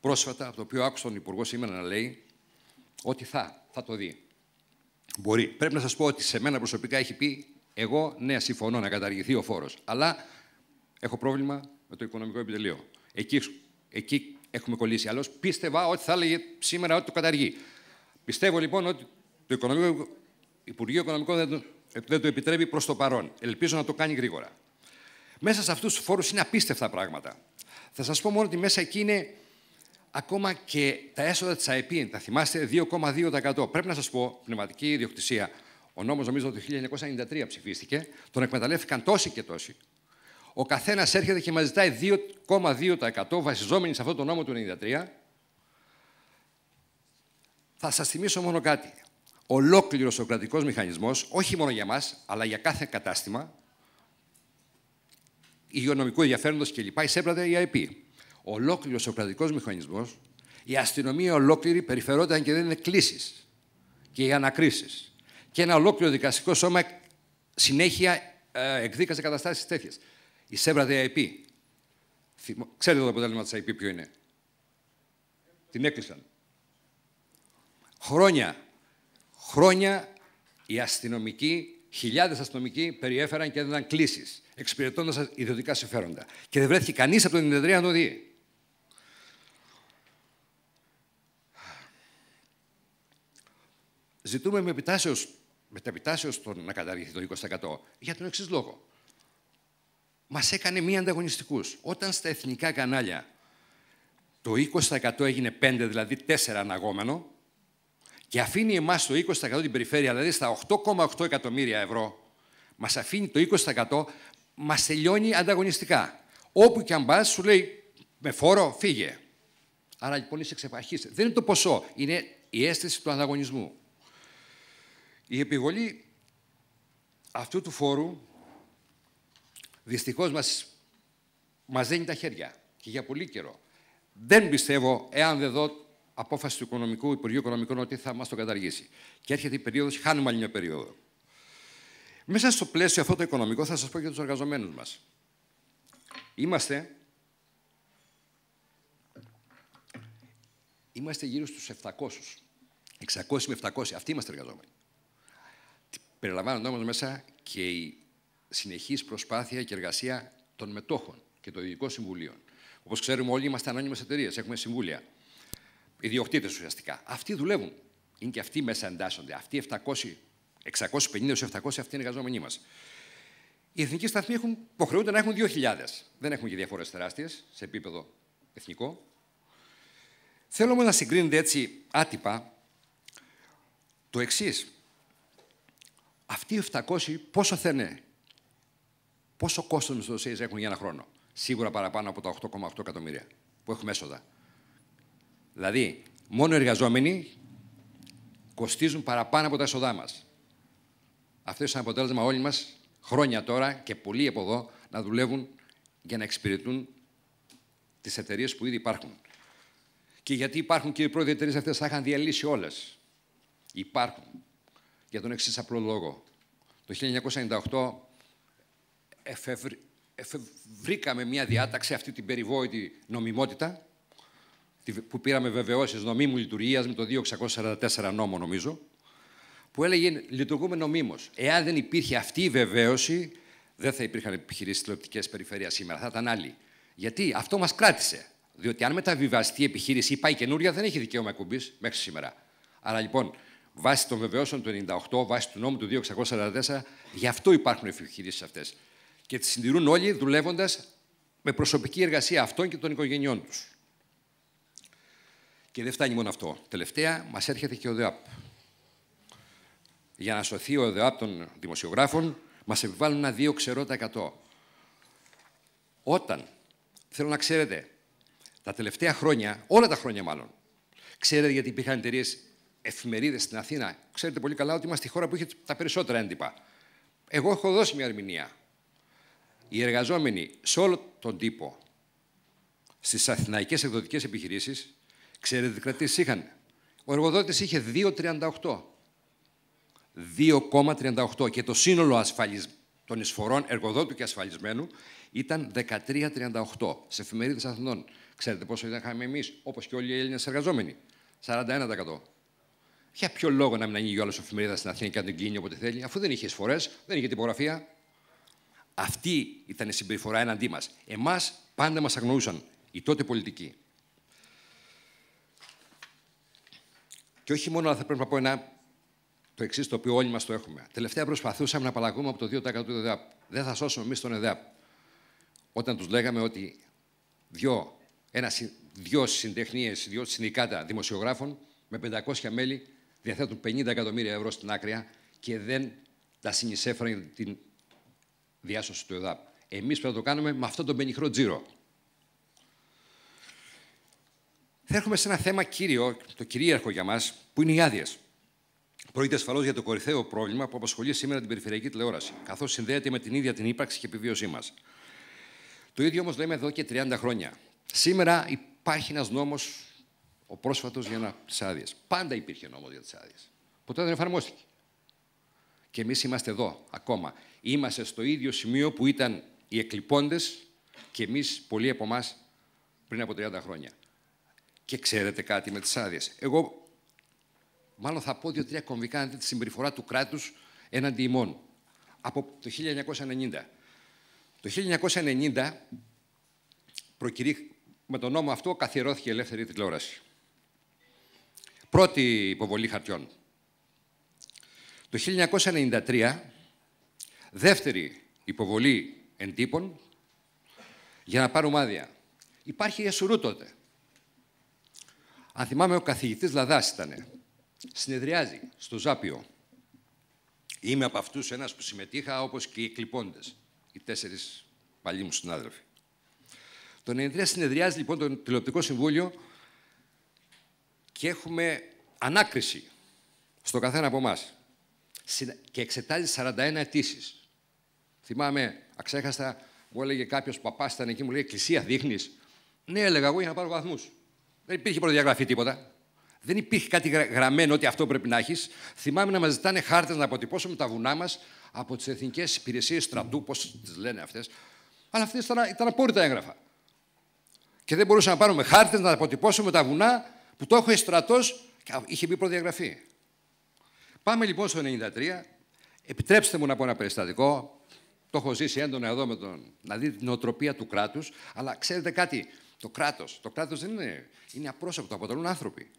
L: πρόσφατα, από το οποίο άκουσα τον Υπουργό σήμερα να λέει ότι θα, θα το δει. Μπορεί. Πρέπει να σας πω ότι σε μένα προσωπικά έχει πει εγώ, ναι, συμφωνώ να καταργηθεί ο φόρος. Αλλά έχω πρόβλημα με το οικονομικό επιτελείο. Εκεί, εκεί έχουμε κολλήσει. Αλλιώς πίστευα ότι θα έλεγε σήμερα ότι το καταργεί. Πιστεύω λοιπόν ότι το οικονομικό, Υπουργείο Οικονομικών δεν το, δεν το επιτρέπει προς το παρόν. Ελπίζω να το κάνει γρήγορα. Μέσα σε αυτούς τους φόρους είναι απίστευτα πράγματα. Θα σας πω μόνο ότι μέσα εκεί είναι ακόμα και τα έσοδα της ΑΕΠ. Τα θυμάστε 2,2%. Πρέπει να σας πω, πνευματική ιδιοκτησία, ο νόμος νομίζω το 1993 ψηφίστηκε. Τον εκμεταλλεύτηκαν τόσοι και τόσοι. Ο καθένας έρχεται και μας ζητάει 2,2% βασιζόμενοι σε αυτό το νόμο του 1993. Θα σας θυμίσω μόνο κάτι. Ολόκληρος ο κρατικός μηχανισμός, όχι μόνο για μας, αλλά για κάθε κατάστημα, υγειονομικού ενδιαφέροντος κλπ. εισέπρατε η ΑΕΠ. Ολόκληρος ο κρατικός μηχανισμός, η αστυνομία ολόκληρη περιφερόταν και δεν είναι κλήσεις και οι ανακρίσεις και ένα ολόκληρο δικαστικό σώμα συνέχεια ε, εκδίκαζε καταστάσεις τέτοιες. Η Σέβρα DIP. Ξέρετε το αποτέλεσμα της ΑΕΠ ποιο είναι. Την έκλεισαν. Χρόνια, χρόνια οι αστυνομικοί, χιλιάδες αστυνομικοί περιέφεραν και έδιναν κλήσεις, εξυπηρετώντας ιδιωτικά συμφέροντα. Και δεν βρέθηκε κανείς από την εταιρεία να το δει. Ζητούμε με επιτάσεως μεταπιτάσεως το να καταργηθεί το 20% για τον εξής λόγο. Μας έκανε μη ανταγωνιστικούς. Όταν στα εθνικά κανάλια το 20% έγινε 5, δηλαδή 4 αναγόμενο, και αφήνει εμάς το 20% την περιφέρεια, δηλαδή στα 8,8 εκατομμύρια ευρώ, μας αφήνει το 20%, μας τελειώνει ανταγωνιστικά. Όπου και αν πας, σου λέει με φόρο, φύγε. Άρα λοιπόν είσαι ξεπαχής. Δεν είναι το ποσό, είναι η αίσθηση του ανταγωνισμού. Η επιβολή αυτού του φόρου δυστυχώς μας, μας δένει τα χέρια και για πολύ καιρό. Δεν πιστεύω, εάν δεν δω απόφαση του Οικονομικού Υπουργείου Οικονομικών, ότι θα μας το καταργήσει. Και έρχεται η περίοδος, χάνουμε άλλη μια περίοδο. Μέσα στο πλαίσιο αυτό το οικονομικό θα σας πω για τους εργαζομένους μας. Είμαστε, είμαστε γύρω στους 700. 600 με 700, αυτοί είμαστε εργαζόμενοι περιλαμβάνονται όμως μέσα και η συνεχής προσπάθεια και εργασία των μετόχων και των ειδικών συμβουλίων. Όπως ξέρουμε, όλοι είμαστε ανώνυμες εταιρείες, έχουμε συμβούλια. ιδιοκτήτες ουσιαστικά. Αυτοί δουλεύουν. Είναι και αυτοί μέσα εντάσσονται. Αυτοί 650 700, αυτοί είναι εργαζόμενοι μας. Οι εθνικοί σταθμοί έχουν, υποχρεούνται να έχουν 2.000. Δεν έχουν και διαφορές τεράστιες σε επίπεδο εθνικό. Θέλω όμως να συγκρίνετε έτσι άτυπα το εξής. Αυτοί οι 700 πόσο θενέ, πόσο κόστος μισθοδοσία έχουν για ένα χρόνο. Σίγουρα παραπάνω από τα 8,8 εκατομμύρια που έχουμε έσοδα. Δηλαδή, μόνο οι εργαζόμενοι κοστίζουν παραπάνω από τα έσοδά μας. Αυτό είναι αποτέλεσμα όλοι μας χρόνια τώρα και πολλοί από εδώ να δουλεύουν για να εξυπηρετούν τις εταιρείες που ήδη υπάρχουν. Και γιατί υπάρχουν, κύριε Πρόεδρε, οι εταιρείες αυτές θα είχαν διαλύσει όλες. Υπάρχουν για τον εξής απλό λόγο. Το 1998 εφευρ... βρήκαμε μια διάταξη, αυτή την περιβόητη νομιμότητα, που πήραμε βεβαιώσεις νομίμου λειτουργίας με το 2644 νόμο, νομίζω, που έλεγε λειτουργούμε νομίμως. Εάν δεν υπήρχε αυτή η βεβαίωση, δεν θα υπήρχαν επιχειρήσεις τηλεοπτικές περιφέρειας σήμερα, θα ήταν άλλοι. Γιατί αυτό μας κράτησε. Διότι αν μεταβιβαστεί η επιχείρηση ή πάει καινούρια, δεν έχει δικαίωμα εκπομπής μέχρι σήμερα. Άρα λοιπόν, βάσει των βεβαιώσεων του 98, βάσει του νόμου του 2644, γι' αυτό υπάρχουν επιχειρήσεις αυτές. Και τις συντηρούν όλοι δουλεύοντας με προσωπική εργασία αυτών και των οικογενειών τους. Και δεν φτάνει μόνο αυτό. Τελευταία, μας έρχεται και ο ΔΕΑΠ. Για να σωθεί ο ΔΕΑΠ των δημοσιογράφων, μας επιβάλλουν ένα 2 ξερό τα 100. Όταν, θέλω να ξέρετε, τα τελευταία χρόνια, όλα τα χρόνια μάλλον, ξέρετε γιατί υπήρχαν εταιρείες εφημερίδες στην Αθήνα, ξέρετε πολύ καλά ότι είμαστε η χώρα που είχε τα περισσότερα έντυπα. Εγώ έχω δώσει μια ερμηνεία. Οι εργαζόμενοι σε όλο τον τύπο, στις αθηναϊκές εκδοτικές επιχειρήσεις, ξέρετε τι κρατήσεις είχαν. Ο εργοδότης είχε 2,38. 2,38 και το σύνολο ασφαλισ... των εισφορών εργοδότου και ασφαλισμένου ήταν 13,38 σε εφημερίδες Αθηνών. Ξέρετε πόσο είχαμε εμείς, όπως και όλοι οι Έλληνες εργαζόμενοι. 41%. Για ποιο λόγο να μην ανοίγει ο άλλο εφημερίδας στην Αθήνα και να τον κίνει όποτε θέλει, αφού δεν είχε εισφορές, δεν είχε τυπογραφία. Αυτή ήταν η συμπεριφορά έναντί μας. Εμάς πάντα μας αγνοούσαν οι τότε πολιτικοί. Και όχι μόνο, αλλά θα πρέπει να πω ένα, το εξής το οποίο όλοι μας το έχουμε. Τελευταία προσπαθούσαμε να απαλλαγούμε από το 2% του ΕΔΑΠ. Δεν θα σώσουμε εμείς τον ΕΔΑΠ. Όταν τους λέγαμε ότι δύο, δύο συντεχνίες, δύο συνδικάτα δημοσιογράφων με 500 μέλη διαθέτουν 50 εκατομμύρια ευρώ στην άκρη και δεν τα συνεισέφεραν την διάσωση του ΕΔΑΠ. Εμείς πρέπει να το κάνουμε με αυτόν τον πενιχρό τζίρο. Θα έρχομαι σε ένα θέμα κύριο, το κυρίαρχο για μας, που είναι οι άδειες. Πρόκειται ασφαλώς για το κορυφαίο πρόβλημα που απασχολεί σήμερα την περιφερειακή τηλεόραση, καθώς συνδέεται με την ίδια την ύπαρξη και επιβίωσή μας. Το ίδιο όμως λέμε εδώ και 30 χρόνια. Σήμερα υπάρχει ένας νόμος ο πρόσφατος για τι άδειε. Πάντα υπήρχε νόμο για τις άδειες. Ποτέ δεν εφαρμόστηκε. Και εμείς είμαστε εδώ ακόμα. Είμαστε στο ίδιο σημείο που ήταν οι εκλειπώντες και εμείς, πολλοί από εμάς, πριν από 30 χρόνια. Και ξέρετε κάτι με τις άδειες. Εγώ, μάλλον θα πω δύο-τρία κομβικά αντί τη συμπεριφορά του κράτους έναντι ημών. Από το 1990. Το 1990 με τον νόμο αυτό καθιερώθηκε η ελεύθερη τηλεόραση πρώτη υποβολή χαρτιών. Το 1993, δεύτερη υποβολή εντύπων για να πάρουμε άδεια. Υπάρχει η Εσουρού τότε. Αν θυμάμαι, ο καθηγητής Λαδάς ήταν. Συνεδριάζει στο Ζάπιο. Είμαι από αυτούς ένας που συμμετείχα, όπως και οι κλειπώντες. Οι τέσσερις παλιοί μου συνάδελφοι. Το 1993 συνεδριάζει λοιπόν το τηλεοπτικό συμβούλιο και έχουμε ανάκριση στο καθένα από εμάς. Και εξετάζει 41 αιτήσεις. Θυμάμαι, αξέχαστα, μου έλεγε κάποιος παπά ήταν εκεί, μου λέει Εκκλησία δείχνεις. Ναι, έλεγα εγώ για να πάρω βαθμούς. Δεν υπήρχε προδιαγραφή τίποτα. Δεν υπήρχε κάτι γραμμένο ότι αυτό πρέπει να έχεις. Θυμάμαι να μας ζητάνε χάρτες να αποτυπώσουμε τα βουνά μας από τις εθνικές υπηρεσίες στρατού, πώς τις λένε αυτές. Αλλά αυτές ήταν, ήταν απόρριτα έγγραφα. Και δεν μπορούσαμε να πάρουμε χάρτες να αποτυπώσουμε τα βουνά που το έχω στρατό, είχε μπει προδιαγραφή. Πάμε λοιπόν στο 1993. Επιτρέψτε μου να πω ένα περιστατικό. Το έχω ζήσει έντονα εδώ με τον. να δείτε την οτροπία του κράτους. Αλλά ξέρετε κάτι, το κράτος. Το κράτος δεν είναι. είναι απρόσωπο, το αποτελούν άνθρωποι.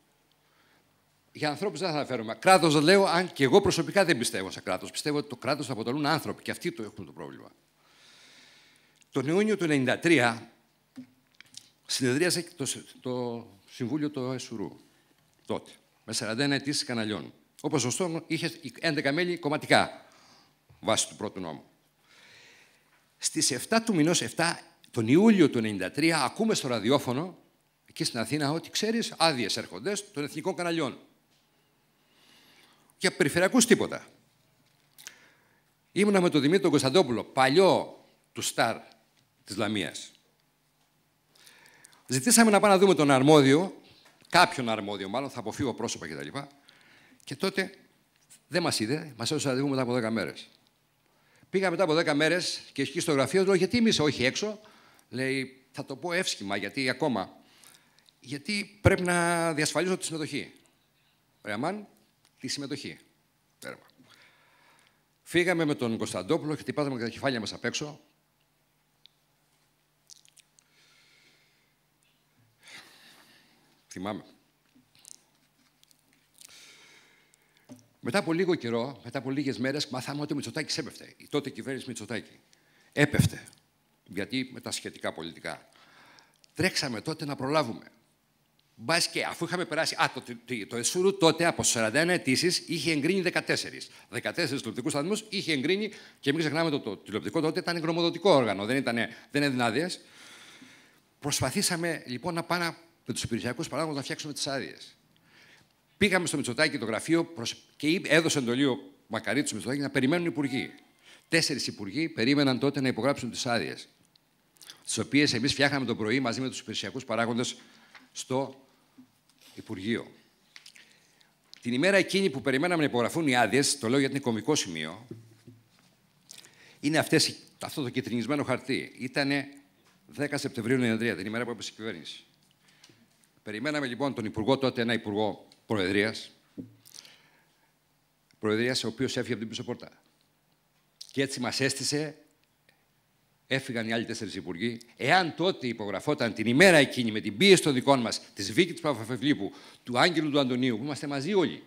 L: Για ανθρώπους δεν θα αναφέρομαι. Κράτο λέω, αν και εγώ προσωπικά δεν πιστεύω σε κράτος. Πιστεύω ότι το κράτος το αποτελούν άνθρωποι και αυτοί το έχουν το πρόβλημα. Τον Ιούνιο του 1993 συνεδρίασε το, το Συμβούλιο του ΕΣΟΡΟΥ. Τότε. Με 41 ετήσει καναλιών. Όπως σωστό, είχε 11 μέλη κομματικά βάσει του πρώτου νόμου. Στις 7 του μηνός 7 τον Ιούλιο του 1993, ακούμε στο ραδιόφωνο, εκεί στην Αθήνα, ότι ξέρεις άδειες έρχονται των εθνικών καναλιών. Για περιφερειακούς τίποτα. Ήμουνα με τον Δημήτρη Κωνσταντόπουλο, παλιό του Σταρ της Λαμίας. Ζητήσαμε να πάμε να δούμε τον αρμόδιο, κάποιον αρμόδιο μάλλον, θα αποφύγω πρόσωπα κτλ. Και, τότε δεν μας είδε, μας έδωσε δούμε μετά από 10 μέρες. Πήγα μετά από 10 μέρες και εκεί στο γραφείο, λέω γιατί είμαι όχι έξω. Λέει, θα το πω εύσχημα, γιατί ακόμα. Γιατί πρέπει να διασφαλίσω τη συμμετοχή. Ρεαμάν, τη συμμετοχή. Τέρμα. Φύγαμε με τον Κωνσταντόπουλο και τυπάσαμε τα κεφάλια μας απ' έξω. Θυμάμαι. Μετά από λίγο καιρό, μετά από λίγες μέρες, μαθάμε ότι ο Μητσοτάκης έπεφτε. Η τότε κυβέρνηση Μητσοτάκη. Έπεφτε. Γιατί με τα σχετικά πολιτικά. Τρέξαμε τότε να προλάβουμε. Μπας και αφού είχαμε περάσει. Α, το, το, το ΕΣΟΥΡΟΥ τότε από 41 αιτήσεις είχε εγκρίνει 14. 14 τηλεοπτικούς σταθμούς είχε εγκρίνει και μην ξεχνάμε το, το τηλεοπτικό τότε ήταν γνωμοδοτικό όργανο, δεν, ήταν, δεν Προσπαθήσαμε λοιπόν να πάμε με τους υπηρεσιακούς παράγοντες να φτιάξουμε τις άδειες. Πήγαμε στο Μητσοτάκι το γραφείο προς... και έδωσε εντολή ο Μακαρίτη του Μητσοτάκι να περιμένουν οι υπουργοί. Τέσσερις υπουργοί περίμεναν τότε να υπογράψουν τις άδειες. Τις οποίες εμείς φτιάχναμε το πρωί μαζί με τους υπηρεσιακούς παράγοντες στο Υπουργείο. Την ημέρα εκείνη που περιμέναμε να υπογραφούν οι άδειες, το λέω γιατί είναι κομικό σημείο, είναι αυτές, αυτό το κυτρινισμένο χαρτί. Ήταν 10 Σεπτεμβρίου 1993, την ημέρα που έπεσε κυβέρνηση. Περιμέναμε λοιπόν τον Υπουργό τότε, ένα Υπουργό προεδρίας, Προεδρίας ο οποίος έφυγε από την πίσω πόρτα. Και έτσι μας έστησε, έφυγαν οι άλλοι τέσσερις υπουργοί. Εάν τότε υπογραφόταν την ημέρα εκείνη με την πίεση των δικών μας, τη Βίκη του Παπαφευλίπου, του Άγγελου του Αντωνίου, που είμαστε μαζί όλοι,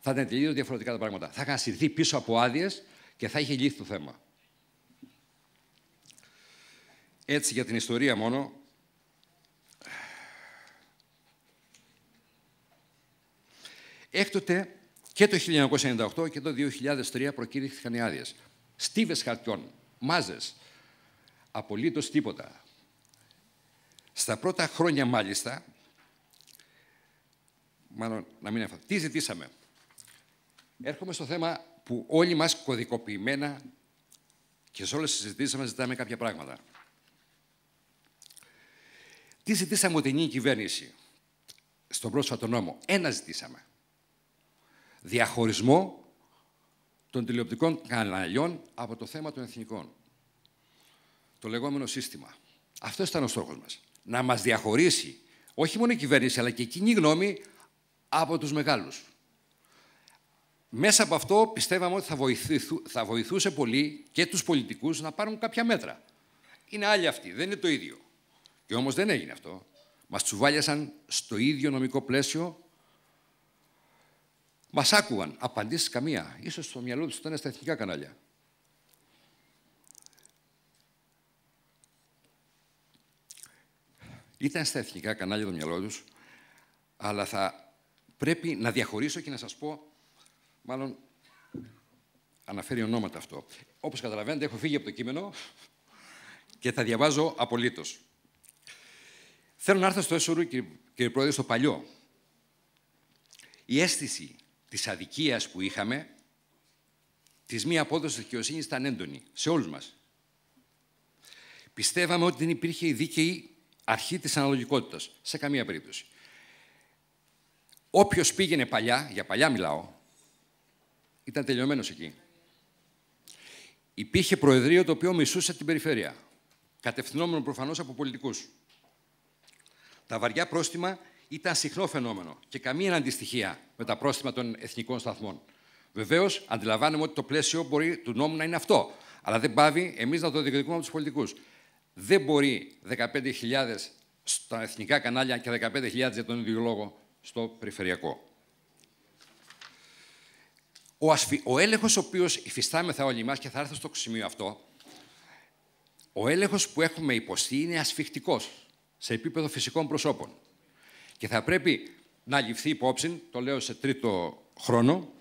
L: θα ήταν τελείως διαφορετικά τα πράγματα. Θα είχαν συρθεί πίσω από άδειες και θα είχε λύθει το θέμα. Έτσι για την ιστορία μόνο, Έκτοτε και το 1998 και το 2003 προκήρυχθηκαν οι άδειες. Στίβες χαρτιών, μάζες. Απολύτως τίποτα. Στα πρώτα χρόνια μάλιστα, μάλλον να μην έφερα, τι ζητήσαμε. Έρχομαι στο θέμα που όλοι μας κωδικοποιημένα και σε όλες τις συζητήσεις μας ζητάμε κάποια πράγματα. Τι ζητήσαμε ότι είναι η κυβέρνηση στον πρόσφατο νόμο. Ένα ζητήσαμε διαχωρισμό των τηλεοπτικών καναλιών από το θέμα των εθνικών. Το λεγόμενο σύστημα. Αυτό ήταν ο στόχος μας. Να μας διαχωρίσει όχι μόνο η κυβέρνηση, αλλά και η κοινή γνώμη από τους μεγάλους. Μέσα από αυτό πιστεύαμε ότι θα, θα βοηθούσε πολύ και τους πολιτικούς να πάρουν κάποια μέτρα. Είναι άλλοι αυτοί, δεν είναι το ίδιο. Και όμως δεν έγινε αυτό. Μας τσουβάλιασαν στο ίδιο νομικό πλαίσιο Μας άκουγαν. Απαντήσεις καμία. Ίσως στο μυαλό τους ήταν στα εθνικά κανάλια. Ήταν στα εθνικά κανάλια το μυαλό τους, αλλά θα πρέπει να διαχωρίσω και να σας πω, μάλλον αναφέρει ονόματα αυτό. Όπως καταλαβαίνετε, έχω φύγει από το κείμενο και θα διαβάζω απολύτως. Θέλω να έρθω στο έσωρο, κύριε Πρόεδρε, στο παλιό. Η αίσθηση της αδικίας που είχαμε, της μη απόδοσης της δικαιοσύνης ήταν έντονη σε όλους μας. Πιστεύαμε ότι δεν υπήρχε η δίκαιη αρχή της αναλογικότητας, σε καμία περίπτωση. Όποιος πήγαινε παλιά, για παλιά μιλάω, ήταν τελειωμένος εκεί. Υπήρχε προεδρείο το οποίο μισούσε την περιφέρεια, κατευθυνόμενο προφανώς από πολιτικούς. Τα βαριά πρόστιμα ήταν συχνό φαινόμενο και καμία αντιστοιχία με τα πρόστιμα των εθνικών σταθμών. Βεβαίως, αντιλαμβάνομαι ότι το πλαίσιο μπορεί του νόμου να είναι αυτό. Αλλά δεν πάβει εμείς να το διεκδικούμε από τους πολιτικούς. Δεν μπορεί 15.000 στα εθνικά κανάλια και 15.000 για τον ίδιο λόγο στο περιφερειακό. Ο, ασφι... ο έλεγχος ο οποίος υφιστάμεθα όλοι μας και θα έρθω στο σημείο αυτό, ο έλεγχος που έχουμε υποστεί είναι ασφιχτικός σε επίπεδο φυσικών προσώπων. Και θα πρέπει να ληφθεί υπόψη, το λέω σε τρίτο χρόνο,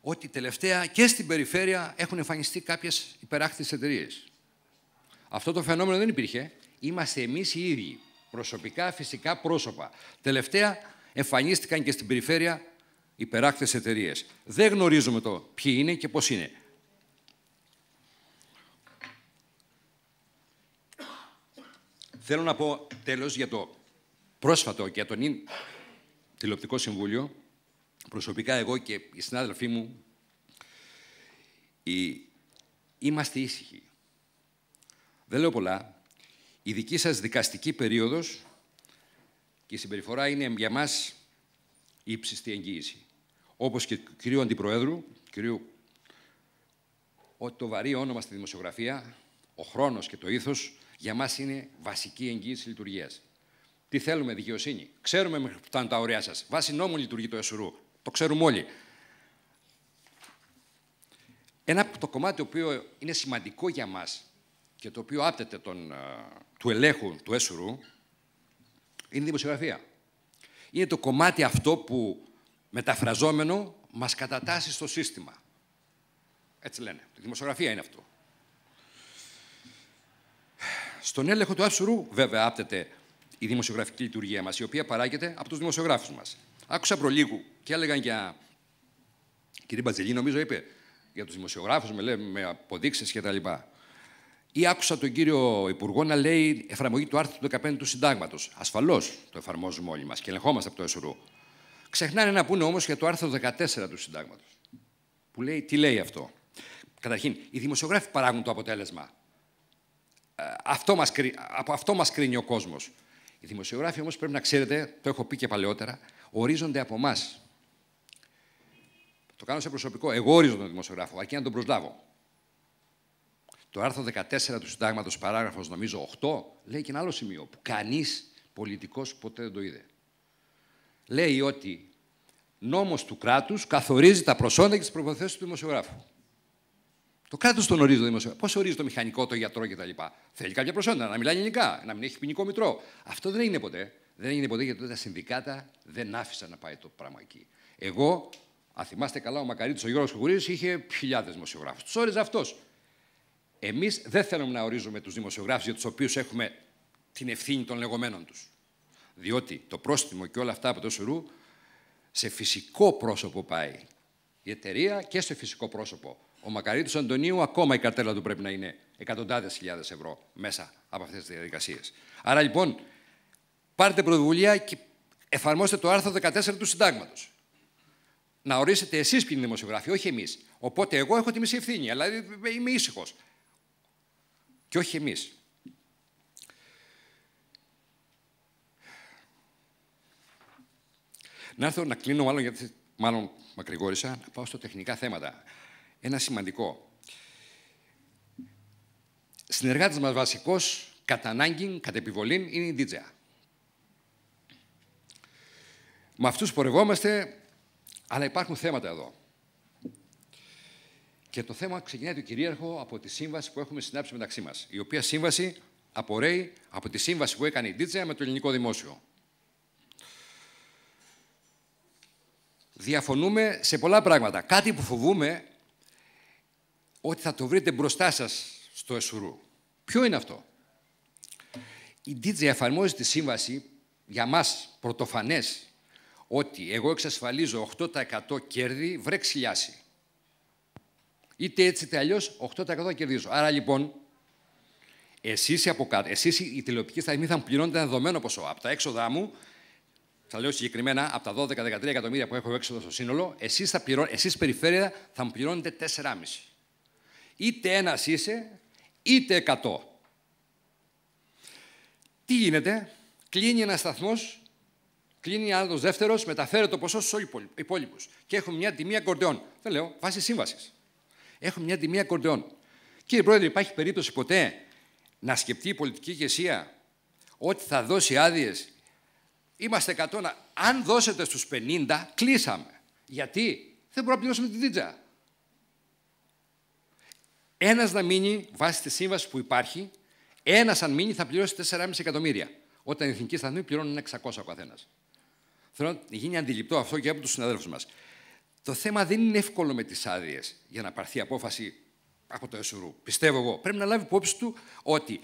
L: ότι τελευταία και στην περιφέρεια έχουν εμφανιστεί κάποιες υπεράκτητες εταιρείες. Αυτό το φαινόμενο δεν υπήρχε. Είμαστε εμείς οι ίδιοι, προσωπικά, φυσικά πρόσωπα. Τελευταία εμφανίστηκαν και στην περιφέρεια υπεράκτητες εταιρείες. Δεν γνωρίζουμε το ποιοι είναι και πώς είναι. Θέλω να πω τέλος για το πρόσφατο και τον ΙΝ τηλεοπτικό συμβούλιο, προσωπικά εγώ και οι συνάδελφοί μου, οι... είμαστε ήσυχοι. Δεν λέω πολλά. Η δική σας δικαστική περίοδος και η συμπεριφορά είναι για μας ύψιστη εγγύηση. Όπως και του κυρίου Αντιπροέδρου, κυρίου ότι το βαρύ όνομα στη δημοσιογραφία, ο χρόνος και το ήθος, για μας είναι βασική εγγύηση λειτουργίας. Τι θέλουμε, δικαιοσύνη. Ξέρουμε μέχρι που φτάνουν τα όρια σας. Βάσει νόμου λειτουργεί το ΕΣΟΡΟΥ. Το ξέρουμε όλοι. Ένα από το κομμάτι το οποίο είναι σημαντικό για μας και το οποίο άπτεται τον, του ελέγχου του ΕΣΟΡΟΥ είναι η δημοσιογραφία. Είναι το κομμάτι αυτό που μεταφραζόμενο μας κατατάσσει στο σύστημα. Έτσι λένε. Η δημοσιογραφία είναι αυτό. Στον έλεγχο του ΕΣΟΡΟΥ βέβαια άπτεται η δημοσιογραφική λειτουργία μας, η οποία παράγεται από τους δημοσιογράφους μας. Άκουσα προλίγου και έλεγαν για. Κύριε Μπατζελή, νομίζω είπε για τους δημοσιογράφους, με, λέει, με αποδείξεις κτλ. Ή άκουσα τον κύριο Υπουργό να λέει εφαρμογή του άρθρου του 15 του Συντάγματος. Ασφαλώς το εφαρμόζουμε όλοι μας και ελεγχόμαστε από το ΕΣΟΡΟΥ. Ξεχνάνε να πούνε όμως για το άρθρο 14 του Συντάγματος. Που λέει, τι λέει αυτό. Καταρχήν, οι δημοσιογράφοι παράγουν το αποτέλεσμα. Ε, αυτό μας, από αυτό μας κρίνει ο κόσμος. Οι δημοσιογράφοι όμως πρέπει να ξέρετε, το έχω πει και παλαιότερα, ορίζονται από εμάς. Το κάνω σε προσωπικό. Εγώ ορίζω τον δημοσιογράφο, αρκεί να τον προσλάβω. Το άρθρο 14 του Συντάγματος, παράγραφος νομίζω 8, λέει και ένα άλλο σημείο που κανείς πολιτικός ποτέ δεν το είδε. Λέει ότι νόμος του κράτους καθορίζει τα προσόντα και τις προποθέσεις του δημοσιογράφου. Το κράτος τον ορίζει το δημοσιογράφο. Πώς ορίζει το μηχανικό, το γιατρό κτλ. Θέλει κάποια προσόντα, να μιλάει ελληνικά, να μην έχει ποινικό μητρό. Αυτό δεν έγινε ποτέ. Δεν έγινε ποτέ γιατί τα συνδικάτα δεν άφησαν να πάει το πράγμα εκεί. Εγώ, αν θυμάστε καλά, ο Μακαρίτη ο Γιώργος Κουγουρίδη είχε χιλιάδες δημοσιογράφους. Τους όριζε αυτός. Εμείς δεν θέλουμε να ορίζουμε τους δημοσιογράφους για τους οποίους έχουμε την ευθύνη των λεγόμενων τους. Διότι το πρόστιμο και όλα αυτά από το σουρού σε φυσικό πρόσωπο πάει. Η εταιρεία και στο φυσικό πρόσωπο. Ο μακαρίτος Αντωνίου ακόμα η καρτέλα του πρέπει να είναι εκατοντάδες χιλιάδες ευρώ μέσα από αυτές τις διαδικασίες. Άρα λοιπόν πάρτε πρωτοβουλία και εφαρμόστε το άρθρο 14 του Συντάγματος. Να ορίσετε εσείς ποιοι είναι δημοσιογράφοι, όχι εμείς. Οπότε εγώ έχω τη μισή ευθύνη, αλλά είμαι ήσυχος. Και όχι εμείς Να έρθω να κλείνω, μάλλον γιατί μάλλον μακρηγόρησα, να πάω στο τεχνικά θέματα ένα σημαντικό. Συνεργάτης μας βασικός, κατά ανάγκη, κατά επιβολή, είναι η DJ. Με αυτούς πορευόμαστε, αλλά υπάρχουν θέματα εδώ. Και το θέμα ξεκινάει το κυρίαρχο από τη σύμβαση που έχουμε συνάψει μεταξύ μας, η οποία σύμβαση απορρέει από τη σύμβαση που έκανε η DJ με το ελληνικό δημόσιο. Διαφωνούμε σε πολλά πράγματα. Κάτι που φοβούμε ότι θα το βρείτε μπροστά σας στο ΕΣΟΡΟΥ. Ποιο είναι αυτό. Η DJ εφαρμόζει τη σύμβαση για μας πρωτοφανές ότι εγώ εξασφαλίζω 8% κέρδη βρε ξυλιάση. Είτε έτσι είτε αλλιώς 8% κερδίζω. Άρα λοιπόν, εσείς, από κάτω, εσείς η τηλεοπτική θα μου πληρώνετε ένα δεδομένο ποσό. Από τα έξοδά μου, θα λέω συγκεκριμένα, από τα 12-13 εκατομμύρια που έχω έξοδο στο σύνολο, εσείς, θα πληρώ, εσείς περιφέρεια θα μου πληρώνετε 4,5. Είτε ένας είσαι, είτε εκατό. Τι γίνεται, κλείνει ένας σταθμός, κλείνει άλλος δεύτερος, μεταφέρει το ποσό στους υπόλοιπους. Και έχουμε μια τιμή ακορντεών. Δεν λέω, βάσει σύμβασης. Έχουμε μια τιμή ακορντεών. Κύριε Πρόεδρε, υπάρχει περίπτωση ποτέ να σκεφτεί η πολιτική ηγεσία ότι θα δώσει άδειες. Είμαστε 100. Αν δώσετε στους 50, κλείσαμε. Γιατί δεν μπορούμε να πληρώσουμε τη δίτσα. Ένας να μείνει βάσει της σύμβασης που υπάρχει, ένας αν μείνει θα πληρώσει 4,5 εκατομμύρια. Όταν οι εθνικοί σταθμοί πληρώνουν 600 ο καθένας. Θέλω να γίνει αντιληπτό αυτό και από τους συναδέλφους μας. Το θέμα δεν είναι εύκολο με τις άδειες για να πάρθει απόφαση από το ΕΣΟΡΟΥ. Πιστεύω εγώ. Πρέπει να λάβει υπόψη του ότι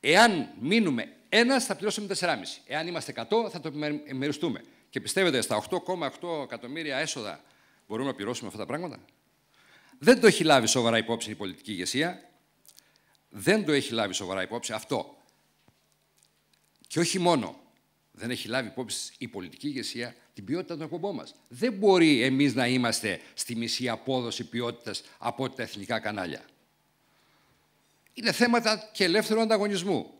L: εάν μείνουμε ένας, θα πληρώσουμε 4,5. Εάν είμαστε 100, θα το μεριστούμε. Και πιστεύετε, στα 8,8 εκατομμύρια έσοδα μπορούμε να πληρώσουμε αυτά τα πράγματα. Δεν το έχει λάβει σοβαρά υπόψη η πολιτική ηγεσία. Δεν το έχει λάβει σοβαρά υπόψη αυτό. Και όχι μόνο. Δεν έχει λάβει υπόψη η πολιτική ηγεσία την ποιότητα των εκπομπών μας. Δεν μπορεί εμείς να είμαστε στη μισή απόδοση ποιότητας από τα εθνικά κανάλια. Είναι θέματα και ελεύθερου ανταγωνισμού.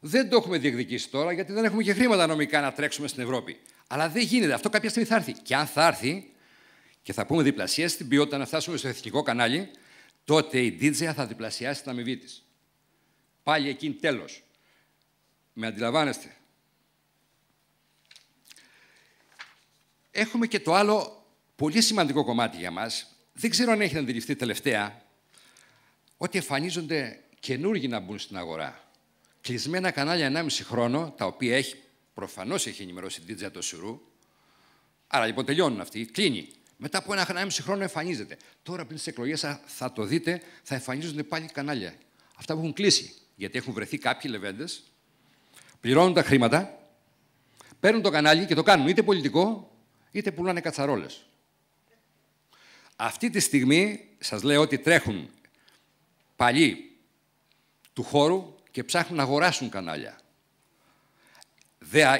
L: Δεν το έχουμε διεκδικήσει τώρα γιατί δεν έχουμε και χρήματα νομικά να τρέξουμε στην Ευρώπη. Αλλά δεν γίνεται. Αυτό κάποια στιγμή θα έρθει. Και αν θα έρθει, και θα πούμε διπλασιάσει την ποιότητα να φτάσουμε στο εθνικό κανάλι, τότε η DJ θα διπλασιάσει την αμοιβή της. Πάλι εκεί τέλος. Με αντιλαμβάνεστε. Έχουμε και το άλλο πολύ σημαντικό κομμάτι για μας. Δεν ξέρω αν έχετε αντιληφθεί τελευταία ότι εμφανίζονται καινούργοι να μπουν στην αγορά. Κλεισμένα κανάλια 1,5 χρόνο, τα οποία έχει, προφανώς έχει ενημερώσει η DJ το Σουρού. Άρα λοιπόν τελειώνουν αυτοί, κλείνει. Μετά από ένα, ένα χρόνο εμφανίζεται. Τώρα πριν τις εκλογές θα το δείτε, θα εμφανίζονται πάλι κανάλια. Αυτά που έχουν κλείσει. Γιατί έχουν βρεθεί κάποιοι λεβέντες, πληρώνουν τα χρήματα, παίρνουν το κανάλι και το κάνουν είτε πολιτικό, είτε πουλάνε κατσαρόλες. Αυτή τη στιγμή σας λέω ότι τρέχουν παλιοί του χώρου και ψάχνουν να αγοράσουν κανάλια.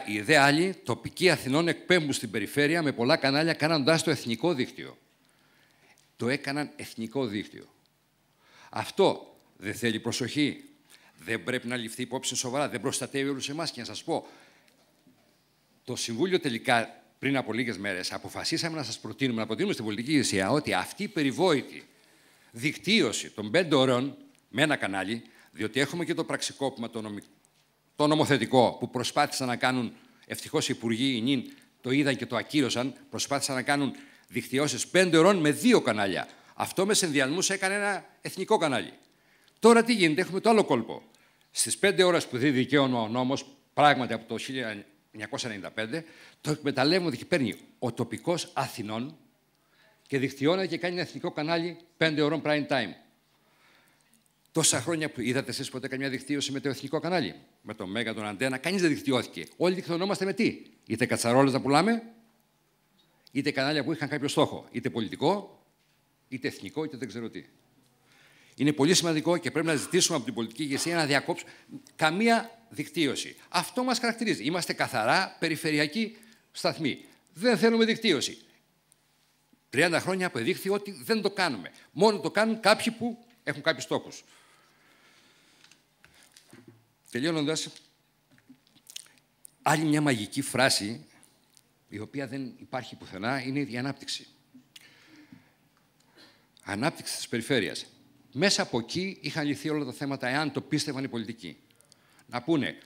L: Οι δε άλλοι, τοπικοί Αθηνών, εκπέμπουν στην περιφέρεια με πολλά κανάλια, κάνοντάς το εθνικό δίκτυο. Το έκαναν εθνικό δίκτυο. Αυτό δεν θέλει προσοχή. Δεν πρέπει να ληφθεί υπόψη σοβαρά. Δεν προστατεύει όλους εμάς. Και να σας πω, το Συμβούλιο τελικά πριν από λίγες μέρες αποφασίσαμε να σας προτείνουμε, να προτείνουμε στην πολιτική ηγεσία ότι αυτή η περιβόητη δικτύωση των πέντε ωρών με ένα κανάλι, διότι έχουμε και το πραξικόπημα, το νομικό το νομοθετικό που προσπάθησαν να κάνουν, ευτυχώς οι υπουργοί οι νυν το είδαν και το ακύρωσαν, προσπάθησαν να κάνουν δικτυώσεις πέντε ώρων με δύο κανάλια. Αυτό με συνδυασμούς έκανε ένα εθνικό κανάλι. Τώρα τι γίνεται, έχουμε το άλλο κόλπο. Στις πέντε ώρες που δίνει δικαίωμα ο νόμος, πράγματι από το 1995, το εκμεταλλεύονται και παίρνει ο τοπικός Αθηνών και δικτυώνεται και κάνει ένα εθνικό κανάλι πέντε ώρων prime time. Τόσα χρόνια που είδατε εσείς ποτέ καμιά δικτύωση με το εθνικό κανάλι, με το Μέγα, τον Αντένα, κανείς δεν δικτυώθηκε. Όλοι δικτυωνόμαστε με τι, είτε κατσαρόλες να πουλάμε, είτε κανάλια που είχαν κάποιο στόχο, είτε πολιτικό, είτε εθνικό, είτε δεν ξέρω τι. Είναι πολύ σημαντικό και πρέπει να ζητήσουμε από την πολιτική ηγεσία να διακόψουμε καμία δικτύωση. Αυτό μας χαρακτηρίζει. Είμαστε καθαρά περιφερειακοί σταθμοί. Δεν θέλουμε δικτύωση. 30 χρόνια αποδείχθη ότι δεν το κάνουμε. Μόνο το κάνουν κάποιοι που έχουν κάποιους στόχους. Τελειώνοντας, άλλη μια μαγική φράση, η οποία δεν υπάρχει πουθενά, είναι η ανάπτυξη. Ανάπτυξη της περιφέρειας. Μέσα από εκεί είχαν λυθεί όλα τα θέματα, εάν το πίστευαν οι πολιτικοί. Να πούνε,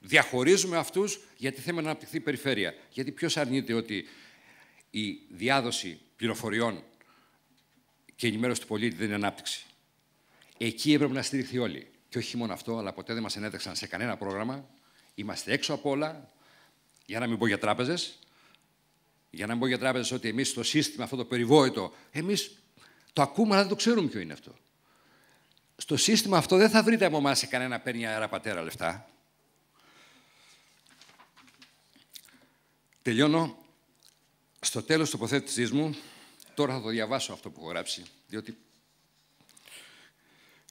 L: διαχωρίζουμε αυτούς γιατί θέλουμε να αναπτυχθεί η περιφέρεια. Γιατί ποιος αρνείται ότι η διάδοση πληροφοριών και η ενημέρωση του πολίτη δεν είναι ανάπτυξη. Εκεί έπρεπε να στηριχθεί όλοι. Και όχι μόνο αυτό, αλλά ποτέ δεν μας ενέταξαν σε κανένα πρόγραμμα. Είμαστε έξω από όλα, για να μην πω για τράπεζες. Για να μην πω για τράπεζες ότι εμείς το σύστημα αυτό το περιβόητο, εμείς το ακούμε, αλλά δεν το ξέρουμε ποιο είναι αυτό. Στο σύστημα αυτό δεν θα βρείτε από εμάς σε κανένα παίρνει αέρα πατέρα λεφτά. Τελειώνω. Στο τέλος τοποθέτησή μου, τώρα θα το διαβάσω αυτό που έχω γράψει, διότι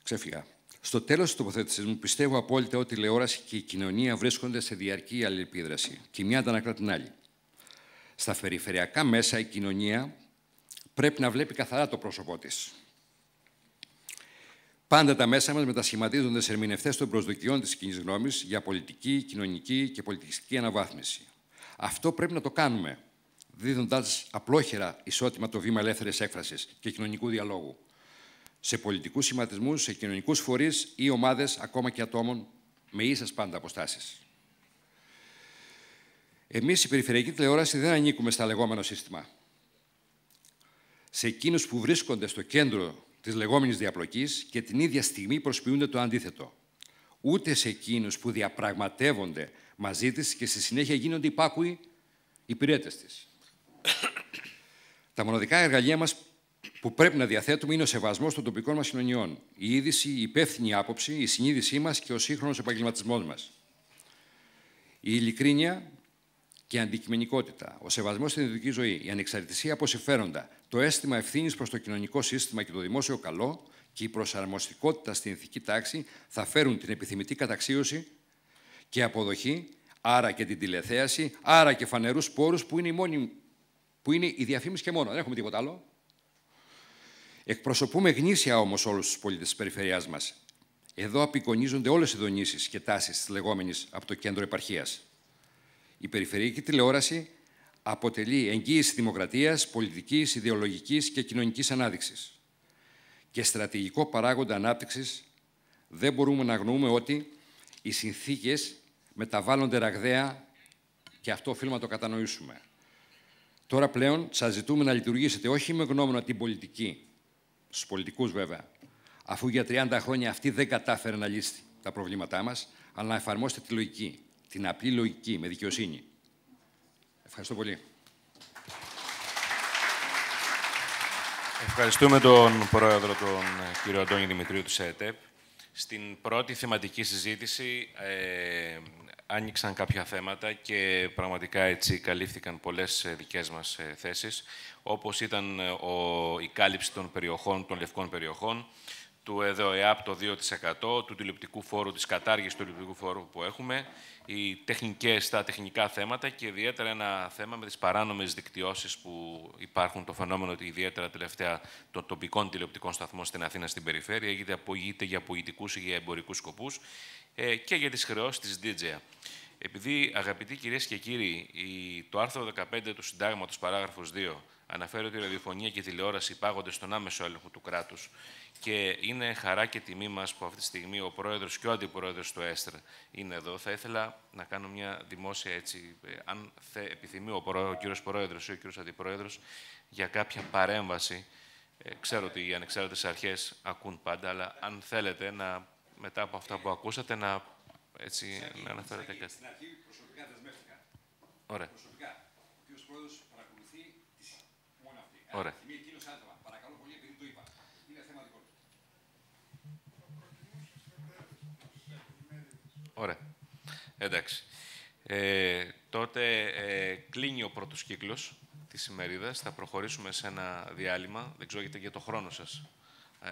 L: ξέφυγα. Στο τέλος της τοποθέτησής μου, πιστεύω απόλυτα ότι η τηλεόραση και η κοινωνία βρίσκονται σε διαρκή αλληλεπίδραση και η μια αντανακλά την άλλη. Στα περιφερειακά μέσα, η κοινωνία πρέπει να βλέπει καθαρά το πρόσωπό της. Πάντα τα μέσα μας μετασχηματίζονται σε ερμηνευτές των προσδοκιών της κοινής γνώμης για πολιτική, κοινωνική και πολιτιστική αναβάθμιση. Αυτό πρέπει να το κάνουμε, δίδοντάς απλόχερα ισότιμα το βήμα ελεύθερης έκφρασης και κοινωνικού διαλόγου σε πολιτικούς σχηματισμούς, σε κοινωνικούς φορείς ή ομάδες ακόμα και ατόμων με ίσες πάντα αποστάσεις. Εμείς η περιφερειακή τηλεόραση δεν ανήκουμε στα λεγόμενα σύστημα. Σε εκείνους που βρίσκονται στο κέντρο της λεγόμενης διαπλοκής και την ίδια στιγμή προσποιούνται το αντίθετο. Ούτε σε εκείνους που διαπραγματεύονται μαζί της και στη συνέχεια γίνονται υπάκουοι υπηρέτες της. Τα μοναδικά εργαλεία μας που πρέπει να διαθέτουμε είναι ο σεβασμός των τοπικών μας κοινωνιών, η είδηση, η υπεύθυνη άποψη, η συνείδησή μας και ο σύγχρονος επαγγελματισμός μας. Η ειλικρίνεια και η αντικειμενικότητα, ο σεβασμός στην ιδιωτική ζωή, η ανεξαρτησία από συμφέροντα, το αίσθημα ευθύνης προς το κοινωνικό σύστημα και το δημόσιο καλό και η προσαρμοστικότητα στην ηθική τάξη θα φέρουν την επιθυμητή καταξίωση και αποδοχή, άρα και την τηλεθέαση, άρα και φανερούς πόρους που είναι η Που είναι η διαφήμιση και μόνο, δεν έχουμε τίποτα άλλο. Εκπροσωπούμε γνήσια όμως όλους τους πολίτες της περιφερειάς μας. Εδώ απεικονίζονται όλες οι δονήσεις και τάσεις της λεγόμενης από το κέντρο επαρχίας. Η περιφερειακή τηλεόραση αποτελεί εγγύηση δημοκρατίας, πολιτικής, ιδεολογικής και κοινωνικής ανάδειξης. Και στρατηγικό παράγοντα ανάπτυξης δεν μπορούμε να αγνοούμε ότι οι συνθήκες μεταβάλλονται ραγδαία και αυτό οφείλουμε να το κατανοήσουμε. Τώρα πλέον σας ζητούμε να λειτουργήσετε όχι με γνώμονα την πολιτική στους πολιτικούς, βέβαια, αφού για 30 χρόνια αυτή δεν κατάφερε να λύσει τα προβλήματά μας, αλλά να εφαρμόσετε τη λογική, την απλή λογική, με δικαιοσύνη. Ευχαριστώ πολύ. Ευχαριστούμε
J: τον Πρόεδρο, τον ε, κύριο Αντώνη Δημητρίου του ΣΕΤΕΠ. Στην πρώτη θεματική συζήτηση ε, άνοιξαν κάποια θέματα και πραγματικά έτσι καλύφθηκαν πολλές ε, δικές μας ε, θέσεις όπως ήταν ε, ο, η κάλυψη των περιοχών, των λευκών περιοχών, του ΕΔΟΕΑΠ το 2%, του τηλεπτικού φόρου, της κατάργησης του τηλεπτικού φόρου που έχουμε, οι τεχνικές, τα τεχνικά θέματα και ιδιαίτερα ένα θέμα με τις παράνομες δικτυώσεις που υπάρχουν, το φαινόμενο ότι ιδιαίτερα τελευταία των τοπικών τηλεοπτικών σταθμών στην Αθήνα στην περιφέρεια απο, για πολιτικούς ή για εμπορικούς σκοπούς ε, και για τις χρεώσεις της DJ. Επειδή, αγαπητοί κυρίες και κύριοι, το άρθρο 15 του Συντάγματος, παράγραφος 2, Αναφέρω ότι η ραδιοφωνία και η τηλεόραση υπάγονται στον άμεσο έλεγχο του κράτους και είναι χαρά και τιμή μας που αυτή τη στιγμή ο πρόεδρος και ο αντιπρόεδρος του ΕΣΤΡ είναι εδώ. Θα ήθελα να κάνω μια δημόσια έτσι, ε, αν θε, επιθυμεί ο, κύριος πρόεδρος ή ο κύριος αντιπρόεδρος, για κάποια παρέμβαση. Ε, ξέρω ότι οι ανεξάρτητες αρχές ακούν πάντα, αλλά αν θέλετε να, μετά από αυτά που ακούσατε να, έτσι, να αναφέρετε
L: κάτι. Στην αρχή προσωπικά δεσμεύτηκα. Ωραία. Ωραία.
J: Ωραία. Εντάξει. Ε, τότε ε, κλείνει ο πρώτος κύκλος της ημερίδας. Θα προχωρήσουμε σε ένα διάλειμμα. Δεν ξέρω για το χρόνο σας. Ε,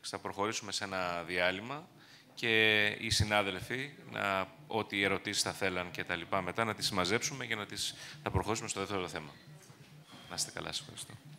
J: θα προχωρήσουμε σε ένα διάλειμμα και οι συνάδελφοι, να, ό,τι ερωτήσεις θα θέλαν και τα λοιπά μετά, να τις μαζέψουμε και να τις, θα προχωρήσουμε στο δεύτερο θέμα. Να είστε καλά, σας ευχαριστώ.